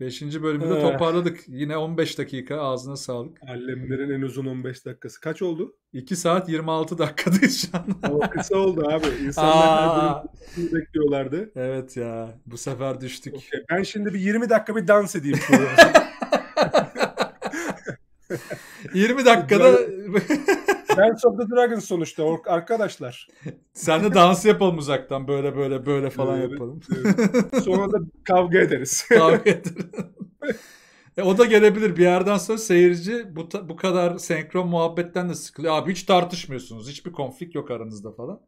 5. bölümü de toparladık. Yine 15 dakika ağzına sağlık. Hallemlerin en uzun 15 dakikası. Kaç oldu? 2 saat 26 dakikadayız şu an. o [LAUGHS] kısa oldu abi. İnsanlar bekliyorlardı. Evet ya. Bu sefer düştük. Okay. Ben şimdi bir 20 dakika bir dans edeyim. [LAUGHS] 20 dakikada [LAUGHS] ben of the Dragons sonuçta arkadaşlar. Sen de dans yapalım uzaktan böyle böyle böyle falan yapalım. Sonra da kavga ederiz. [LAUGHS] kavga ederiz. E, o da gelebilir. Bir yerden sonra seyirci bu, bu kadar senkron muhabbetten de sıkılıyor. Abi hiç tartışmıyorsunuz. Hiçbir konflikt yok aranızda falan.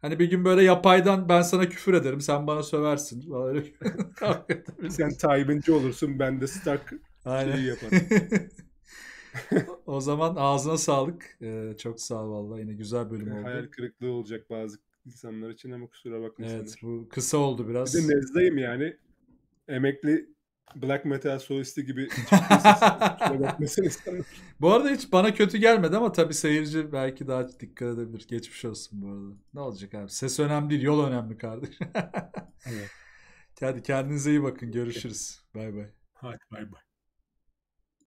Hani bir gün böyle yapaydan ben sana küfür ederim. Sen bana söversin. [LAUGHS] sen Tayyip'inci olursun. Ben de Stark Aynen. şeyi yaparım. [LAUGHS] o zaman ağzına sağlık. Ee, çok sağ ol valla. Yine güzel bölüm oldu. Hayal kırıklığı olacak bazı insanlar için ama kusura bakma. Evet sana. bu kısa oldu biraz. Bir de nezdeyim yani. Emekli Black Metal solisti gibi [LAUGHS] Bu arada hiç bana kötü gelmedi ama tabii seyirci belki daha dikkat edebilir. Geçmiş olsun bu arada. Ne olacak abi? Ses önemli değil, yol önemli kardeş. evet. [LAUGHS] Hadi kendinize iyi bakın. Görüşürüz. Bay bay. Hadi bay bay.